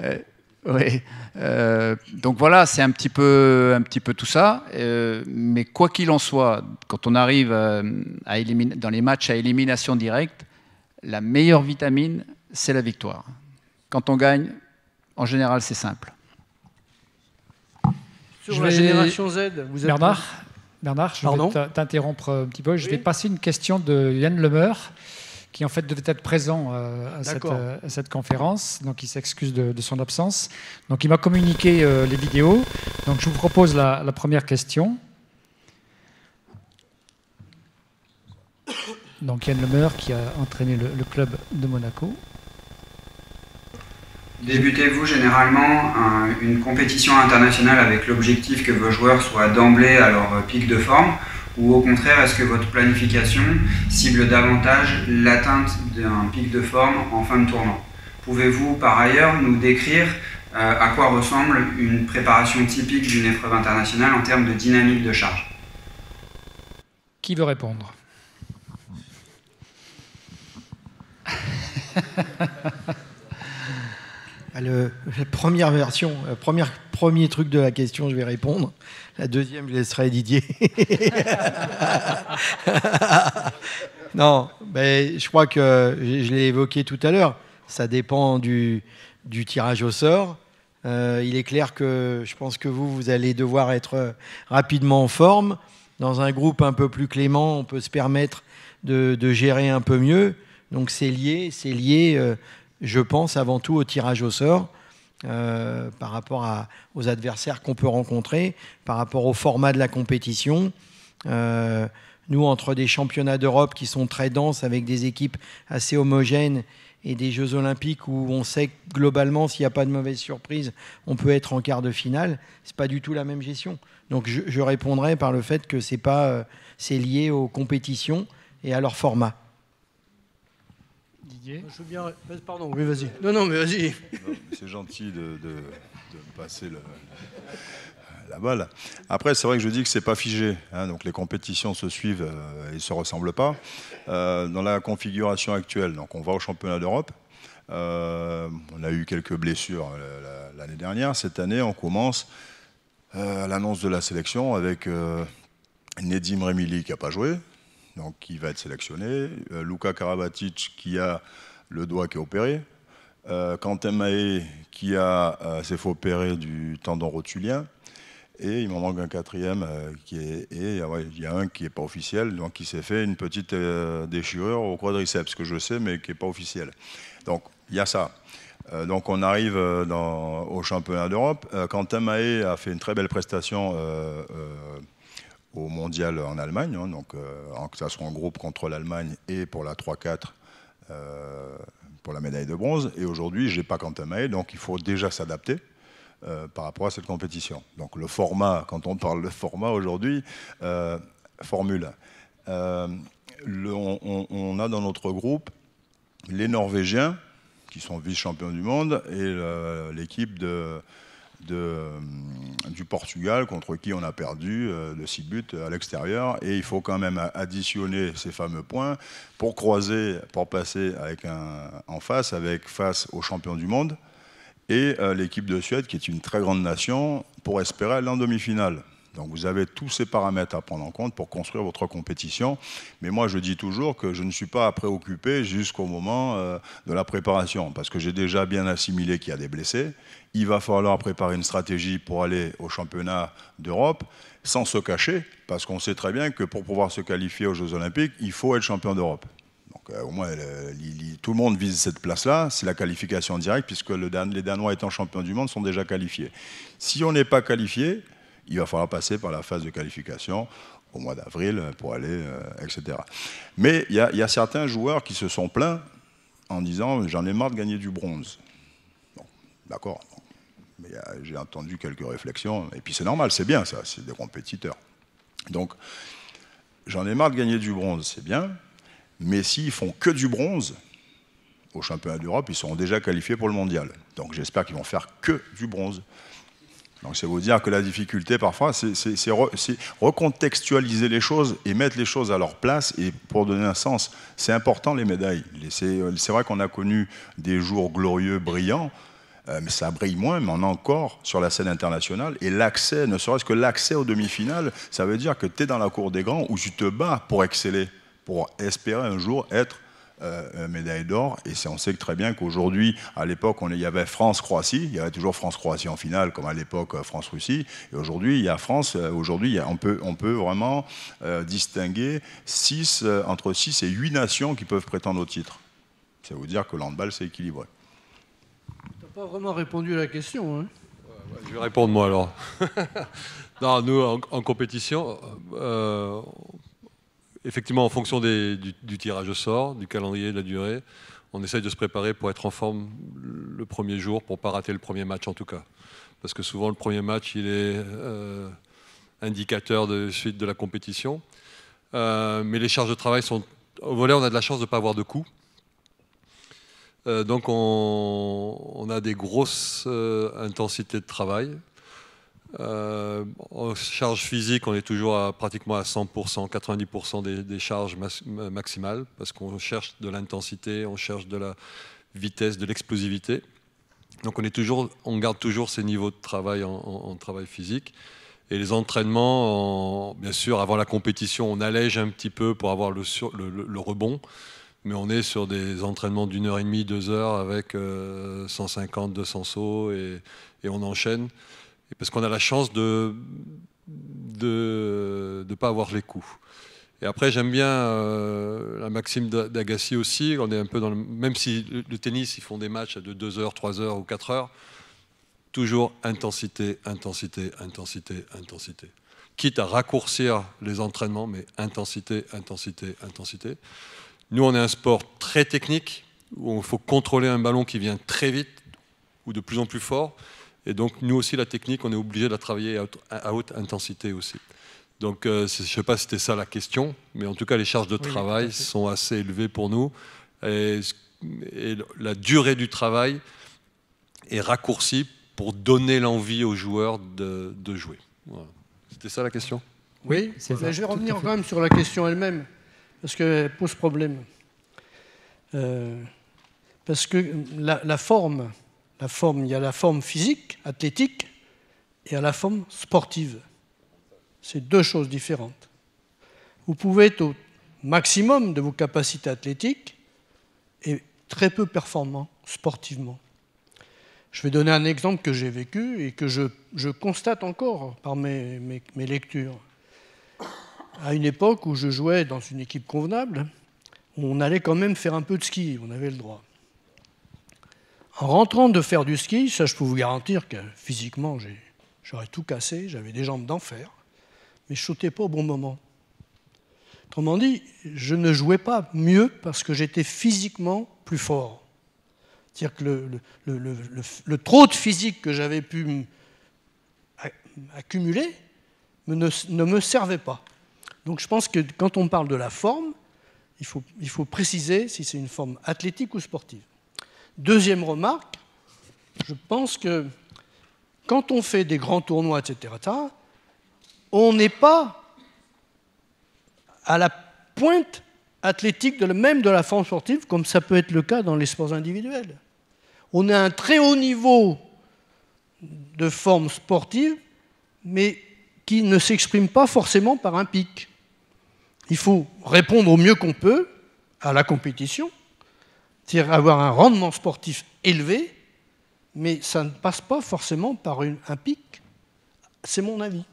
Euh, donc voilà, c'est un petit peu, tout ça. Euh, mais quoi qu'il en soit, quand on arrive euh, dans les matchs à élimination directe, la meilleure vitamine, c'est la victoire. Quand on gagne, en général, c'est simple. Sur la génération Z, Bernard, Bernard, je vais t'interrompre un petit peu. Je vais passer une question de Yann Lemeur qui en fait devait être présent euh, euh, à, cette, conférence. Donc il s'excuse de, son absence. Donc il m'a communiqué euh, les vidéos. Donc je vous propose la, première question. Donc Yann Lemeur qui a entraîné le, club de Monaco. Débutez-vous généralement une compétition internationale avec l'objectif que vos joueurs soient d'emblée à leur pic de forme ou au contraire, est-ce que votre planification cible davantage l'atteinte d'un pic de forme en fin de tournant Pouvez-vous par ailleurs nous décrire euh, à quoi ressemble une préparation typique d'une épreuve internationale en termes de dynamique de charge Qui veut répondre ah, la première version, euh, premier, premier truc de la question, je vais répondre. La deuxième, je laisserai Didier. non, mais je crois que je l'ai évoqué tout à l'heure. Ça dépend du, tirage au sort. Euh, il est clair que je pense que vous, vous allez devoir être rapidement en forme. Dans un groupe un peu plus clément, on peut se permettre de, gérer un peu mieux. Donc c'est lié, c'est lié, euh, je pense, avant tout au tirage au sort. Euh, par rapport aux adversaires qu'on peut rencontrer, par rapport au format de la compétition. Euh, nous, entre des championnats d'Europe qui sont très denses, avec des équipes assez homogènes, et des Jeux Olympiques où on sait que globalement, s'il n'y a pas de mauvaise surprise, on peut être en quart de finale. n'est pas du tout la même gestion. Donc je, répondrai par le fait que c'est pas, euh, c'est lié aux compétitions et à leur format. Didier Pardon, oui, vas-y. Non, non, mais vas-y. C'est gentil de, me passer la balle. Après, c'est vrai que je dis que c'est pas figé. Hein, donc les compétitions se suivent et euh, et se ressemblent pas. Euh, dans la configuration actuelle, donc on va au championnat d'Europe. Euh, on a eu quelques blessures l'année dernière. Cette année, on commence à l'annonce de la sélection avec Nedim Remili qui n'a pas joué, donc qui va être sélectionné. Luca euh, Luka Karabatic qui a le doigt qui est opéré. Euh, Quentin Mahé qui a euh, s'est fait opérer du tendon rotulien. Et il m'en manque un quatrième qui est. Et ah il y a un qui n'est pas officiel, donc qui s'est fait une petite déchirure au quadriceps, que je sais, mais qui n'est pas officiel. Donc il y a ça. Donc on arrive au championnat d'Europe. Quentin Mahé a fait une très belle prestation au mondial en Allemagne, hein, donc euh, que ça soit en groupe contre l'Allemagne et pour la 3-4 euh, pour la médaille de bronze. Et aujourd'hui, je n'ai pas à Maé, donc il faut déjà s'adapter. Euh, par rapport à cette compétition. Donc le format, quand on parle de format aujourd'hui, Formule le, on, on, a dans notre groupe les Norvégiens, qui sont vice-champions du monde, et l'équipe de, euh, du Portugal, contre qui on a perdu euh, le 6 buts à l'extérieur. Et il faut quand même additionner ces fameux points pour croiser, pour passer avec un, en face, avec face aux champions du monde et euh, l'équipe de Suède, qui est une très grande nation, pour espérer aller demi-finale. Donc vous avez tous ces paramètres à prendre en compte pour construire votre compétition. Mais moi, je dis toujours que je ne suis pas préoccupé jusqu'au moment euh, de la préparation, parce que j'ai déjà bien assimilé qu'il y a des blessés. Il va falloir préparer une stratégie pour aller au championnat d'Europe sans se cacher, parce qu'on sait très bien que pour pouvoir se qualifier aux Jeux Olympiques, il faut être champion d'Europe. Donc euh, au moins, tout le monde vise cette place-là. C'est la qualification directe, puisque les Danois étant champions du monde sont déjà qualifiés. Si on n'est pas qualifié, il va falloir passer par la phase de qualification au mois d'avril pour aller, euh, etc. Mais il y, a certains joueurs qui se sont plaints en disant j'en ai marre de gagner du bronze. d'accord. Mais euh, j'ai entendu quelques réflexions, et puis c'est normal, c'est bien ça, c'est des compétiteurs. Donc, j'en ai marre de gagner du bronze, c'est bien, mais s'ils font que du bronze, au championnat d'Europe, ils seront déjà qualifiés pour le mondial. Donc j'espère qu'ils vont faire que du bronze. Donc c'est vous dire que la difficulté parfois, c'est recontextualiser les choses et mettre les choses à leur place et pour donner un sens. C'est important les médailles. C'est vrai qu'on a connu des jours glorieux, brillants, euh, mais ça brille moins, mais on est encore sur la scène internationale. Et l'accès, ne serait-ce que l'accès aux demi-finales, ça veut dire que tu es dans la cour des grands où tu te bats pour exceller, pour espérer un jour être euh, médaille d'or. Et on sait très bien qu'aujourd'hui, à l'époque, il y avait France-Croatie. Il y avait toujours France-Croatie en finale, comme à l'époque euh, France-Russie. Et aujourd'hui, il y a France. Euh, aujourd'hui, on peut, vraiment distinguer six, entre 6 et 8 nations qui peuvent prétendre au titre. Ça veut dire que l'handball, c'est équilibré. Tu n'as pas vraiment répondu à la question. Hein. je vais répondre moi alors. non, nous, en, en compétition, euh, effectivement, en fonction du, tirage au sort, du calendrier, de la durée, on essaye de se préparer pour être en forme le premier jour, pour ne pas rater le premier match en tout cas. Parce que souvent, le premier match, il est euh, indicateur de suite de la compétition. Euh, mais les charges de travail sont... Au volet, on a de la chance de ne pas avoir de coups. Euh, donc, on, on, a des grosses intensités de travail euh, en charge physique, on est toujours pratiquement à 100%, 90% des, charges maximales, parce qu'on cherche de l'intensité, on cherche de la vitesse, de l'explosivité. Donc on, on garde toujours ces niveaux de travail en, travail physique. Et les entraînements, bien sûr, avant la compétition, on allège un petit peu pour avoir le, rebond mais on est sur des entraînements d'une heure et demie, deux heures avec 150, euh, 200 sauts et on enchaîne et parce qu'on a la chance de de ne pas avoir les coups. Et après, j'aime bien euh, la maxime d'Agassi aussi. On est un peu dans le, même si le, tennis, ils font des matchs de 2 heures, 3 heures ou 4 heures. Toujours intensité, intensité, intensité, intensité. Quitte à raccourcir les entraînements, mais intensité, intensité, intensité. Nous, on est un sport très technique où il faut contrôler un ballon qui vient très vite ou de plus en plus fort. Et donc, nous aussi, la technique, on est obligé de la travailler à haute intensité aussi. Donc, euh, je ne sais pas si c'était ça la question, mais en tout cas, les charges de travail sont assez élevées pour nous. Et, la durée du travail est raccourcie pour donner l'envie aux joueurs de, jouer. C'était ça la question Oui, Je vais revenir quand même sur la question elle-même, parce qu'elle pose problème. Euh, parce que la forme forme, il y a la forme physique, athlétique, et à la forme sportive. C'est deux choses différentes. Vous pouvez être au maximum de vos capacités athlétiques et très peu performant sportivement. Je vais donner un exemple que j'ai vécu et que je, constate encore par mes, mes, lectures. À une époque où je jouais dans une équipe convenable, on allait quand même faire un peu de ski, on avait le droit. En rentrant de faire du ski, ça je peux vous garantir que physiquement j'aurais tout cassé, j'avais des jambes d'enfer, mais je sautais pas au bon moment. Autrement dit, je ne jouais pas mieux parce que j'étais physiquement plus fort. C'est-à-dire que le, trop de physique que j'avais pu accumuler ne, me servait pas. Donc je pense que quand on parle de la forme, il faut préciser si c'est une forme athlétique ou sportive. Deuxième remarque, je pense que quand on fait des grands tournois, etc., on n'est pas à la pointe athlétique de, même de la forme sportive, comme ça peut être le cas dans les sports individuels. On a un très haut niveau de forme sportive, mais qui ne s'exprime pas forcément par un pic. Il faut répondre au mieux qu'on peut à la compétition, c'est-à-dire avoir un rendement sportif élevé, mais ça ne passe pas forcément par une, un pic. C'est mon avis.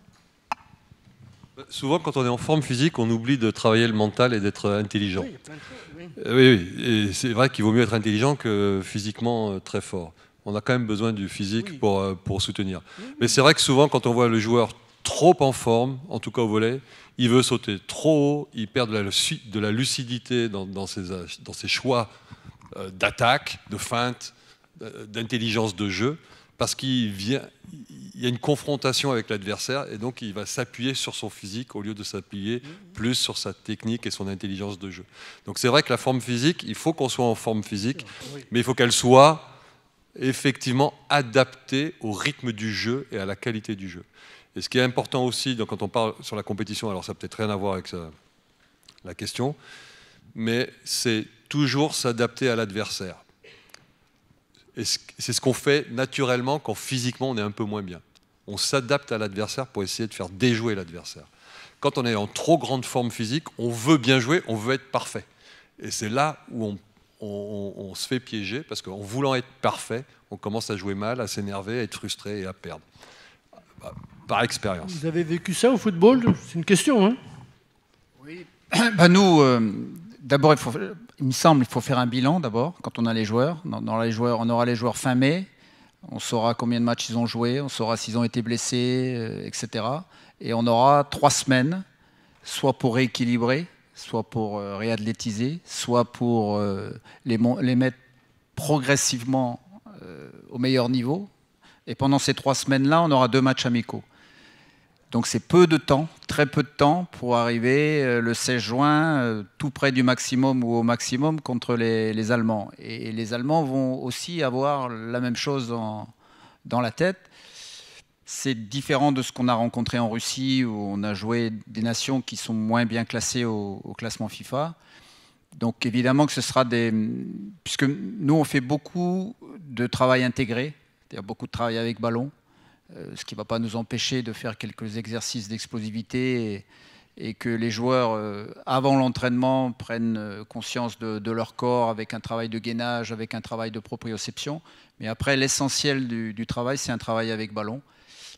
Souvent, quand on est en forme physique, on oublie de travailler le mental et d'être intelligent. Oui, oui. Euh, c'est vrai qu'il vaut mieux être intelligent que physiquement euh, très fort. On a quand même besoin du physique pour, euh, pour soutenir. Mais c'est vrai que souvent, quand on voit le joueur trop en forme, en tout cas au volet, il veut sauter trop haut, il perd de la, de la lucidité dans, dans, ses, dans ses choix euh, d'attaque, de feinte, euh, d'intelligence de jeu, parce qu'il il y a une confrontation avec l'adversaire et donc il va s'appuyer sur son physique au lieu de s'appuyer plus sur sa technique et son intelligence de jeu. Donc c'est vrai que la forme physique, il faut qu'on soit en forme physique, mais il faut qu'elle soit effectivement adaptée au rythme du jeu et à la qualité du jeu. Et ce qui est important aussi, donc quand on parle sur la compétition, alors ça n'a peut-être rien à voir avec la question, mais c'est toujours s'adapter à l'adversaire. c'est ce qu'on fait naturellement quand physiquement on est un peu moins bien. On s'adapte à l'adversaire pour essayer de faire déjouer l'adversaire. Quand on est en trop grande forme physique, on veut bien jouer, on veut être parfait. Et c'est là où on, se fait piéger, parce qu'en voulant être parfait, on commence à jouer mal, à s'énerver, à être frustré et à perdre. Bah, par expérience. Vous avez vécu ça au football C'est une question. Hein oui. Bah, nous, euh, D'abord, il, me semble qu'il faut faire un bilan d'abord quand on a les joueurs. Dans, les joueurs. On aura les joueurs fin mai, on saura combien de matchs ils ont joué, on saura s'ils ont été blessés, euh, etc. Et on aura trois semaines, soit pour rééquilibrer, soit pour euh, réathlétiser, soit pour euh, les, mettre progressivement au meilleur niveau. Et pendant ces trois semaines-là, on aura deux matchs amicaux. Donc c'est peu de temps, très peu de temps pour arriver euh, le 16 juin euh, tout près du maximum ou au maximum contre les, Allemands. Et les Allemands vont aussi avoir la même chose dans la tête. C'est différent de ce qu'on a rencontré en Russie où on a joué des nations qui sont moins bien classées au, au classement FIFA. Donc évidemment que ce sera des... Puisque nous, on fait beaucoup de travail intégré, c'est-à-dire beaucoup de travail avec ballon, euh, ce qui ne va pas nous empêcher de faire quelques exercices d'explosivité et, que les joueurs, euh, avant l'entraînement, prennent euh, conscience de, leur corps avec un travail de gainage, avec un travail de proprioception. Mais après, l'essentiel du, travail, c'est un travail avec ballon.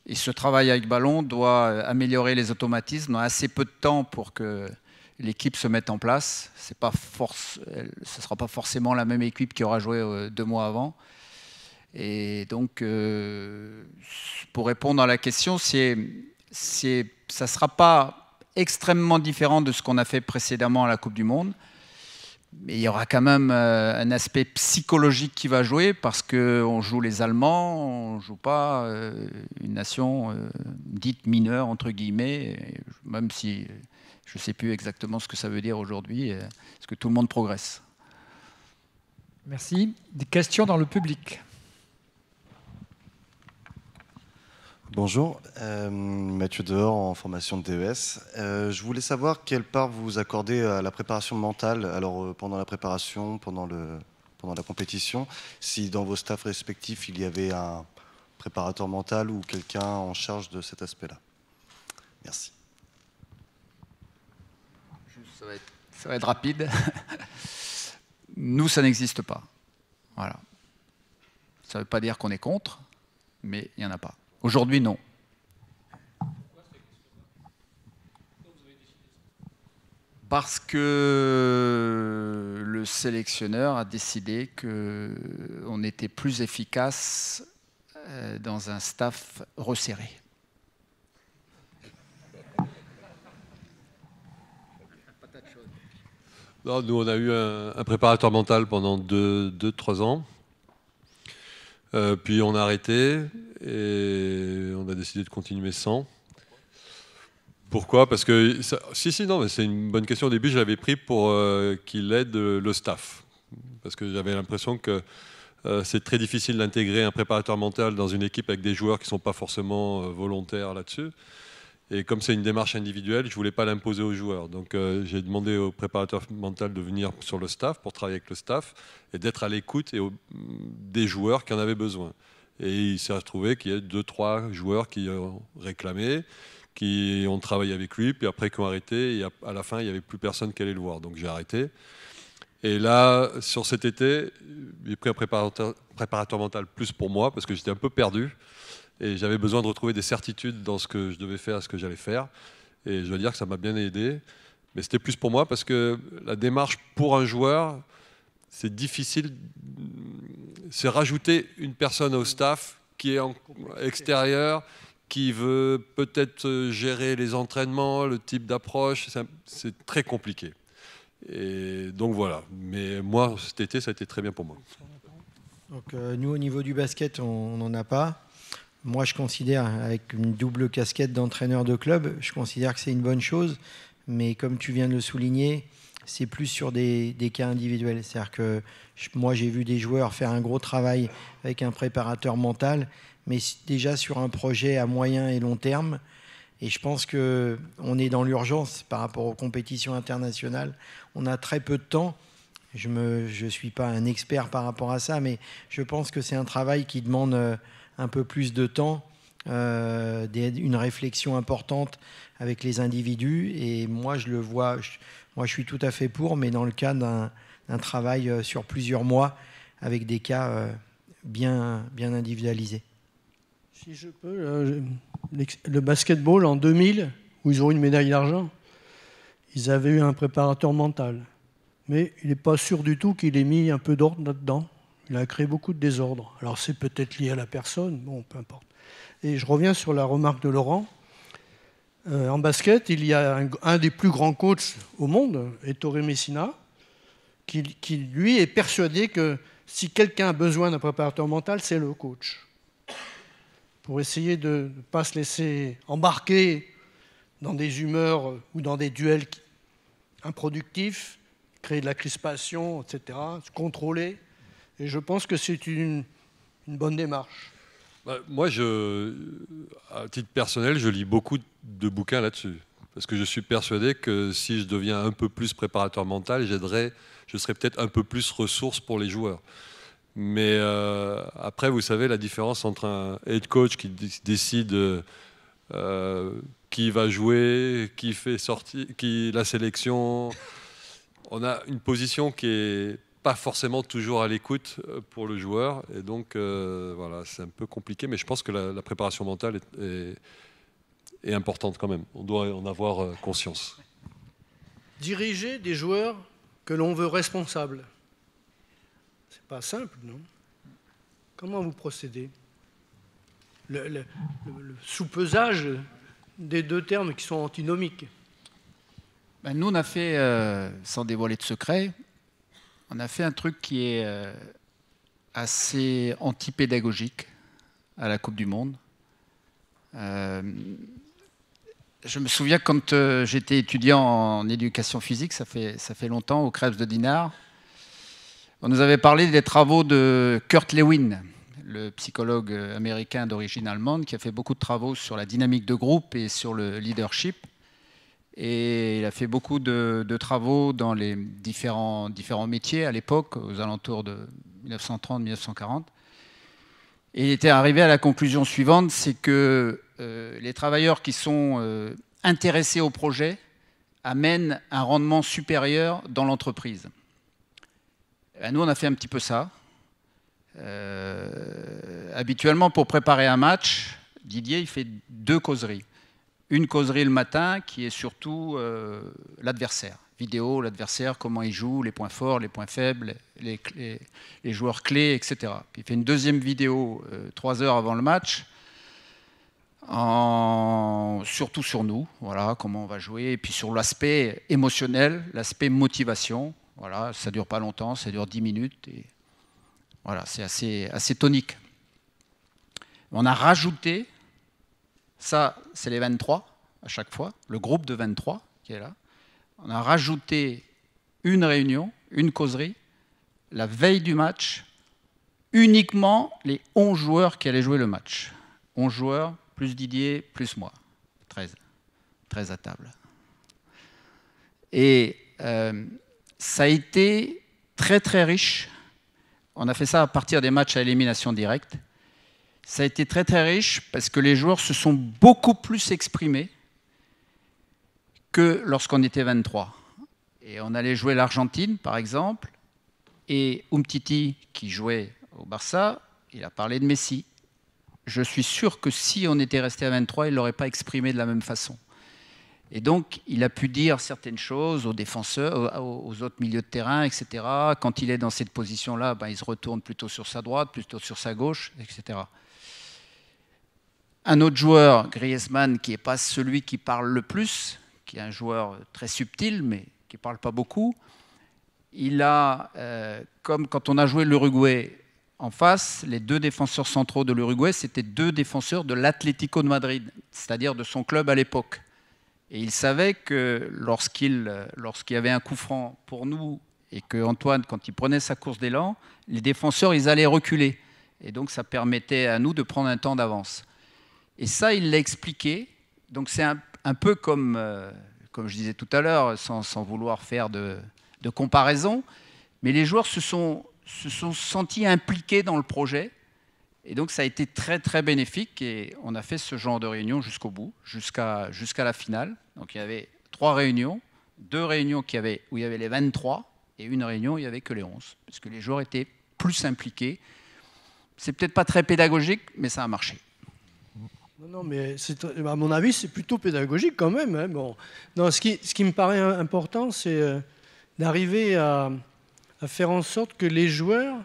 Et ce travail avec ballon doit améliorer les automatismes a assez peu de temps pour que l'équipe se mette en place. ce ne sera pas forcément la même équipe qui aura joué deux mois avant. Et donc, euh, pour répondre à la question, ça ne sera pas extrêmement différent de ce qu'on a fait précédemment à la Coupe du Monde. Mais il y aura quand même euh, un aspect psychologique qui va jouer parce qu'on joue les Allemands, on ne joue pas euh, une nation dite mineure, entre guillemets, même si je ne sais plus exactement ce que ça veut dire aujourd'hui, parce que tout le monde progresse. Merci. Des questions dans le public Bonjour, euh, Mathieu Dehors en formation de DES. Euh, je voulais savoir quelle part vous accordez à la préparation mentale, alors euh, pendant la préparation, pendant, le, pendant la compétition, si dans vos staffs respectifs il y avait un préparateur mental ou quelqu'un en charge de cet aspect-là. Merci. Ça va, être, rapide. Nous, ça n'existe pas. Voilà. Ça ne veut pas dire qu'on est contre, mais il n'y en a pas. Aujourd'hui, non. Parce que le sélectionneur a décidé qu'on était plus efficace euh, dans un staff resserré. nous, on a eu un, préparateur mental pendant 2-3 ans. Euh, puis on a arrêté et on a décidé de continuer sans. Pourquoi Parce que si si non, c'est une bonne question. Au début, je l'avais pris pour euh, qu'il aide euh, le staff, parce que j'avais l'impression que euh, c'est très difficile d'intégrer un préparateur mental dans une équipe avec des joueurs qui ne sont pas forcément volontaires là-dessus. Et comme c'est une démarche individuelle, je ne voulais pas l'imposer aux joueurs. Donc j'ai demandé au préparateur mental de venir sur le staff pour travailler avec le staff et d'être à l'écoute des joueurs qui en avaient besoin. Et il s'est retrouvé qu'il y a deux, trois joueurs qui ont réclamé, qui ont travaillé avec lui, puis après qui ont arrêté. Et à la fin, il n'y avait plus personne qui allait le voir. Donc j'ai arrêté. Et là, sur cet été, j'ai pris un préparateur, préparateur, mental plus pour moi, parce que j'étais un peu perdu. Et j'avais besoin de retrouver des certitudes dans ce que je devais faire, ce que j'allais faire. Et je dois dire que ça m'a bien aidé. Mais c'était plus pour moi, parce que la démarche pour un joueur, c'est difficile. C'est rajouter une personne au staff qui est en extérieur, qui veut peut-être gérer les entraînements, le type d'approche, c'est très compliqué. Et donc voilà. Mais moi, cet été, ça a été très bien pour moi. Donc euh, nous, au niveau du basket, on n'en a pas. Moi, je considère, avec une double casquette d'entraîneur de club, je considère que c'est une bonne chose. Mais comme tu viens de le souligner, c'est plus sur des, cas individuels. C'est-à-dire que moi, j'ai vu des joueurs faire un gros travail avec un préparateur mental, mais déjà sur un projet à moyen et long terme. Et je pense qu'on est dans l'urgence par rapport aux compétitions internationales. On a très peu de temps. Je ne suis pas un expert par rapport à ça, mais je pense que c'est un travail qui demande euh, un peu plus de temps, euh, une réflexion importante avec les individus. Et moi, je le vois, moi, je suis tout à fait pour, mais dans le cas d'un travail euh, sur plusieurs mois, avec des cas euh, bien, bien individualisés. Si je peux, euh, le basketball en 2000, où ils ont eu une médaille d'argent, ils avaient eu un préparateur mental. Mais il n'est pas sûr du tout qu'il ait mis un peu d'ordre là-dedans. Il a créé beaucoup de désordre. Alors c'est peut-être lié à la personne, bon, peu importe. Et je reviens sur la remarque de Laurent. Euh, en basket, il y a un, des plus grands coachs au monde, Ettore Messina, qui, lui est persuadé que si quelqu'un a besoin d'un préparateur mental, c'est le coach. Pour essayer de ne pas se laisser embarquer dans des humeurs ou dans des duels improductifs, créer de la crispation, etc., se contrôler. Et je pense que c'est une bonne démarche. Bah, moi, je, à titre personnel, je lis beaucoup de bouquins là-dessus. Parce que je suis persuadé que si je deviens un peu plus préparateur mental, je serai peut-être un peu plus ressource pour les joueurs. Mais euh, après, vous savez, la différence entre un head coach qui décide euh, qui va jouer, qui fait sortir, qui la sélection. On a une position qui est pas forcément toujours à l'écoute euh, pour le joueur. Et donc, euh, voilà, c'est un peu compliqué, mais je pense que la, préparation mentale est, importante quand même. On doit en avoir euh, conscience. Diriger des joueurs que l'on veut responsables, c'est pas simple, non Comment vous procédez le, sous-pesage des deux termes qui sont antinomiques ben, Nous, on a fait, sans dévoiler de secret, on a fait un truc qui est euh, assez antipédagogique à la Coupe du Monde. Euh, je me souviens quand euh, j'étais étudiant en éducation physique, ça fait, ça fait longtemps, au Krebs de Dinard, on nous avait parlé des travaux de Kurt Lewin, le psychologue américain d'origine allemande, qui a fait beaucoup de travaux sur la dynamique de groupe et sur le leadership. Et il a fait beaucoup de, travaux dans les différents, métiers à l'époque, aux alentours de 1930-1940. il était arrivé à la conclusion suivante, c'est que euh, les travailleurs qui sont euh, intéressés au projet amènent un rendement supérieur dans l'entreprise. Eh ben, nous, on a fait un petit peu ça. Euh, habituellement, pour préparer un match, Didier, il fait deux causeries une causerie le matin qui est surtout euh, l'adversaire. Vidéo, l'adversaire, comment il joue, les points forts, les points faibles, les, joueurs clés, etc. Puis il fait une deuxième vidéo euh, trois heures avant le match, en, surtout sur nous, voilà, comment on va jouer, et puis sur l'aspect émotionnel, l'aspect motivation. Voilà, ça dure pas longtemps, ça dure dix minutes. Et voilà, c'est assez, assez tonique. On a rajouté ça, c'est les 23 à chaque fois, le groupe de 23 qui est là. On a rajouté une réunion, une causerie, la veille du match, uniquement les 11 joueurs qui allaient jouer le match. 11 joueurs, plus Didier, plus moi. 13. 13 à table. Et euh, ça a été très très riche. On a fait ça à partir des matchs à élimination directe. Ça a été très très riche parce que les joueurs se sont beaucoup plus exprimés que lorsqu'on était 23. Et on allait jouer l'Argentine, par exemple, et Umtiti, qui jouait au Barça, il a parlé de Messi. Je suis sûr que si on était resté à 23, il ne l'aurait pas exprimé de la même façon. Et donc, il a pu dire certaines choses aux défenseurs, aux autres milieux de terrain, etc. Quand il est dans cette position-là, ben, il se retourne plutôt sur sa droite, plutôt sur sa gauche, etc. Un autre joueur, Griezmann, qui n'est pas celui qui parle le plus, qui est un joueur très subtil, mais qui ne parle pas beaucoup, il a, euh, comme quand on a joué l'Uruguay en face, les deux défenseurs centraux de l'Uruguay, c'était deux défenseurs de l'Atlético de Madrid, c'est-à-dire de son club à l'époque. Et il savait que lorsqu'il euh, lorsqu'il y avait un coup franc pour nous et que Antoine, quand il prenait sa course d'élan, les défenseurs, ils allaient reculer. Et donc ça permettait à nous de prendre un temps d'avance. Et ça, il l'a expliqué. Donc c'est un, peu comme, euh, comme je disais tout à l'heure, sans, vouloir faire de, comparaison, mais les joueurs se sont, sentis impliqués dans le projet. Et donc ça a été très très bénéfique et on a fait ce genre de réunion jusqu'au bout, jusqu'à la finale. Donc il y avait trois réunions, deux réunions où il y avait les 23 et une réunion où il n'y avait que les 11, parce que les joueurs étaient plus impliqués. C'est peut-être pas très pédagogique, mais ça a marché. Non, non, mais à mon avis, c'est plutôt pédagogique quand même. Hein, bon. ce, qui, ce qui me paraît important, c'est euh, d'arriver à, faire en sorte que les joueurs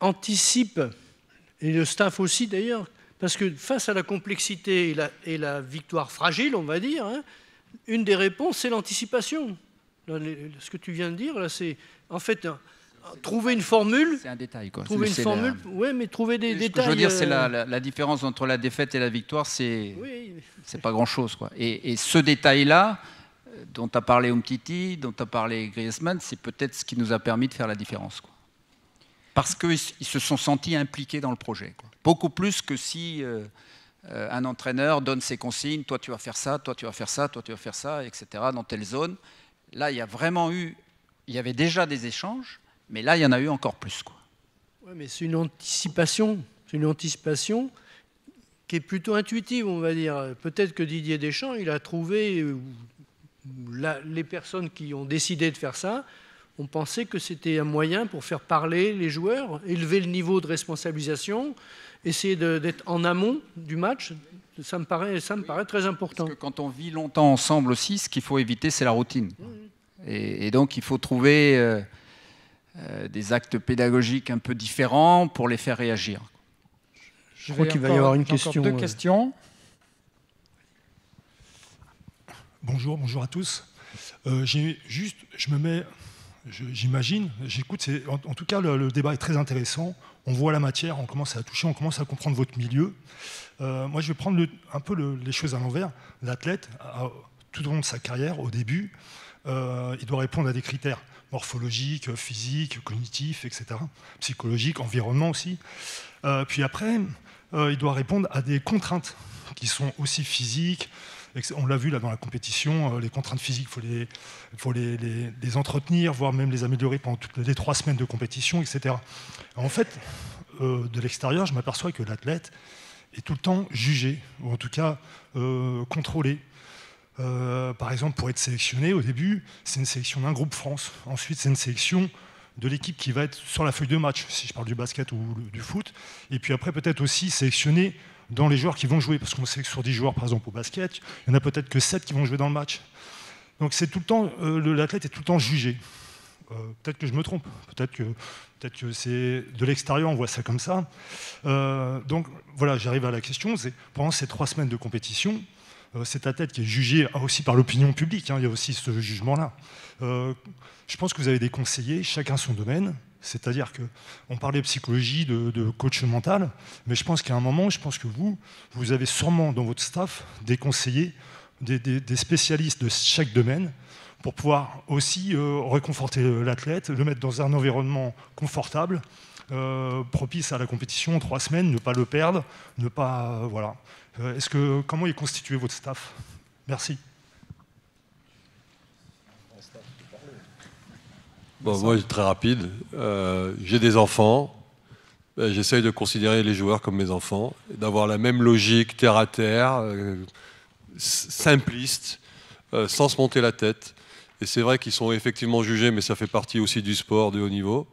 anticipent, et le staff aussi d'ailleurs, parce que face à la complexité et la, victoire fragile, on va dire, hein, une des réponses, c'est l'anticipation. Ce que tu viens de dire, là, c'est en fait trouver une formule. un détail, Trouver une formule, mais trouver des détails. Que je veux dire, c'est euh, la, différence entre la défaite et la victoire, c'est pas grand-chose, quoi. Et, ce détail-là, euh, dont a parlé Umtiti, dont a parlé Griezmann, c'est peut-être ce qui nous a permis de faire la différence, quoi. Parce qu'ils se sont sentis impliqués dans le projet, Beaucoup plus que si. Euh, un entraîneur donne ses consignes, toi tu vas faire ça, toi tu vas faire ça, toi tu vas faire ça, etc., dans telle zone. Là, il y a vraiment eu, il y avait déjà des échanges, mais là, il y en a eu encore plus. Quoi. mais c'est une anticipation. C'est une anticipation qui est plutôt intuitive, on va dire. Peut-être que Didier Deschamps, il a trouvé les personnes qui ont décidé de faire ça. ont pensé que c'était un moyen pour faire parler les joueurs, élever le niveau de responsabilisation, essayer d'être en amont du match. Ça me paraît, ça me paraît très important. Parce que quand on vit longtemps ensemble aussi, ce qu'il faut éviter, c'est la routine. Et, donc, il faut trouver. Euh, euh, des actes pédagogiques un peu différents pour les faire réagir. Je, crois qu'il va y avoir une question. Deux euh. questions. Bonjour, bonjour à tous. Euh, j'ai juste, je me mets, j'imagine, j'écoute. En, tout cas, le, débat est très intéressant. On voit la matière, on commence à la toucher, on commence à comprendre votre milieu. moi, je vais prendre un peu les choses à l'envers. L'athlète, tout au long de sa carrière, au début, il doit répondre à des critères morphologique, physique, cognitif, etc., psychologique, environnement aussi. Euh, puis après, euh, il doit répondre à des contraintes qui sont aussi physiques. On l'a vu là dans la compétition, euh, les contraintes physiques, il faut, les, les, entretenir, voire même les améliorer pendant toutes les trois semaines de compétition, etc. En fait, de l'extérieur, je m'aperçois que l'athlète est tout le temps jugé, ou en tout cas contrôlé. Euh, par exemple, pour être sélectionné, au début, c'est une sélection d'un groupe France. Ensuite, c'est une sélection de l'équipe qui va être sur la feuille de match, si je parle du basket ou du foot. Et puis après, peut-être aussi sélectionner dans les joueurs qui vont jouer, parce qu'on sait que sur 10 joueurs, par exemple, au basket, il n'y en a peut-être que 7 qui vont jouer dans le match. Donc c'est tout le temps, euh, l'athlète est tout le temps jugé. Euh, peut-être que je me trompe, peut-être que, peut que c'est de l'extérieur, on voit ça comme ça. donc voilà, j'arrive à la question, c'est pendant ces trois semaines de compétition, euh, c'est tête qui est jugé ah, aussi par l'opinion publique, hein, il y a aussi ce jugement-là. Euh, je pense que vous avez des conseillers, chacun son domaine, c'est-à-dire qu'on parlait de psychologie, de, coach mental, mais je pense qu'à un moment, je pense que vous, vous avez sûrement dans votre staff des conseillers, des, spécialistes de chaque domaine, pour pouvoir aussi euh, réconforter l'athlète, le mettre dans un environnement confortable, propice à la compétition, trois semaines, ne pas le perdre, ne pas... voilà. Euh, est-ce que, comment est constitué votre staff Merci. Bon, moi, très rapide. Euh, j'ai des enfants. Euh, j'essaye de considérer les joueurs comme mes enfants, d'avoir la même logique terre à terre, simpliste, sans se monter la tête. Et c'est vrai qu'ils sont effectivement jugés, mais ça fait partie aussi du sport de haut niveau,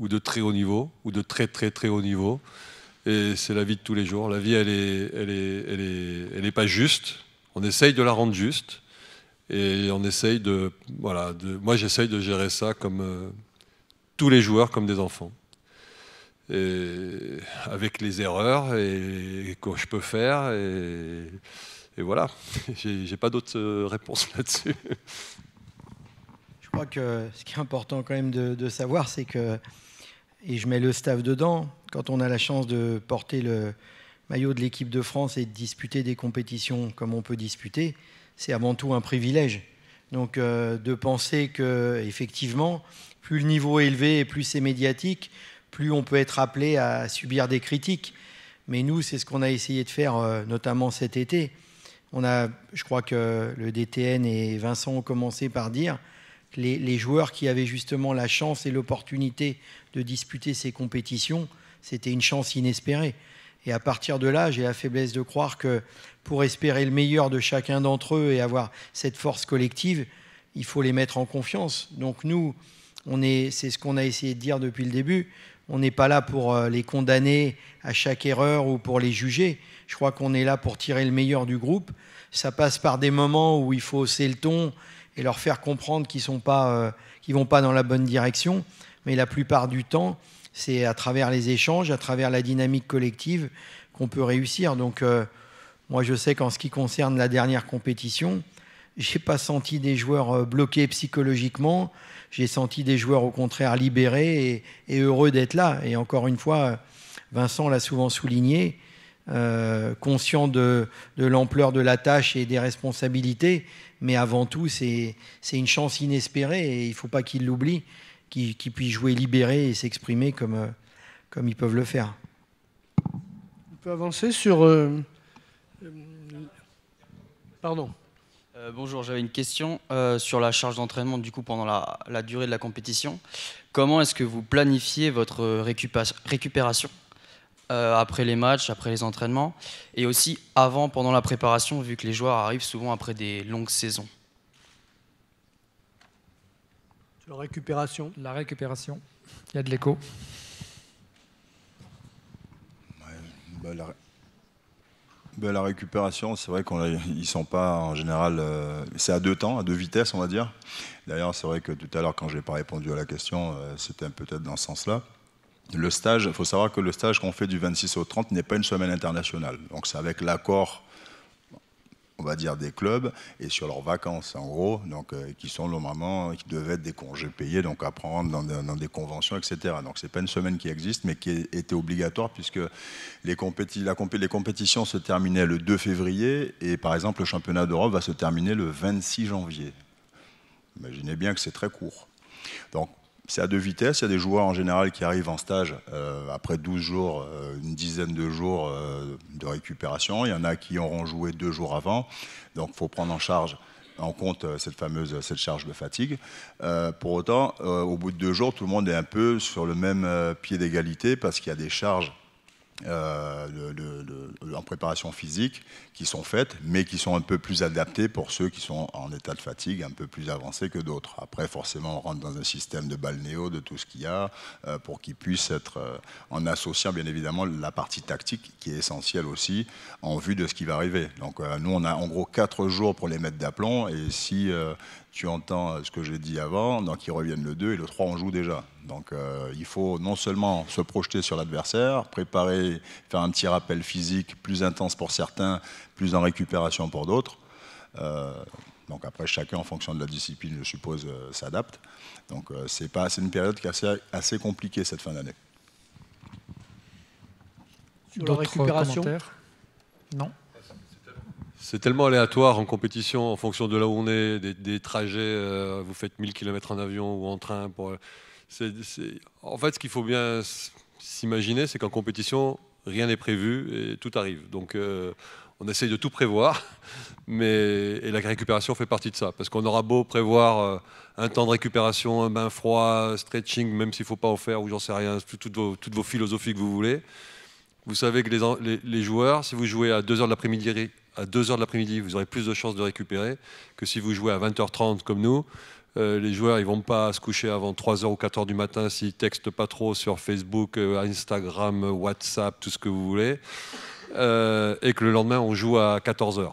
ou de très haut niveau, ou de très très très haut niveau. Et c'est la vie de tous les jours. La vie, elle n'est elle est, elle est, elle pas juste. On essaye de la rendre juste. Et on essaye de. Voilà, de, moi, j'essaye de gérer ça comme euh, tous les joueurs, comme des enfants. avec les erreurs et, quoi que je peux faire. Et, et voilà, j'ai pas d'autres euh, réponses là-dessus. Je crois que ce qui est important quand même de savoir, c'est que et je mets le staff dedans, quand on a la chance de porter le maillot de l'équipe de France et de disputer des compétitions comme on peut disputer, c'est avant tout un privilège. Donc euh, de penser que effectivement, plus le niveau est élevé et plus c'est médiatique, plus on peut être appelé à subir des critiques. Mais nous, c'est ce qu'on a essayé de faire, euh, notamment cet été. On a, je crois que le DTN et Vincent ont commencé par dire, les, joueurs qui avaient justement la chance et l'opportunité de disputer ces compétitions, c'était une chance inespérée. Et à partir de là, j'ai la faiblesse de croire que pour espérer le meilleur de chacun d'entre eux et avoir cette force collective, il faut les mettre en confiance. Donc nous, on est, c'est ce qu'on a essayé de dire depuis le début, on n'est pas là pour euh, les condamner à chaque erreur ou pour les juger. Je crois qu'on est là pour tirer le meilleur du groupe. Ça passe par des moments où il faut hausser le ton et leur faire comprendre qu'ils ne euh, vont pas dans la bonne direction. Mais la plupart du temps, c'est à travers les échanges, à travers la dynamique collective qu'on peut réussir. Donc, euh, moi, je sais qu'en ce qui concerne la dernière compétition, j'ai pas senti des joueurs euh, bloqués psychologiquement. J'ai senti des joueurs, au contraire, libérés et heureux d'être là. Et encore une fois, Vincent l'a souvent souligné, euh, conscient de, l'ampleur de la tâche et des responsabilités, mais avant tout, c'est une chance inespérée et il ne faut pas qu'il l'oublie qu'il puisse jouer libéré et s'exprimer euh, comme, ils peuvent le faire. On peut avancer sur... Euh, pardon. bonjour, j'avais une question sur la charge d'entraînement du coup pendant la, durée de la compétition. Comment est-ce que vous planifiez votre récupération euh, après les matchs, après les entraînements, et aussi avant, pendant la préparation, vu que les joueurs arrivent souvent après des longues saisons. La récupération. La récupération. Il y a de l'écho. Bah, bah, la, récupération, c'est vrai qu'ils ne sont pas en général. Euh, c'est à deux temps, à deux vitesses, on va dire. D'ailleurs, c'est vrai que tout à l'heure, quand je n'ai pas répondu à la question, euh, c'était peut-être dans ce sens-là le stage, il faut savoir que le stage qu'on fait du 26 au 30 n'est pas une semaine internationale. Donc c'est avec l'accord, on va dire, des clubs et sur leurs vacances en gros, donc, euh, qui sont normalement, qui devaient être des congés payés, donc à prendre dans, des conventions, etc. Donc c'est pas une semaine qui existe, mais qui était obligatoire puisque les, les compétitions se terminaient le 2 février et par exemple le championnat d'Europe va se terminer le 26 janvier. Imaginez bien que c'est très court. Donc c'est à deux vitesses. Il y a des joueurs en général qui arrivent en stage euh, après 12 jours, euh, une dizaine de jours euh, de récupération. Il y en a qui auront joué deux jours avant. Donc il faut prendre en charge en compte cette fameuse cette charge de fatigue. pour autant, au bout de deux jours, tout le monde est un peu sur le même pied d'égalité parce qu'il y a des charges euh, en préparation physique qui sont faites, mais qui sont un peu plus adaptées pour ceux qui sont en état de fatigue un peu plus avancé que d'autres. Après, forcément, on rentre dans un système de balnéo, de tout ce qu'il y a, euh, pour qu'ils puissent être, euh, en associant bien évidemment la partie tactique qui est essentielle aussi en vue de ce qui va arriver. Donc nous, on a en gros 4 jours pour les mettre d'aplomb, et si tu entends ce que j'ai dit avant, donc ils reviennent le 2 et le 3, on joue déjà. Donc euh, il faut non seulement se projeter sur l'adversaire, préparer, faire un petit rappel physique plus intense pour certains, plus en récupération pour d'autres. Euh, donc après, chacun, en fonction de la discipline, je suppose, euh, s'adapte. Donc c'est c'est une période qui est assez, compliquée cette fin d'année. Sur la récupération Non c'est tellement aléatoire en compétition en fonction de là où on est, des, trajets, vous faites 1000 km en avion ou en train pour en fait, ce qu'il faut bien s'imaginer, c'est qu'en compétition, rien n'est prévu et tout arrive. Donc, euh, on essaye de tout prévoir, mais et la récupération fait partie de ça. Parce qu'on aura beau prévoir euh, un temps de récupération, un bain froid, stretching, même s'il ne faut pas en faire, ou j'en sais rien, toutes vos, philosophies que vous voulez. Vous savez que les, joueurs, si vous jouez à 2h de l'après-midi, à 2h de l'après-midi, vous aurez plus de chances de récupérer que si vous jouez à 20h30 comme nous, euh, les joueurs, ils vont pas se coucher avant 3h ou 4h du matin s'ils textent pas trop sur Facebook, euh, Instagram, WhatsApp, tout ce que vous voulez. Euh, et que le lendemain, on joue à 14h.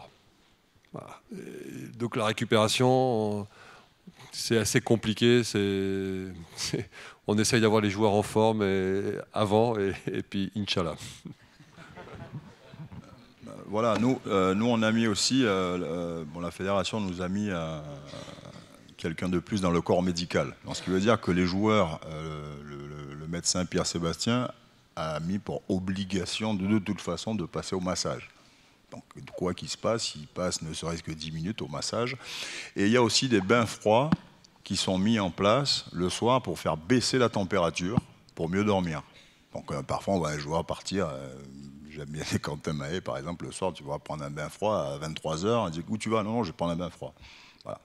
Donc la récupération, c'est assez compliqué. on essaye d'avoir les joueurs en forme avant et, puis Inch'Allah voilà, nous, on a mis aussi, bon, la fédération nous a mis quelqu'un de plus dans le corps médical. ce qui veut dire que les joueurs, euh, le, médecin Pierre Sébastien a mis pour obligation de, toute façon de passer au massage. Donc quoi qu'il se passe, il passe ne serait-ce que 10 minutes au massage. Et il y a aussi des bains froids qui sont mis en place le soir pour faire baisser la température, pour mieux dormir. Donc euh, parfois on voit un joueur partir euh, j'aime bien les Quentin Mahé, par exemple, le soir, tu vas prendre un bain froid à 23h, il dit, où tu vas Non, non, je vais prendre un bain froid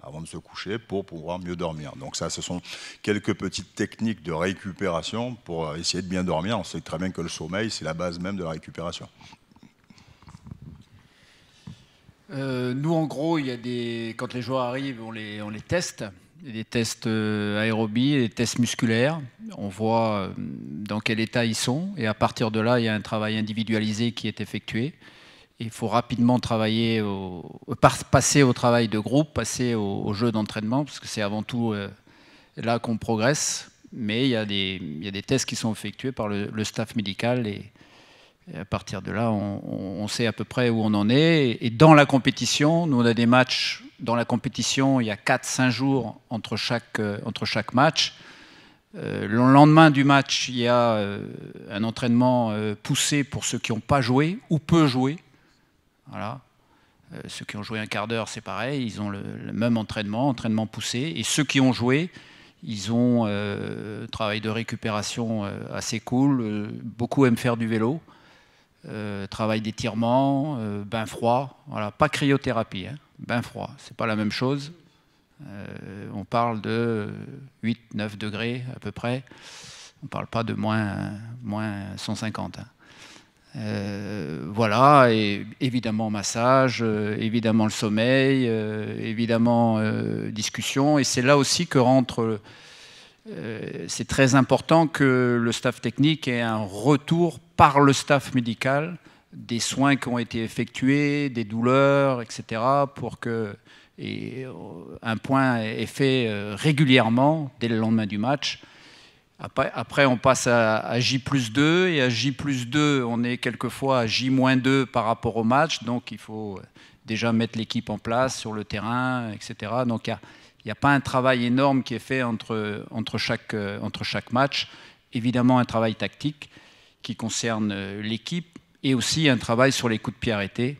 avant de se coucher pour pouvoir mieux dormir. Donc ça, ce sont quelques petites techniques de récupération pour euh, essayer de bien dormir. On sait très bien que le sommeil, c'est la base même de la récupération. Euh, nous, en gros, il y a des... quand les joueurs arrivent, on les, on les teste. des tests euh, aérobies, des tests musculaires. On voit dans quel état ils sont. Et à partir de là, il y a un travail individualisé qui est effectué il faut rapidement travailler au, passer au travail de groupe, passer au, jeux jeu d'entraînement, parce que c'est avant tout euh, là qu'on progresse. Mais il y, a des, tests qui sont effectués par le, staff médical et, à partir de là, on, sait à peu près où on en est. Et, dans la compétition, nous on a des matchs, dans la compétition, il y a 4-5 jours entre chaque, euh, match. Euh, le lendemain du match, il y a un entraînement poussé pour ceux qui n'ont pas joué ou peu joué voilà. Euh, ceux qui ont joué un quart d'heure, c'est pareil, ils ont le, même entraînement, entraînement poussé. Et ceux qui ont joué, ils ont un euh, travail de récupération euh, assez cool. beaucoup aiment faire du vélo, travail d'étirement, bain froid. Voilà, pas cryothérapie, hein, bain froid. C'est pas la même chose. on parle de 8-9 degrés à peu près. On ne parle pas de moins, moins 150. Euh, voilà, et évidemment massage, euh, évidemment le sommeil, euh, évidemment discussion. Et c'est là aussi que rentre, c'est très important que le staff technique ait un retour par le staff médical des soins qui ont été effectués, des douleurs, etc., pour que un point est fait régulièrement dès le lendemain du match après, on passe à, J plus 2, et à J plus 2, on est quelquefois à J 2 par rapport au match, donc il faut euh, déjà mettre l'équipe en place sur le terrain, etc. Donc il n'y a, pas un travail énorme qui est fait entre, euh, chaque, match. Évidemment, un travail tactique qui concerne euh, l'équipe, et aussi un travail sur les coups de pied arrêtés,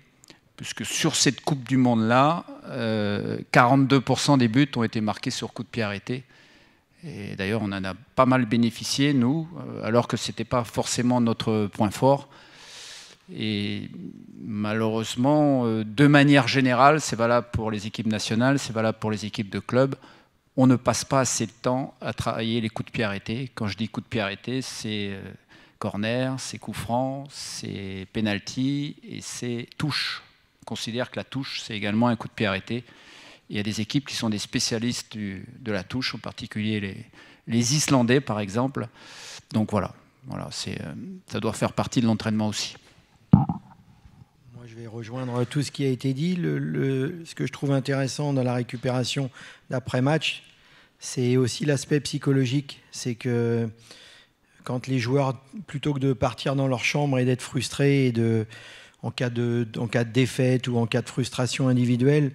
puisque sur cette Coupe du Monde-là, 42% des buts ont été marqués sur coups de pied arrêtés d'ailleurs, on en a pas mal bénéficié, nous, euh, alors que ce n'était pas forcément notre point fort. Et malheureusement, euh, de manière générale, c'est valable pour les équipes nationales, c'est valable pour les équipes de club, on ne passe pas assez de temps à travailler les coups de pied arrêtés. Quand je dis coups de pied arrêtés, c'est euh, corner, c'est coup franc, c'est penalty et c'est touche. On considère que la touche, c'est également un coup de pied arrêté. Il y a des équipes qui sont des spécialistes de la touche, en particulier les, Islandais, par exemple. Donc voilà, voilà euh, ça doit faire partie de l'entraînement aussi. Moi, je vais rejoindre tout ce qui a été dit. ce que je trouve intéressant dans la récupération d'après-match, c'est aussi l'aspect psychologique. C'est que quand les joueurs, plutôt que de partir dans leur chambre et d'être frustrés et de, en, cas de, en cas de défaite ou en cas de frustration individuelle,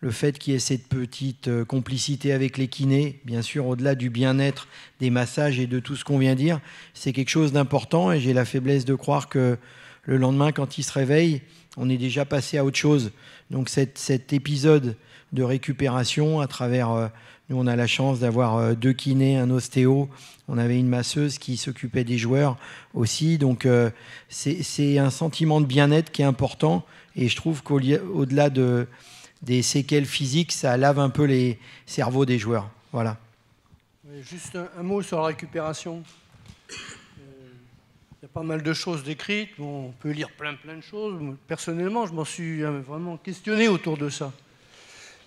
le fait qu'il y ait cette petite euh, complicité avec les kinés, bien sûr, au-delà du bien-être des massages et de tout ce qu'on vient dire, c'est quelque chose d'important et j'ai la faiblesse de croire que le lendemain, quand il se réveille, on est déjà passé à autre chose. Donc cet, cet épisode de récupération à travers... Euh, nous, on a la chance d'avoir euh, deux kinés, un ostéo. On avait une masseuse qui s'occupait des joueurs aussi. Donc c'est un sentiment de bien-être qui est important. Et je trouve qu'au-delà de des séquelles physiques, ça lave un peu les cerveaux des joueurs. Voilà. Juste un, mot sur la récupération. Il euh, y a pas mal de choses décrites. on peut lire plein plein de choses. Personnellement, je m'en suis euh, vraiment questionné autour de ça.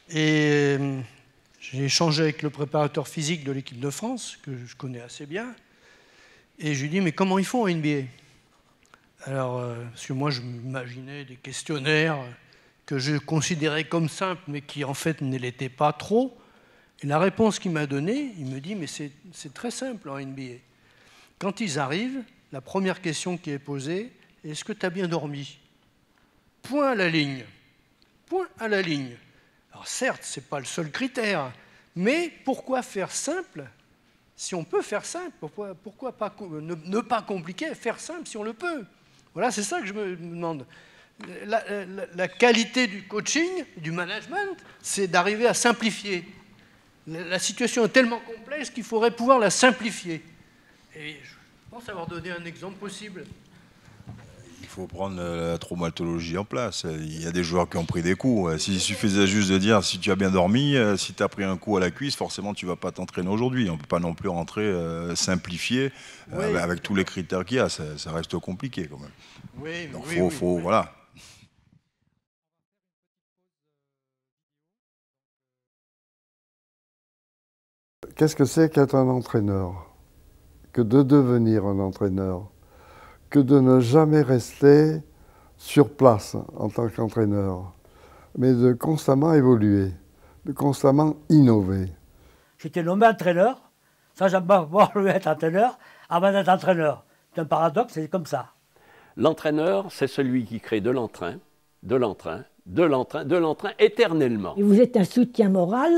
Et euh, j'ai échangé avec le préparateur physique de l'équipe de France, que je connais assez bien, et je lui ai dit, mais comment ils font en NBA Alors, parce que moi, je m'imaginais des questionnaires que je considérais comme simple, mais qui en fait ne l'était pas trop. Et la réponse qu'il m'a donnée, il me dit, mais c'est très simple en NBA. Quand ils arrivent, la première question qui est posée, est-ce que tu as bien dormi Point à la ligne. Point à la ligne. Alors certes, ce n'est pas le seul critère, mais pourquoi faire simple si on peut faire simple Pourquoi, ne, pas compliquer, faire simple si on le peut Voilà, c'est ça que je me demande. Euh, la, qualité du coaching, du management, c'est d'arriver à simplifier. La situation est tellement complexe qu'il faudrait pouvoir la simplifier. Et je pense avoir donné un exemple possible. Il faut prendre euh, la traumatologie en place. Il y a des joueurs qui ont pris des coups. Euh, s'il suffisait juste de dire si tu as bien dormi, si tu as pris un coup à la cuisse, forcément tu ne vas pas t'entraîner aujourd'hui. On ne peut pas non plus rentrer simplifié avec tous les critères qu'il y a. Ça, reste compliqué quand même. Oui, oui, faut voilà. qu'est-ce que c'est qu'être un entraîneur Que de devenir un entraîneur Que de ne jamais rester sur place en tant qu'entraîneur, mais de constamment évoluer, de constamment innover. J'étais nommé entraîneur, ça j'aime pas voir être entraîneur avant d'être entraîneur. C'est un paradoxe, c'est comme ça. L'entraîneur, c'est celui qui crée de l'entrain, de l'entrain, de l'entrain éternellement. vous êtes un soutien moral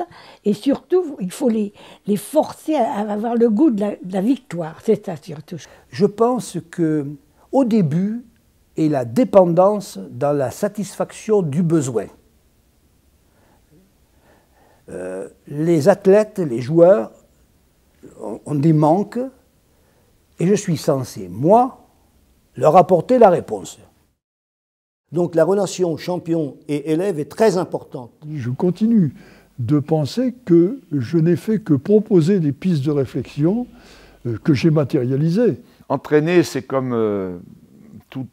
et surtout, il faut les, les forcer à avoir le goût de la, victoire, c'est ça surtout. Je pense que au début est la dépendance dans la satisfaction du besoin. Euh, les athlètes, les joueurs ont, ont des manques et je suis censé, moi, leur apporter la réponse. Donc la relation champion et élève est très importante. Je continue de penser que je n'ai fait que proposer des pistes de réflexion euh, que j'ai matérialisées. Entraîner, c'est comme euh, tout,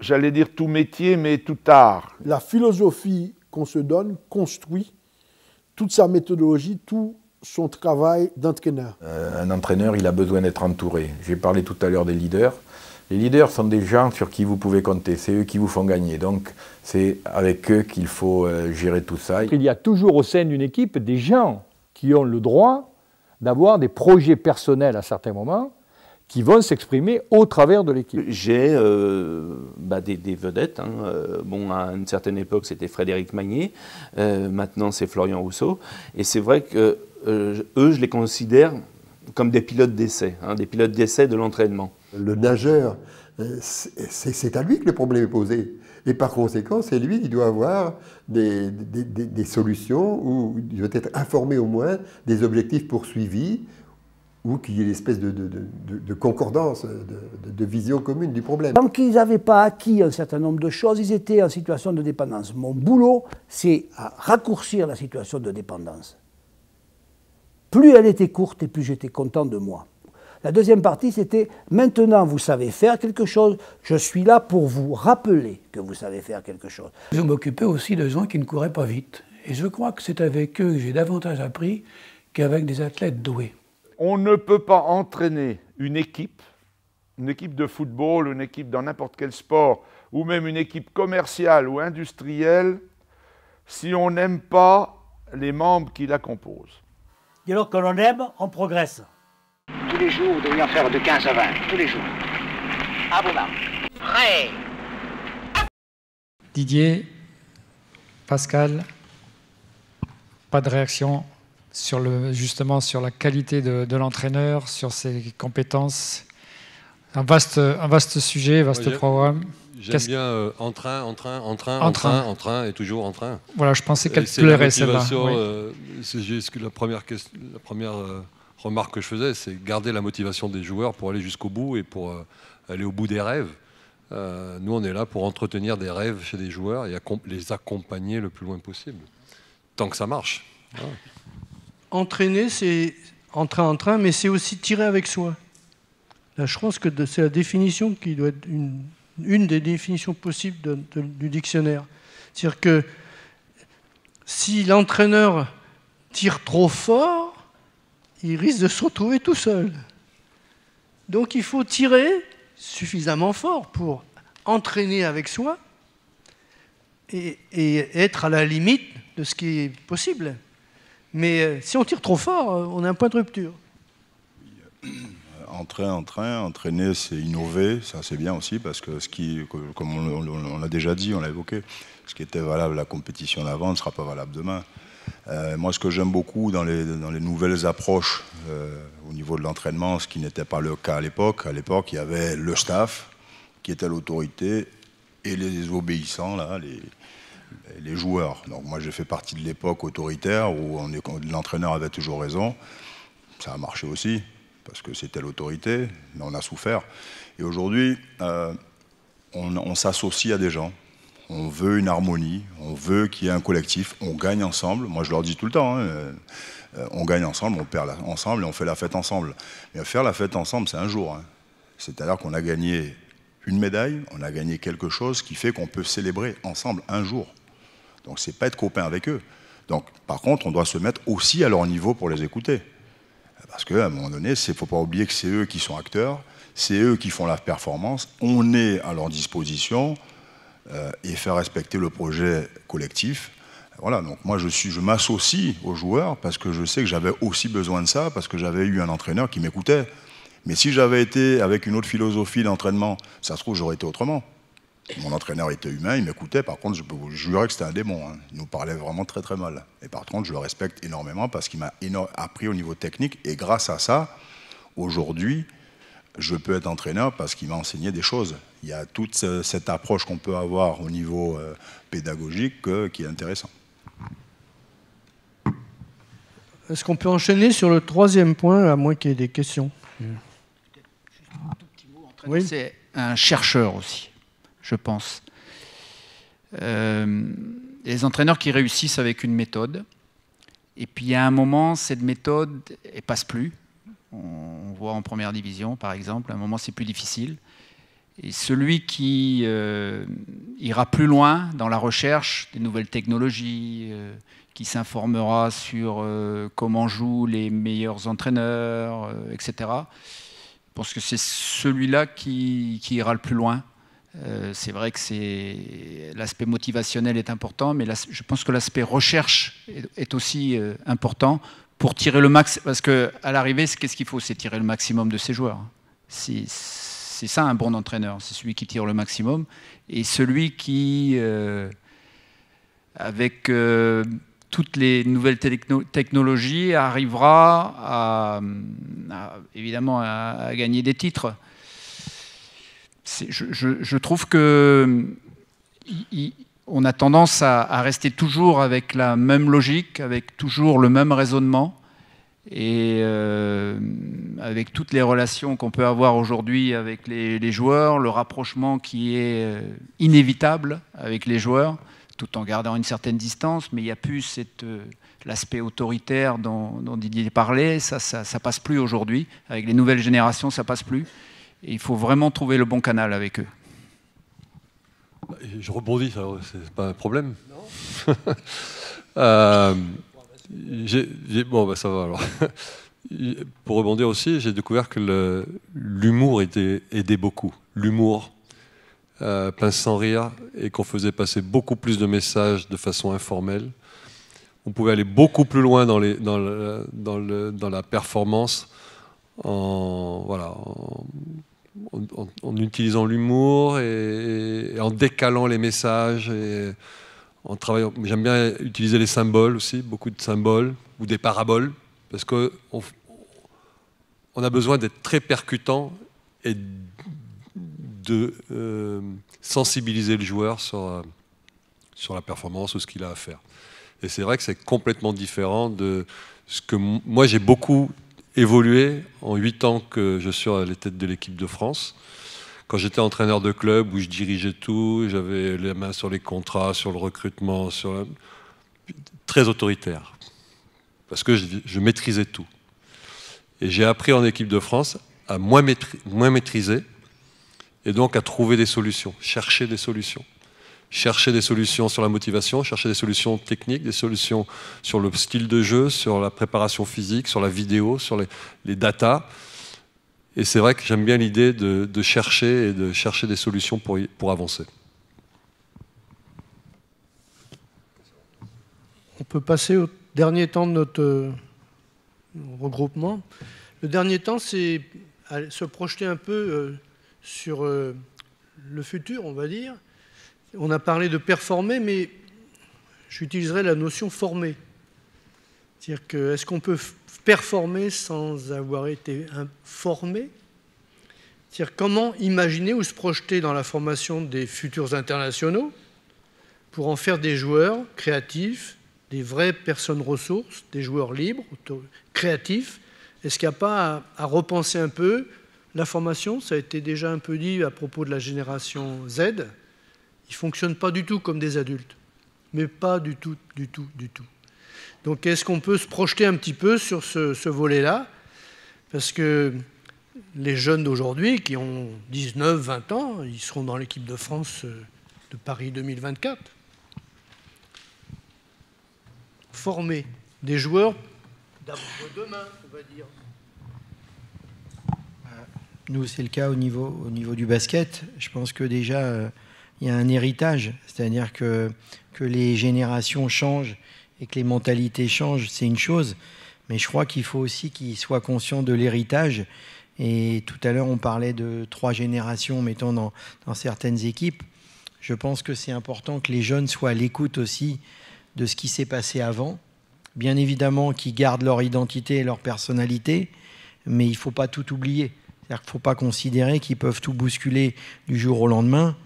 j'allais dire tout métier, mais tout art. La philosophie qu'on se donne construit toute sa méthodologie, tout son travail d'entraîneur. Euh, un entraîneur, il a besoin d'être entouré. J'ai parlé tout à l'heure des leaders. Les leaders sont des gens sur qui vous pouvez compter, c'est eux qui vous font gagner. Donc c'est avec eux qu'il faut euh, gérer tout ça. Il y a toujours au sein d'une équipe des gens qui ont le droit d'avoir des projets personnels à certains moments qui vont s'exprimer au travers de l'équipe. J'ai euh, bah, des, vedettes. Hein. Euh, bon, à une certaine époque, c'était Frédéric Magnier. maintenant, c'est Florian Rousseau. Et c'est vrai que eux, je les considère comme des pilotes d'essai, hein, des pilotes d'essai de l'entraînement le nageur, euh, c'est à lui que le problème est posé. Et par conséquent, c'est lui qui doit avoir des, solutions ou il doit être informé au moins des objectifs poursuivis ou qu'il y ait l'espèce de, de, de, concordance, de, vision commune du problème. Tant qu'ils n'avaient pas acquis un certain nombre de choses, ils étaient en situation de dépendance. Mon boulot, c'est à raccourcir la situation de dépendance. Plus elle était courte et plus j'étais content de moi. La deuxième partie, c'était maintenant vous savez faire quelque chose, je suis là pour vous rappeler que vous savez faire quelque chose. Je m'occupais aussi de gens qui ne couraient pas vite. Et je crois que c'est avec eux que j'ai davantage appris qu'avec des athlètes doués. On ne peut pas entraîner une équipe, une équipe de football, une équipe dans n'importe quel sport, ou même une équipe commerciale ou industrielle, si on n'aime pas les membres qui la composent. Et alors que l'on aime, on progresse tous les jours, de devriez faire de 15 à 20, tous les jours. À vos Prêt. Didier, Pascal, pas de réaction sur le, justement sur la qualité de, l'entraîneur, sur ses compétences. Un vaste, un vaste sujet, vaste programme. J'aime bien euh, en train, en train, en train, en train, en train, et toujours en train. Voilà, je pensais qu'elle pleurait celle-là. Euh, c'est juste la première, question, la première euh, remarque que je faisais, c'est garder la motivation des joueurs pour aller jusqu'au bout et pour euh, aller au bout des rêves. Euh, nous, on est là pour entretenir des rêves chez des joueurs et les accompagner le plus loin possible, tant que ça marche. Hein. Entraîner, c'est entraîner, en train, mais c'est aussi tirer avec soi. Là, je pense que c'est la définition qui doit être une, des définitions possibles du dictionnaire. C'est-à-dire que si l'entraîneur tire trop fort, il risque de se retrouver tout seul. Donc il faut tirer suffisamment fort pour entraîner avec soi et, être à la limite de ce qui est possible. Mais euh, si on tire trop fort, euh, on a un point de rupture. Entraîner, euh, entraîner, entraîner, c'est innover, ça c'est bien aussi parce que ce qui, comme on, l'a déjà dit, on l'a évoqué, ce qui était valable la compétition d'avant ne sera pas valable demain. Euh, moi, ce que j'aime beaucoup dans les, nouvelles approches euh, au niveau de l'entraînement, ce qui n'était pas le cas à l'époque, à l'époque, il y avait le staff qui était l'autorité et les obéissants, là, les, joueurs. Donc moi, j'ai fait partie de l'époque autoritaire où l'entraîneur avait toujours raison. Ça a marché aussi, parce que c'était l'autorité, mais on a souffert. Et aujourd'hui, euh, on s'associe à des gens on veut une harmonie, on veut qu'il y ait un collectif, on gagne ensemble. Moi, je leur dis tout le temps, hein, euh, on gagne ensemble, on perd ensemble et on fait la fête ensemble. Mais faire la fête ensemble, c'est un jour. Hein. C'est-à-dire qu'on a gagné une médaille, on a gagné quelque chose qui fait qu'on peut célébrer ensemble un jour. Donc, c'est pas être copain avec eux. Donc, par contre, on doit se mettre aussi à leur niveau pour les écouter. Parce qu'à un moment donné, il ne faut pas oublier que c'est eux qui sont acteurs, c'est eux qui font la performance, on est à leur disposition, euh, et faire respecter le projet collectif. Voilà, donc moi je, suis, je m'associe aux joueurs parce que je sais que j'avais aussi besoin de ça, parce que j'avais eu un entraîneur qui m'écoutait. Mais si j'avais été avec une autre philosophie d'entraînement, ça se trouve j'aurais été autrement. Mon entraîneur était humain, il m'écoutait. Par contre, je peux vous jurer que c'était un démon. Hein. Il nous parlait vraiment très très mal. Et par contre, je le respecte énormément parce qu'il m'a appris au niveau technique. Et grâce à ça, aujourd'hui, je peux être entraîneur parce qu'il m'a enseigné des choses il y a toute cette approche qu'on peut avoir au niveau euh, pédagogique euh, qui est intéressante. Est-ce qu'on peut enchaîner sur le troisième point, à moins qu'il y ait des questions oui. C'est un chercheur aussi, je pense. Euh, les entraîneurs qui réussissent avec une méthode, et puis à un moment, cette méthode ne passe plus. On voit en première division, par exemple, à un moment, c'est plus difficile. Et celui qui euh, ira plus loin dans la recherche des nouvelles technologies, euh, qui s'informera sur euh, comment jouent les meilleurs entraîneurs, etc., je pense que c'est celui-là qui, ira le plus loin. c'est vrai que l'aspect motivationnel est important, mais je pense que l'aspect recherche est, aussi important pour tirer le max. Parce qu'à l'arrivée, qu'est-ce qu'il faut C'est tirer le maximum de ses joueurs c'est ça un bon entraîneur, c'est celui qui tire le maximum et celui qui, euh, avec euh, toutes les nouvelles technologies, arrivera à, évidemment à, gagner des titres. Je, trouve que on a tendance à, rester toujours avec la même logique, avec toujours le même raisonnement. Et euh, avec toutes les relations qu'on peut avoir aujourd'hui avec les, joueurs, le rapprochement qui est euh, inévitable avec les joueurs, tout en gardant une certaine distance, mais il n'y a plus euh, l'aspect autoritaire dont, Didier parlait, ça, ça, passe plus aujourd'hui. Avec les nouvelles générations, ça passe plus. Et il faut vraiment trouver le bon canal avec eux. Je rebondis, c'est pas un problème. bon, bah, ça va alors. Pour rebondir aussi, j'ai découvert que l'humour était aidé beaucoup. L'humour, euh, plein sans rire, et qu'on faisait passer beaucoup plus de messages de façon informelle. On pouvait aller beaucoup plus loin dans, la performance en, voilà, en, utilisant l'humour et, en décalant les messages j'aime bien utiliser les symboles aussi, beaucoup de symboles ou des paraboles, parce qu'on a besoin d'être très percutant et de euh, sensibiliser le joueur sur, euh, sur la performance ou ce qu'il a à faire. Et c'est vrai que c'est complètement différent de ce que moi j'ai beaucoup évolué en 8 ans que je suis à la tête de l'équipe de France quand j'étais entraîneur de club où je dirigeais tout, j'avais les mains sur les contrats, sur le recrutement, sur très autoritaire, parce que je, maîtrisais tout. Et j'ai appris en équipe de France à moins, maîtriser et donc à trouver des solutions, chercher des solutions chercher des solutions sur la motivation, chercher des solutions techniques, des solutions sur le style de jeu, sur la préparation physique, sur la vidéo, sur les, les datas. Et c'est vrai que j'aime bien l'idée de, chercher et de chercher des solutions pour, pour avancer. On peut passer au dernier temps de notre euh, regroupement. Le dernier temps, c'est se projeter un peu euh, sur euh, le futur, on va dire. On a parlé de performer, mais j'utiliserai la notion former. C'est-à-dire que est-ce qu'on peut performer sans avoir été formé, dire comment imaginer ou se projeter dans la formation des futurs internationaux pour en faire des joueurs créatifs, des vraies personnes ressources, des joueurs libres, créatifs Est-ce qu'il n'y a pas à, à repenser un peu la formation, ça a été déjà un peu dit à propos de la génération Z, ils ne fonctionnent pas du tout comme des adultes, mais pas du tout, du tout, du tout. Donc est-ce qu'on peut se projeter un petit peu sur ce, volet-là Parce que les jeunes d'aujourd'hui qui ont 19, 20 ans, ils seront dans l'équipe de France euh, de Paris 2024. Former des joueurs demain, on va dire. Euh, nous, c'est le cas au niveau, du basket. Je pense que déjà, euh, il y a un héritage, c'est-à-dire que les générations changent et que les mentalités changent, c'est une chose, mais je crois qu'il faut aussi qu'ils soient conscients de l'héritage. Et tout à l'heure, on parlait de trois générations, mettant dans, certaines équipes. Je pense que c'est important que les jeunes soient à l'écoute aussi de ce qui s'est passé avant. Bien évidemment, qu'ils gardent leur identité et leur personnalité, mais il ne faut pas tout oublier. C'est-à-dire qu'il ne faut pas considérer qu'ils peuvent tout bousculer du jour au lendemain.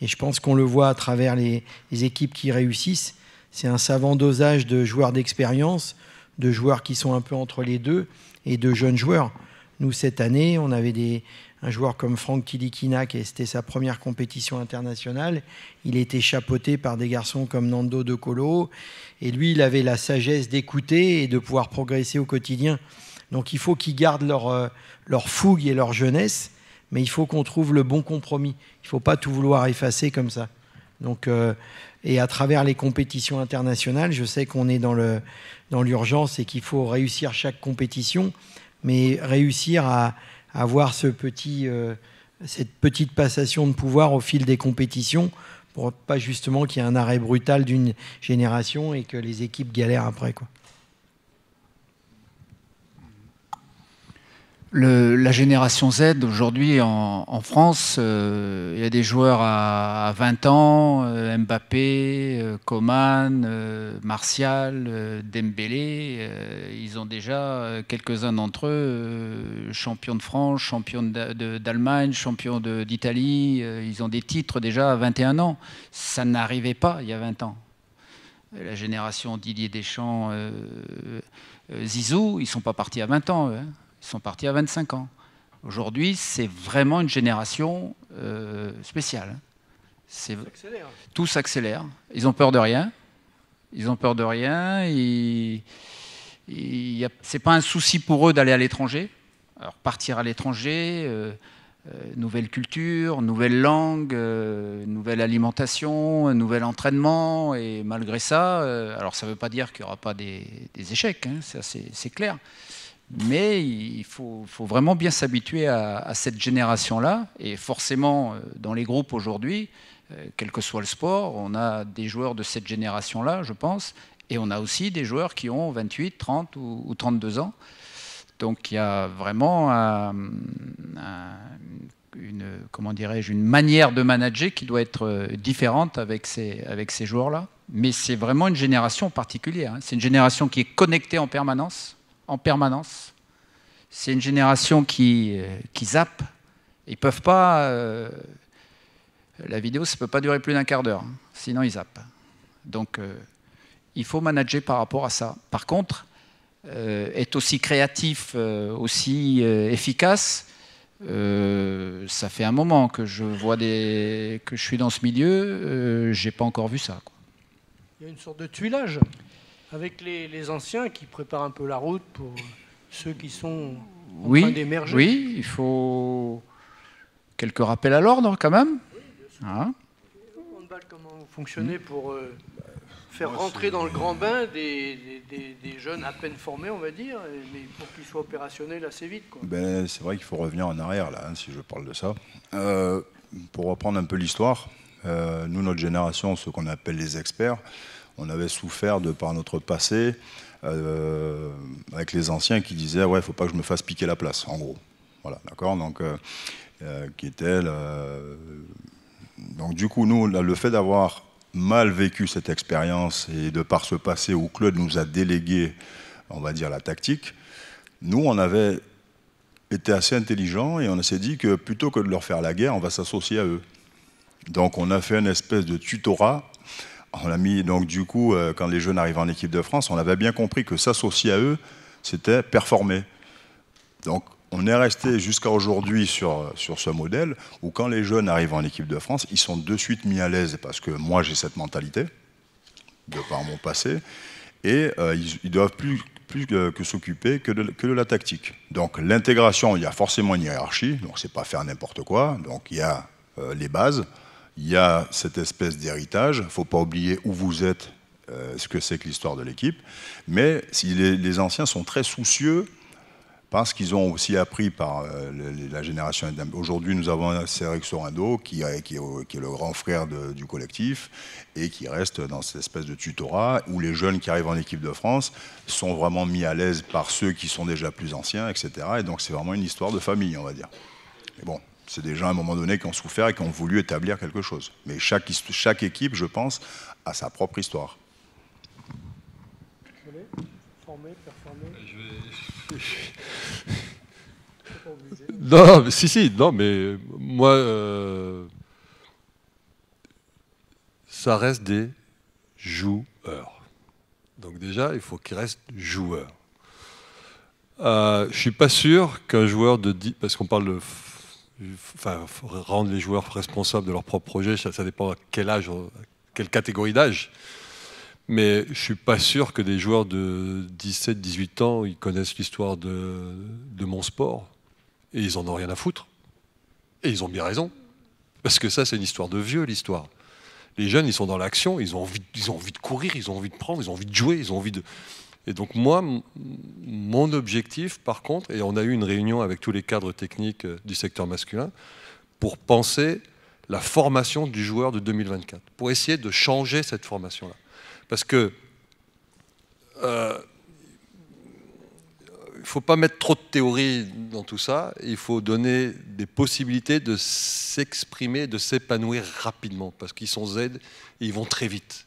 Et je pense qu'on le voit à travers les équipes qui réussissent. C'est un savant dosage de joueurs d'expérience, de joueurs qui sont un peu entre les deux et de jeunes joueurs. Nous, cette année, on avait des, un joueur comme Franck Tilikina, qui c'était sa première compétition internationale. Il était chapeauté par des garçons comme Nando De Colo. Et lui, il avait la sagesse d'écouter et de pouvoir progresser au quotidien. Donc il faut qu'ils gardent leur, euh, leur fougue et leur jeunesse, mais il faut qu'on trouve le bon compromis. Il ne faut pas tout vouloir effacer comme ça. Donc euh, et à travers les compétitions internationales, je sais qu'on est dans l'urgence dans et qu'il faut réussir chaque compétition, mais réussir à, avoir euh, cette petite passation de pouvoir au fil des compétitions pour pas justement qu'il y ait un arrêt brutal d'une génération et que les équipes galèrent après. Quoi. la génération Z aujourd'hui en, France, euh, il y a des joueurs à, 20 ans, euh, Mbappé, euh, Coman, Martial, Dembélé, ils ont déjà quelques-uns d'entre eux champions de France, champions d'Allemagne, champions d'Italie, ils ont des titres déjà à 21 ans. Ça n'arrivait pas il y a 20 ans. La génération Didier Deschamps, Zizou, ils ne sont pas partis à 20 ans. Hein sont partis à 25 ans. Aujourd'hui, c'est vraiment une génération euh, spéciale. Tous Tout s'accélère. Ils ont peur de rien. Ils ont peur de rien. Et... C'est pas un souci pour eux d'aller à l'étranger. Alors partir à l'étranger, euh, euh, nouvelle culture, nouvelle langue, nouvelle alimentation, nouvel entraînement, et malgré ça, alors ça ne veut pas dire qu'il n'y aura pas des, échecs, hein. c'est clair, mais il faut, vraiment bien s'habituer à, cette génération-là. Et forcément, euh, dans les groupes aujourd'hui, euh, quel que soit le sport, on a des joueurs de cette génération-là, je pense. Et on a aussi des joueurs qui ont 28, 30 ou, 32 ans. Donc il y a vraiment euh, une, comment manière de manager qui doit être différente avec ces joueurs-là. Mais c'est vraiment une génération particulière. Hein. C'est une génération qui est connectée en permanence en permanence. C'est une génération qui, euh, zappe. Ils peuvent pas. Euh, la vidéo, ça ne peut pas durer plus d'un quart d'heure, hein. sinon ils zappent. Donc, euh, il faut manager par rapport à ça. Par contre, être aussi créatif, aussi efficace, ça fait un moment que je vois des, que je suis dans ce milieu, j'ai pas encore vu ça. Il y a une sorte de tuilage avec les, les, anciens qui préparent un peu la route pour ceux qui sont en train d'émerger. Oui, il faut quelques rappels à l'ordre quand même. Oui, hein comment vous hmm. pour euh, faire rentrer dans le grand bain des, des, jeunes à peine formés, on va dire, mais pour qu'ils soient opérationnels assez vite. Ben, c'est vrai qu'il faut revenir en arrière, là, hein, si je parle de ça. Euh, pour reprendre un peu l'histoire, euh, nous, notre génération, ce qu'on appelle les experts, on avait souffert de par notre passé euh, avec les anciens qui disaient ouais, faut pas que je me fasse piquer la place, en gros. Voilà, d'accord. Donc, euh, euh, qui était le... donc du coup nous le fait d'avoir mal vécu cette expérience et de par ce passé où Claude nous a délégué, on va dire la tactique, nous on avait été assez intelligents et on s'est dit que plutôt que de leur faire la guerre, on va s'associer à eux. Donc on a fait une espèce de tutorat on a mis, donc du coup, euh, quand les jeunes arrivent en équipe de France, on avait bien compris que s'associer à eux, c'était performer. Donc on est resté jusqu'à aujourd'hui euh, sur, ce modèle où quand les jeunes arrivent en équipe de France, ils sont de suite mis à l'aise parce que moi j'ai cette mentalité de par mon passé et euh, ils, ils, doivent plus, que, s'occuper que de, la tactique. Donc l'intégration, il y a forcément une hiérarchie, donc c'est pas faire n'importe quoi, donc il y a les bases, il y a cette espèce d'héritage. Il ne faut pas oublier où vous êtes, euh, ce que c'est que l'histoire de l'équipe. Mais si les, anciens sont très soucieux parce qu'ils ont aussi appris par euh, la génération. Aujourd'hui, nous avons Cédric Sorando, qui, qui, est le grand frère du collectif, et qui reste dans cette espèce de tutorat où les jeunes qui arrivent en équipe de France sont vraiment mis à l'aise par ceux qui sont déjà plus anciens, etc. Et donc, c'est vraiment une histoire de famille, on va dire. Mais bon, c'est des gens à un moment donné qui ont souffert et qui ont voulu établir quelque chose. Mais chaque, chaque équipe, je pense, a sa propre histoire. Former, performer. Je non, mais, si, si, non, mais euh, moi, euh, ça reste des joueurs. Donc déjà, il faut qu'ils restent joueurs. Je euh, je suis pas sûr qu'un joueur de 10, parce qu'on parle de rendre les joueurs responsables de leur propre projet, ça, dépend à quel âge, quelle catégorie d'âge. Mais je ne suis pas sûr que des joueurs de 17-18 ans, ils connaissent l'histoire de, mon sport. Et ils en ont rien à foutre. Et ils ont bien raison. Parce que ça, c'est une histoire de vieux, l'histoire. Les jeunes, ils sont dans l'action, ils, ils ont envie de courir, ils ont envie de prendre, ils ont envie de jouer, ils ont envie de... Et donc moi, mon objectif, par contre, et on a eu une réunion avec tous les cadres techniques euh, du secteur masculin, pour penser la formation du joueur de 2024, pour essayer de changer cette formation-là. Parce que euh, il ne faut pas mettre trop de théorie dans tout ça, il faut donner des possibilités de s'exprimer, de s'épanouir rapidement, parce qu'ils sont Z et ils vont très vite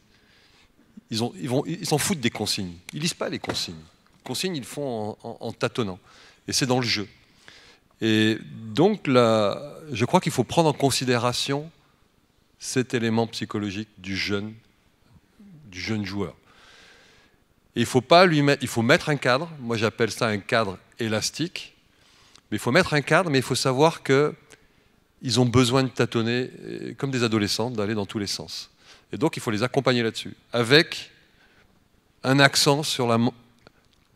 ils s'en ils foutent des consignes. Ils lisent pas les consignes. Les consignes, ils font en, tâtonnant. Et c'est dans le jeu. Et donc, je crois qu'il faut prendre en considération cet élément psychologique du jeune, du jeune joueur. Et il faut pas lui mettre, il faut mettre un cadre. Moi, j'appelle ça un cadre élastique. Mais il faut mettre un cadre, mais il faut savoir que ils ont besoin de tâtonner, euh, comme des adolescents, d'aller dans tous les sens. Et donc, il faut les accompagner là-dessus, avec un accent sur la,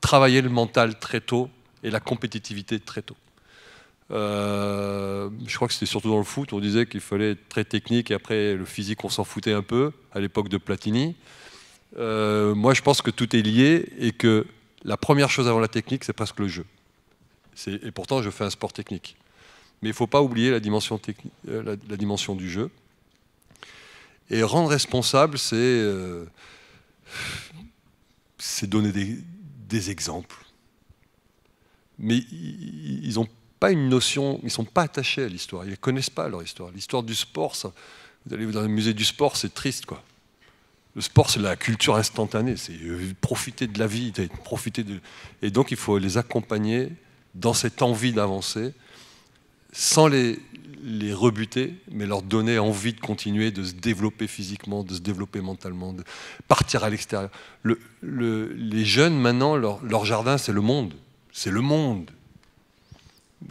travailler le mental très tôt et la compétitivité très tôt. Euh, je crois que c'était surtout dans le foot, on disait qu'il fallait être très technique et après le physique, on s'en foutait un peu à l'époque de Platini. Euh, moi, je pense que tout est lié et que la première chose avant la technique, c'est presque le jeu. Et pourtant, je fais un sport technique. Mais il ne faut pas oublier la dimension euh, du jeu. Et rendre responsable, c'est euh, donner des, exemples. Mais ils n'ont pas une notion, ils ne sont pas attachés à l'histoire, ils ne connaissent pas leur histoire. L'histoire du sport, vous allez dans un musée du sport, c'est triste, quoi. Le sport, c'est la culture instantanée, c'est euh, profiter de la vie, profiter de... Et donc, il faut les accompagner dans cette envie d'avancer, sans les, les rebuter, mais leur donner envie de continuer, de se développer physiquement, de se développer mentalement, de partir à l'extérieur. les jeunes, maintenant, leur, jardin, c'est le monde. C'est le monde.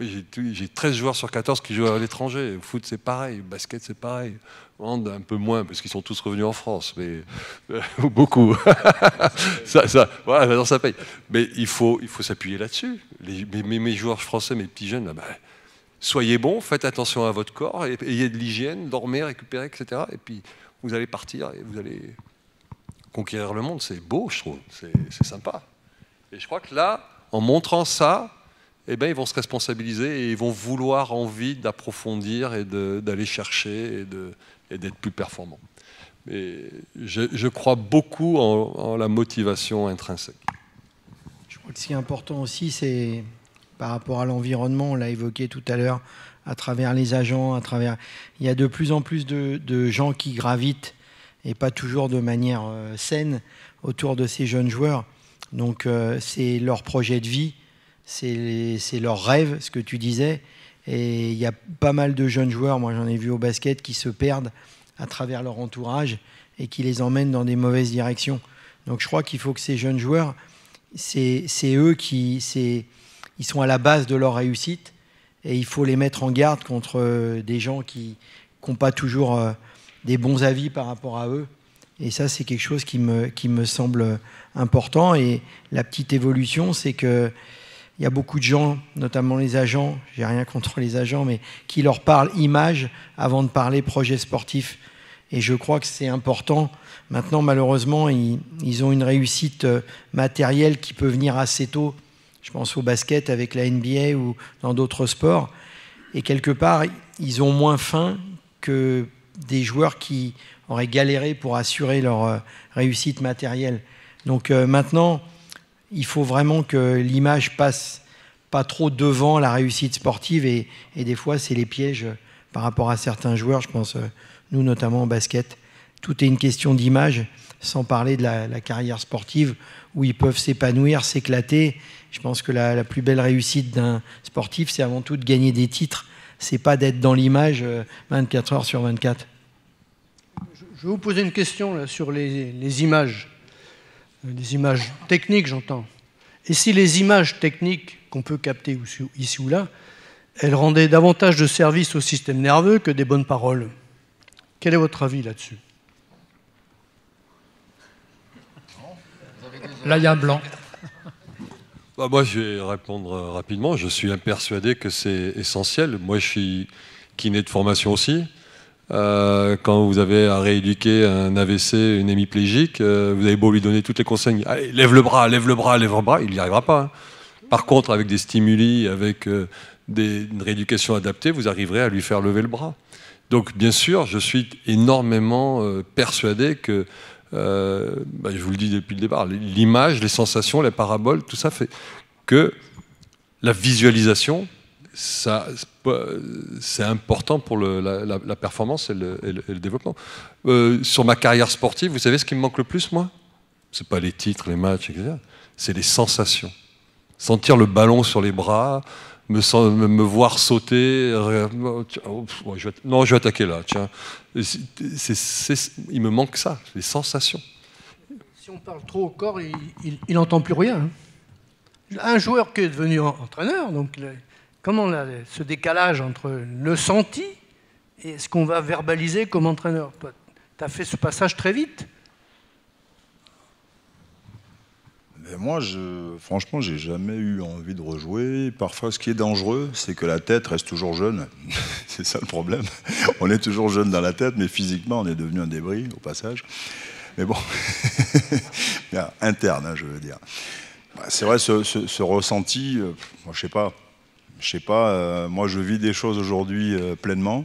J'ai 13 joueurs sur 14 qui jouent à l'étranger. Foot, c'est pareil. Basket, c'est pareil. un peu moins, parce qu'ils sont tous revenus en France, mais euh, beaucoup. ça, ça, voilà, maintenant, ça paye. Mais il faut, il faut s'appuyer là-dessus. Mes, mes, joueurs français, mes petits jeunes, là, bas soyez bon, faites attention à votre corps, ayez de l'hygiène, dormez, récupérez, etc. Et puis vous allez partir et vous allez conquérir le monde. C'est beau, je trouve, c'est sympa. Et je crois que là, en montrant ça, eh ben, ils vont se responsabiliser et ils vont vouloir envie d'approfondir et d'aller chercher et d'être plus performants. Mais je, crois beaucoup en, en la motivation intrinsèque. Je crois que ce qui est important aussi, c'est par rapport à l'environnement, on l'a évoqué tout à l'heure, à travers les agents, à travers... Il y a de plus en plus de, gens qui gravitent, et pas toujours de manière euh, saine, autour de ces jeunes joueurs. Donc euh, c'est leur projet de vie, c'est leur rêve, ce que tu disais. Et il y a pas mal de jeunes joueurs, moi j'en ai vu au basket, qui se perdent à travers leur entourage et qui les emmènent dans des mauvaises directions. Donc je crois qu'il faut que ces jeunes joueurs, c'est eux qui ils sont à la base de leur réussite et il faut les mettre en garde contre euh, des gens qui n'ont pas toujours euh, des bons avis par rapport à eux. Et ça, c'est quelque chose qui me, semble euh, important. Et la petite évolution, c'est que il y a beaucoup de gens, notamment les agents, j'ai rien contre les agents, mais qui leur parlent image avant de parler projet sportif. Et je crois que c'est important. Maintenant, malheureusement, ils, ont une réussite matérielle qui peut venir assez tôt je pense au basket avec la NBA ou dans d'autres sports. Et quelque part, ils ont moins faim que des joueurs qui auraient galéré pour assurer leur euh, réussite matérielle. Donc euh, maintenant, il faut vraiment que l'image passe pas trop devant la réussite sportive et, des fois c'est les pièges par rapport à certains joueurs, je pense, euh, nous notamment au basket. Tout est une question d'image, sans parler de la carrière sportive où ils peuvent s'épanouir, s'éclater je pense que la, plus belle réussite d'un sportif, c'est avant tout de gagner des titres. C'est pas d'être dans l'image 24 euh, heures sur 24. Je vais vous poser une question sur les, images, Les euh, images techniques, j'entends. Et si les images techniques qu'on peut capter ici ou là, elles rendaient davantage de service au système nerveux que des bonnes paroles Quel est votre avis là-dessus Là, il y a un blanc. Bah, moi, je vais répondre euh, rapidement. Je suis persuadé que c'est essentiel. Moi, je suis kiné de formation aussi. Euh, quand vous avez à rééduquer un AVC, une hémiplégique, euh, vous avez beau lui donner toutes les consignes, allez, lève le bras, lève le bras, lève le bras, il n'y arrivera pas. Hein. Par contre, avec des stimuli, avec des, une rééducation adaptée, vous arriverez à lui faire lever le bras. Donc, bien sûr, je suis énormément persuadé que euh, bah, je vous le dis depuis le départ, l'image, les sensations, les paraboles, tout ça fait que la visualisation, ça, c'est important pour la, performance et le, développement. Euh, sur ma carrière sportive, vous savez ce qui me manque le plus, moi C'est pas les titres, les matchs, etc. C'est les sensations. Sentir le ballon sur les bras, me, voir sauter. Oh, oh, non, je vais attaquer là. Tiens, il me manque ça, les sensations. Si on parle trop au corps, il n'entend plus rien. Hein. Un joueur qui est devenu entraîneur, donc comment on a ce décalage entre le senti et ce qu'on va verbaliser comme entraîneur. t'as tu as fait ce passage très vite. Moi, moi, je, franchement, j'ai jamais eu envie de rejouer. Parfois, ce qui est dangereux, c'est que la tête reste toujours jeune. c'est ça le problème. On est toujours jeune dans la tête, mais physiquement, on est devenu un débris, au passage. Mais bon, interne, hein, je veux dire. Bah, c'est vrai, ce, ressenti, euh, je sais pas. Je sais pas, euh, moi, je vis des choses aujourd'hui euh, pleinement.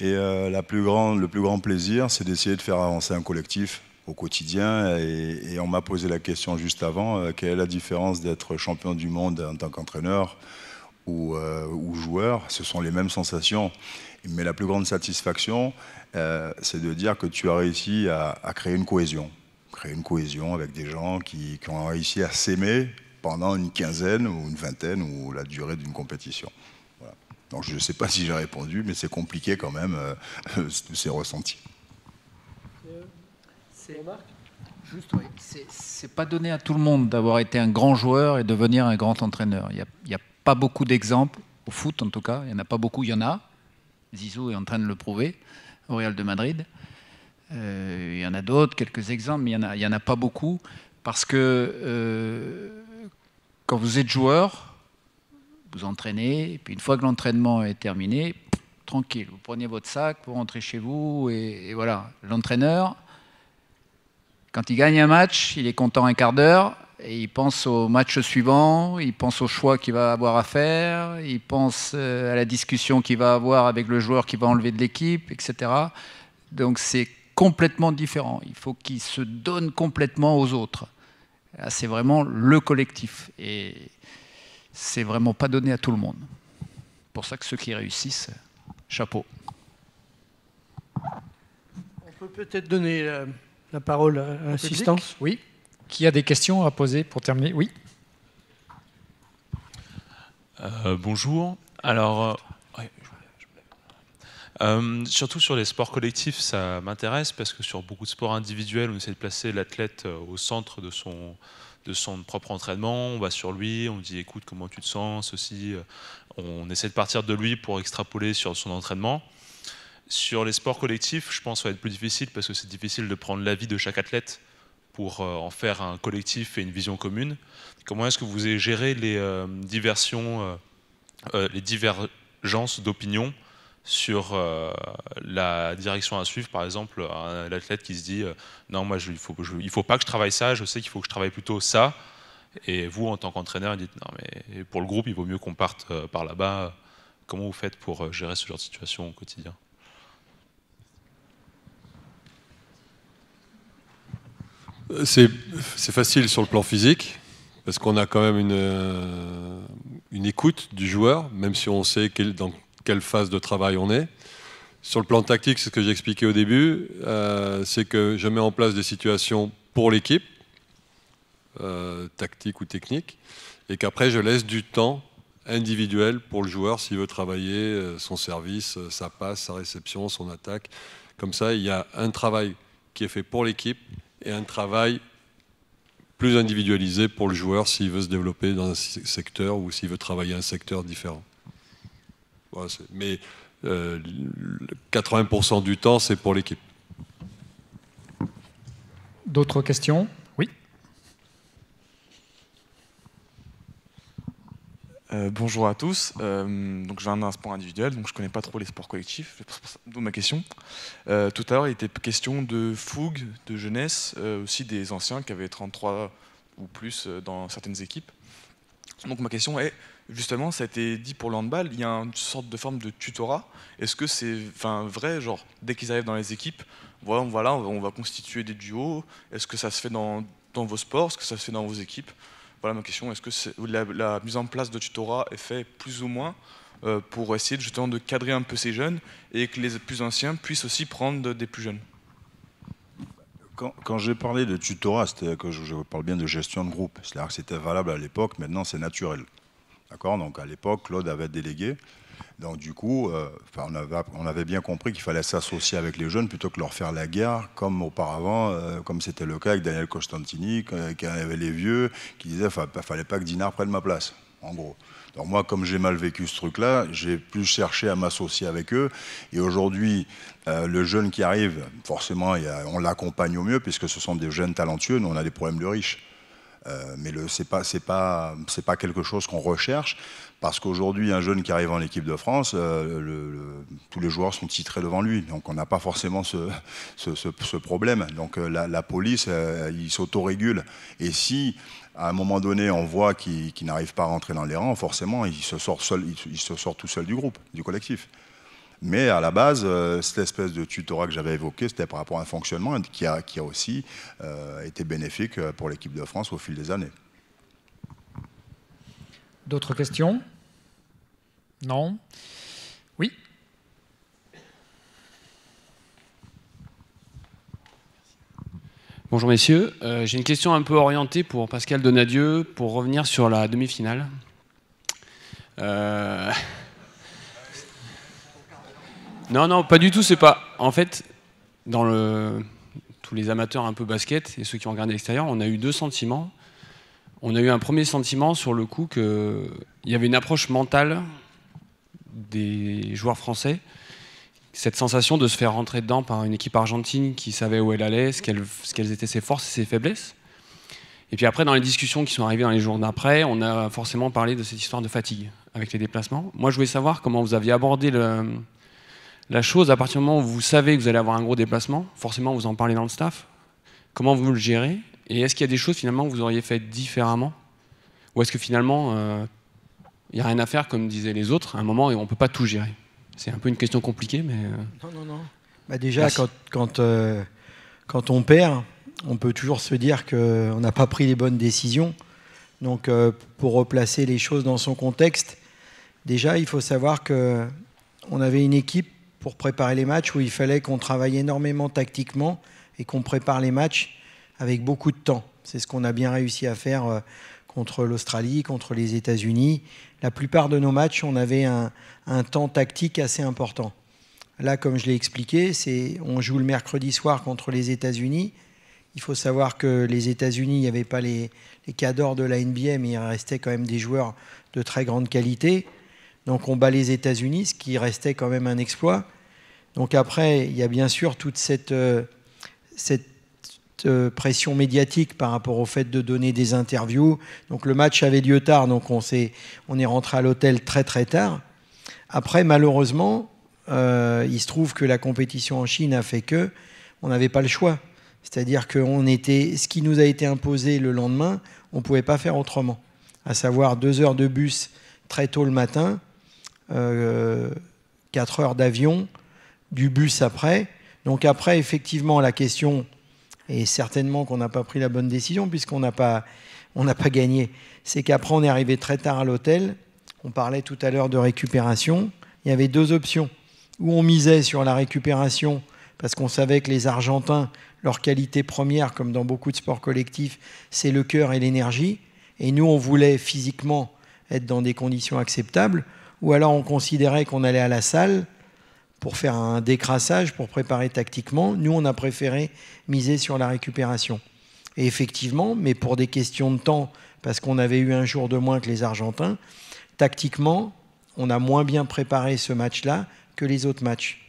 Et le plus grand plaisir, c'est d'essayer de faire avancer un collectif au quotidien. Et, on m'a posé la question juste avant, euh, quelle est la différence d'être champion du monde en tant qu'entraîneur ou, euh, joueur Ce sont les mêmes sensations. Mais la plus grande satisfaction, euh, c'est de dire que tu as réussi à, créer une cohésion. Créer une cohésion avec des gens qui, ont réussi à s'aimer pendant une quinzaine ou une vingtaine ou la durée d'une compétition. Donc je ne sais pas si j'ai répondu, mais c'est compliqué quand même, tous ces ressentis. C'est pas donné à tout le monde d'avoir été un grand joueur et devenir un grand entraîneur. Il n'y a, pas beaucoup d'exemples, au foot en tout cas, il n'y en a pas beaucoup, il y en a. Zizou est en train de le prouver au Real de Madrid. Euh, il y en a d'autres, quelques exemples, mais il n'y en, en, a pas beaucoup. Parce que euh, quand vous êtes joueur, vous entraînez, et puis une fois que l'entraînement est terminé, tranquille, vous prenez votre sac, vous rentrez chez vous, et voilà. L'entraîneur, quand il gagne un match, il est content un quart d'heure, et il pense au match suivant, il pense au choix qu'il va avoir à faire, il pense euh, à la discussion qu'il va avoir avec le joueur qui va enlever de l'équipe, etc. Donc c'est complètement différent. Il faut qu'il se donne complètement aux autres. C'est vraiment le collectif. Et c'est vraiment pas donné à tout le monde. Pour ça que ceux qui réussissent, chapeau. On peut peut-être donner... Euh, la parole à euh, l'assistant, Oui. Qui a des questions à poser pour terminer Oui. Euh, bonjour. Alors, euh, surtout sur les sports collectifs, ça m'intéresse parce que sur beaucoup de sports individuels, on essaie de placer l'athlète au centre de son, de son propre entraînement. On va sur lui, on dit écoute, comment tu te sens, On essaie de partir de lui pour extrapoler sur son entraînement. Sur les sports collectifs, je pense que ça va être plus difficile parce que c'est difficile de prendre l'avis de chaque athlète pour euh, en faire un collectif et une vision commune. Comment est-ce que vous géré les euh, euh, les divergences d'opinion sur la direction à suivre, par exemple, l'athlète qui se dit non, moi il ne faut pas que je travaille ça, je sais qu'il faut que je travaille plutôt ça. Et vous, en tant qu'entraîneur, dites non, mais pour le groupe, il vaut mieux qu'on parte par là-bas. Comment vous faites pour gérer ce genre de situation au quotidien C'est facile sur le plan physique, parce qu'on a quand même une, euh, écoute du joueur, même si on sait dans quelle phase de travail on est. Sur le plan tactique, c'est ce que j'ai expliqué au début, euh, c'est que je mets en place des situations pour l'équipe, euh, tactique ou technique, et qu'après je laisse du temps individuel pour le joueur s'il veut travailler son service, sa passe, sa réception, son attaque. Comme ça, il y a un travail qui est fait pour l'équipe et un travail plus individualisé pour le joueur s'il veut se développer dans un secteur ou s'il veut travailler un secteur différent. mais 80% euh, du temps, c'est pour l'équipe. D'autres questions Euh, bonjour à tous. Euh, je donc viens un sport individuel, donc je connais pas trop les sports collectifs. D'où ma question. Euh, tout à l'heure, il était question de fougue, de jeunesse, aussi des anciens qui avaient 33 ou plus dans certaines équipes. Donc ma question est justement, ça a été dit pour le handball, il y a une sorte de forme de tutorat. Est-ce que c'est vrai, genre dès qu'ils arrivent dans les équipes, voilà, voilà, on va constituer des duos. Est-ce que ça se fait dans, dans vos sports Est-ce que ça se fait dans vos équipes voilà ma question. Est-ce que la, mise en place de tutorat est faite plus ou moins euh, pour essayer justement de cadrer un peu ces jeunes et que les plus anciens puissent aussi prendre des plus jeunes quand, j'ai parlé de tutorat, c'était que je, parle bien de gestion de groupe. C'est-à-dire que c'était valable à l'époque, maintenant c'est naturel. D'accord Donc à l'époque, Claude avait délégué. Donc du coup, euh, on, avait, bien compris qu'il fallait s'associer avec les jeunes plutôt que leur faire la guerre, comme auparavant, euh, comme c'était le cas avec Daniel Costantini, qui avait les vieux, qui disaient « fallait pas que Dinard prenne ma place », en gros. Donc moi, comme j'ai mal vécu ce truc-là, j'ai plus cherché à m'associer avec eux. Et aujourd'hui, euh, le jeune qui arrive, forcément, on l'accompagne au mieux, puisque ce sont des jeunes talentueux, nous on a des problèmes de riches. mais ce n'est pas quelque chose qu'on recherche. Parce qu'aujourd'hui, un jeune qui arrive en équipe de France, euh, tous les joueurs sont titrés devant lui. Donc on n'a pas forcément ce, problème. Donc euh, la, police, euh, il s'autorégule. Et si à un moment donné, on voit qu'il n'arrive pas à rentrer dans les rangs, forcément, il se, sort tout seul du groupe, du collectif. Mais à la base, cette espèce de tutorat que j'avais évoqué, c'était par rapport à un fonctionnement qui a, aussi été bénéfique pour l'équipe de France au fil des années. D'autres questions Non Oui Bonjour messieurs, euh, j'ai une question un peu orientée pour Pascal Donadieu pour revenir sur la demi-finale. Euh, non, non, pas du tout, c'est pas. En fait, dans le... tous les amateurs un peu basket et ceux qui ont regardé l'extérieur, on a eu deux sentiments on a eu un premier sentiment sur le coup qu'il y avait une approche mentale des joueurs français. Cette sensation de se faire rentrer dedans par une équipe argentine qui savait où elle allait, ce qu'elles, étaient ses forces et ses faiblesses. Et puis après, dans les discussions qui sont arrivées dans les jours d'après, on a forcément parlé de cette histoire de fatigue avec les déplacements. Moi, je voulais savoir comment vous aviez abordé la chose à partir du moment où vous savez que vous allez avoir un gros déplacement. Forcément, vous en parlez dans le staff. Comment vous le gérez et est-ce qu'il y a des choses finalement que vous auriez faites différemment Ou est-ce que finalement, euh, il n'y a rien à faire comme disaient les autres à un moment et on ne peut pas tout gérer C'est un peu une question compliquée, mais... Euh, non, non, non. Bah, déjà, quand, euh, quand, on perd, on peut toujours se dire qu'on n'a pas pris les bonnes décisions. Donc pour replacer les choses dans son contexte, déjà, il faut savoir qu'on avait une équipe pour préparer les matchs où il fallait qu'on travaille énormément tactiquement et qu'on prépare les matchs avec beaucoup de temps. C'est ce qu'on a bien réussi à faire euh, contre l'Australie, contre les États-Unis. La plupart de nos matchs, on avait un, temps tactique assez important. Là, comme je l'ai expliqué, c'est on joue le mercredi soir contre les États-Unis. Il faut savoir que les États-Unis, il n'y avait pas les, les cadors de la NBA, mais il restait quand même des joueurs de très grande qualité. Donc on bat les États-Unis, ce qui restait quand même un exploit. Donc après, il y a bien sûr toute cette, euh, cette euh, pression médiatique par rapport au fait de donner des interviews. Donc le match avait lieu tard, donc on, est, on est rentré à l'hôtel très très tard. Après, malheureusement, euh, il se trouve que la compétition en Chine a fait que on n'avait pas le choix. C'est-à-dire que on était, ce qui nous a été imposé le lendemain, on ne pouvait pas faire autrement. À savoir deux heures de bus très tôt le matin, euh, quatre heures d'avion, du bus après. Donc après, effectivement, la question et certainement qu'on n'a pas pris la bonne décision puisqu'on n'a pas, pas gagné. C'est qu'après, on est arrivé très tard à l'hôtel. On parlait tout à l'heure de récupération. Il y avait deux options. où on misait sur la récupération parce qu'on savait que les Argentins, leur qualité première, comme dans beaucoup de sports collectifs, c'est le cœur et l'énergie. Et nous, on voulait physiquement être dans des conditions acceptables. Ou alors on considérait qu'on allait à la salle pour faire un décrassage, pour préparer tactiquement. Nous, on a préféré miser sur la récupération. Et effectivement, mais pour des questions de temps, parce qu'on avait eu un jour de moins que les Argentins, tactiquement, on a moins bien préparé ce match-là que les autres matchs.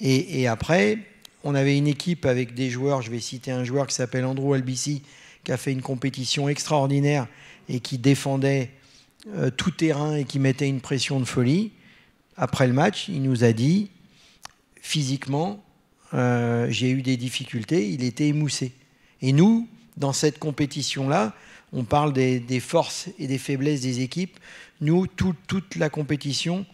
Et, après, on avait une équipe avec des joueurs, je vais citer un joueur qui s'appelle Andrew Albici, qui a fait une compétition extraordinaire et qui défendait euh, tout terrain et qui mettait une pression de folie après le match, il nous a dit, physiquement, euh, j'ai eu des difficultés, il était émoussé. Et nous, dans cette compétition-là, on parle des, forces et des faiblesses des équipes. Nous, toute la compétition,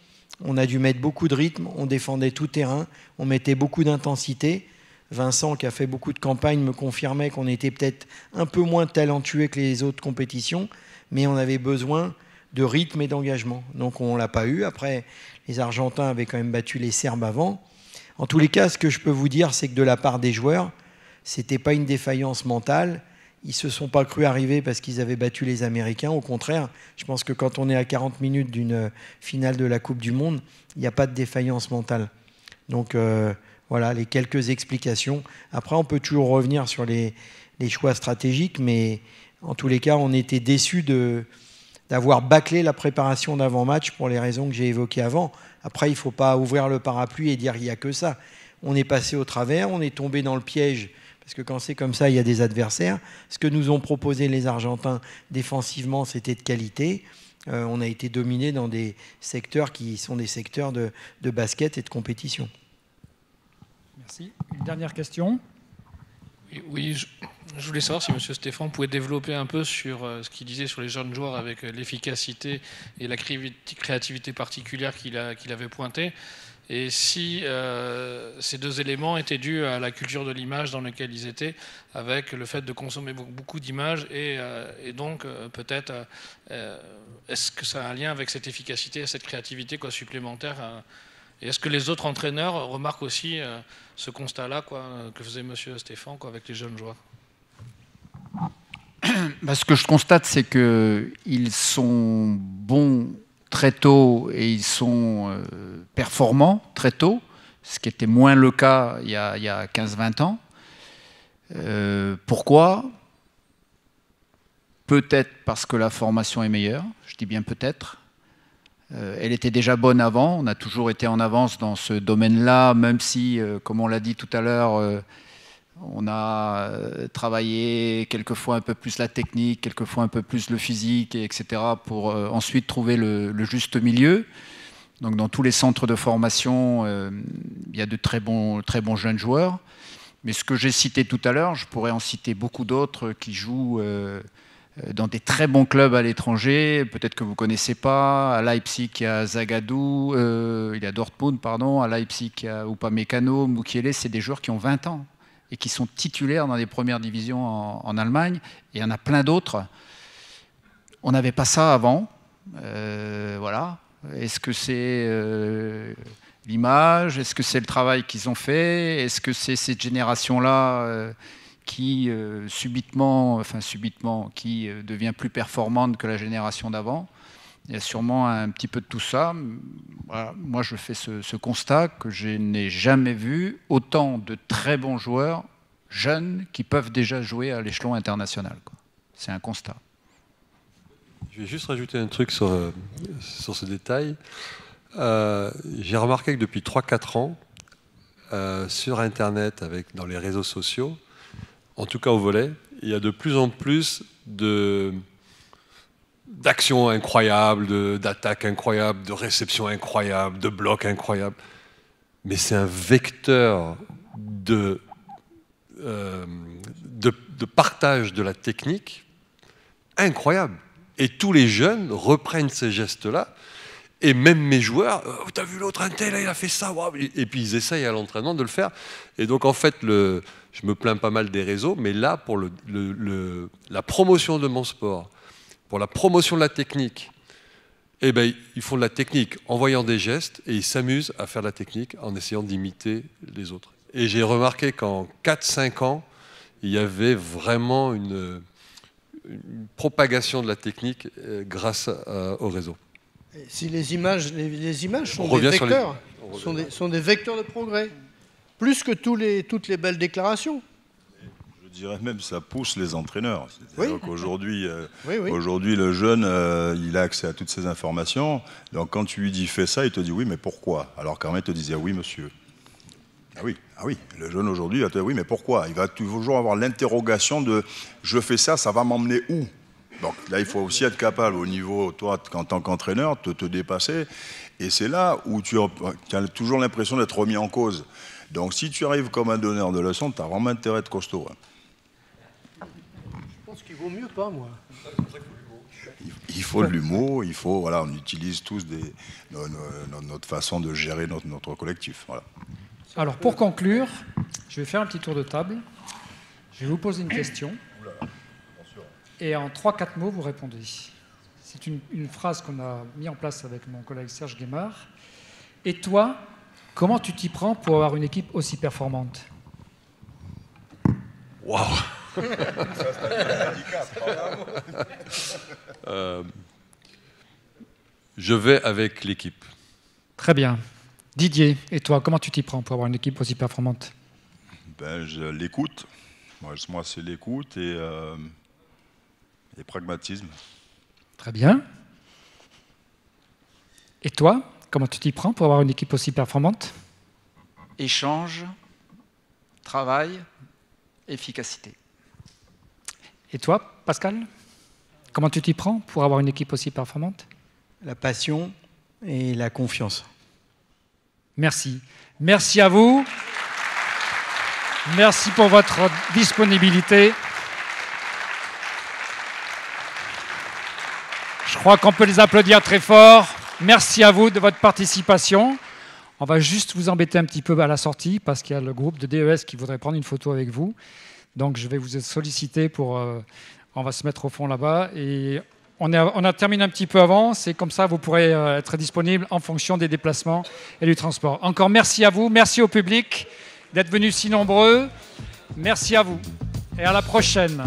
on a dû mettre beaucoup de rythme, on défendait tout terrain, on mettait beaucoup d'intensité. Vincent, qui a fait beaucoup de campagnes, me confirmait qu'on était peut-être un peu moins talentueux que les autres compétitions, mais on avait besoin de rythme et d'engagement. Donc on ne l'a pas eu. Après, les Argentins avaient quand même battu les Serbes avant. En tous les cas, ce que je peux vous dire, c'est que de la part des joueurs, n'était pas une défaillance mentale. Ils se sont pas cru arriver parce qu'ils avaient battu les Américains. Au contraire, je pense que quand on est à 40 minutes d'une euh, finale de la Coupe du Monde, il n'y a pas de défaillance mentale. Donc euh, voilà les quelques explications. Après, on peut toujours revenir sur les, les choix stratégiques, mais en tous les cas, on était déçus de, d'avoir bâclé la préparation d'avant-match pour les raisons que j'ai évoquées avant. Après, il ne faut pas ouvrir le parapluie et dire il n'y a que ça. On est passé au travers, on est tombé dans le piège, parce que quand c'est comme ça, il y a des adversaires. Ce que nous ont proposé les Argentins défensivement, c'était de qualité. Euh, on a été dominé dans des secteurs qui sont des secteurs de basket et de compétition. Merci. Une dernière question. Oui, je, voulais savoir si M. Stéphane pouvait développer un peu sur euh, ce qu'il disait sur les jeunes joueurs avec euh, l'efficacité et la créativité particulière qu'il avait pointé. Et si euh, ces deux éléments étaient dus à la culture de l'image dans laquelle ils étaient, avec le fait de consommer beaucoup d'images, et, donc peut-être est-ce que ça a un lien avec cette efficacité et cette créativité quoi, supplémentaire est-ce que les autres entraîneurs remarquent aussi euh, ce constat-là euh, que faisait M. Stéphane quoi, avec les jeunes joueurs bah, Ce que je constate, c'est qu'ils sont bons très tôt et ils sont euh, performants très tôt, ce qui était moins le cas il y a, 15-20 ans. pourquoi Peut-être parce que la formation est meilleure, je dis bien peut-être. Euh, elle était déjà bonne avant, on a toujours été en avance dans ce domaine-là, même si, euh, comme on l'a dit tout à l'heure, euh, on a travaillé quelquefois un peu plus la technique, quelquefois un peu plus le physique, etc., pour ensuite trouver le, juste milieu. Donc dans tous les centres de formation, il y a de très bons, très bons jeunes joueurs. Mais ce que j'ai cité tout à l'heure, je pourrais en citer beaucoup d'autres qui jouent euh, dans des très bons clubs à l'étranger, peut-être que vous ne connaissez pas, à Leipzig, il y a Zagadou, euh, il y a Dortmund, pardon, à Leipzig, il y a Upamecano, Mukiele, c'est des joueurs qui ont 20 ans et qui sont titulaires dans les premières divisions en, Allemagne, et il y en a plein d'autres. On n'avait pas ça avant, euh, voilà. Est-ce que c'est... l'image Est-ce que c'est le travail qu'ils ont fait Est-ce que c'est cette génération-là qui euh, subitement, enfin subitement, qui euh, devient plus performante que la génération d'avant. Il y a sûrement un petit peu de tout ça. moi, je fais ce, constat que je n'ai jamais vu autant de très bons joueurs jeunes qui peuvent déjà jouer à l'échelon international. C'est un constat. Je vais juste rajouter un truc sur, euh, sur ce détail. J'ai remarqué que depuis 3-4 ans, sur Internet, avec, dans les réseaux sociaux, en tout cas au volet, il y a de plus en plus de d'actions incroyables, d'attaques incroyables, de réceptions incroyables, de blocs incroyables. Mais c'est un vecteur euh, de, partage de la technique incroyable. Et tous les jeunes reprennent ces gestes-là. Et même mes joueurs, euh, oh, t'as vu l'autre un tel, il a fait ça, et puis ils essayent à l'entraînement de le faire. Et donc en fait, le, je me plains pas mal des réseaux, mais là, pour le, la promotion de mon sport, pour la promotion de la technique, eh ben, ils font de la technique en voyant des gestes et ils s'amusent à faire de la technique en essayant d'imiter les autres. Et j'ai remarqué qu'en 4-5 ans, il y avait vraiment une, propagation de la technique euh, grâce euh, au réseau. si les images, les, images sont des, vecteurs, sont des vecteurs de progrès plus que tous les, toutes les belles déclarations. Je dirais même ça pousse les entraîneurs. Donc Aujourd'hui, euh, aujourd'hui, le jeune, euh, il a accès à toutes ces informations. Donc quand tu lui dis fais ça, il te dit oui, mais pourquoi Alors il te disait ah oui, monsieur. Ah oui, ah oui, le jeune aujourd'hui va te dire oui, mais pourquoi Il va toujours avoir l'interrogation de je fais ça, ça va m'emmener où donc là, il faut aussi être capable, au niveau, toi, en tant qu'entraîneur, de te dépasser. Et c'est là où tu as toujours l'impression d'être remis en cause. Donc si tu arrives comme un donneur de leçons, tu as vraiment intérêt de costaud. Hein. Je pense qu'il vaut mieux pas, moi. Il faut de l'humour, il faut, voilà, on utilise tous notre façon de gérer notre, collectif. Alors pour conclure, je vais faire un petit tour de table. Je vais vous poser une question. Et en 3-4 mots, vous répondez. C'est une, une, phrase qu'on a mise en place avec mon collègue Serge Guémard. Et toi, Comment tu t'y prends pour avoir une équipe aussi performante Waouh euh, Je vais avec l'équipe. Très bien. Didier, et toi, comment tu t'y prends pour avoir une équipe aussi performante ben, Je l'écoute. Moi, c'est l'écoute et, euh, et pragmatisme. Très bien. Et toi Comment tu t'y prends pour avoir une équipe aussi performante Échange, travail, efficacité. Et toi, Pascal Comment tu t'y prends pour avoir une équipe aussi performante La passion et la confiance. Merci. Merci à vous. Merci pour votre disponibilité. Je crois qu'on peut les applaudir très fort. Merci à vous de votre participation. On va juste vous embêter un petit peu à la sortie parce qu'il y a le groupe de DES qui voudrait prendre une photo avec vous. Donc je vais vous solliciter pour... Euh, on va se mettre au fond là-bas. Et on, a terminé un petit peu avant. C'est comme ça, vous pourrez euh, être disponible en fonction des déplacements et du transport. Encore merci à vous. Merci au public d'être venu si nombreux. Merci à vous. Et à la prochaine.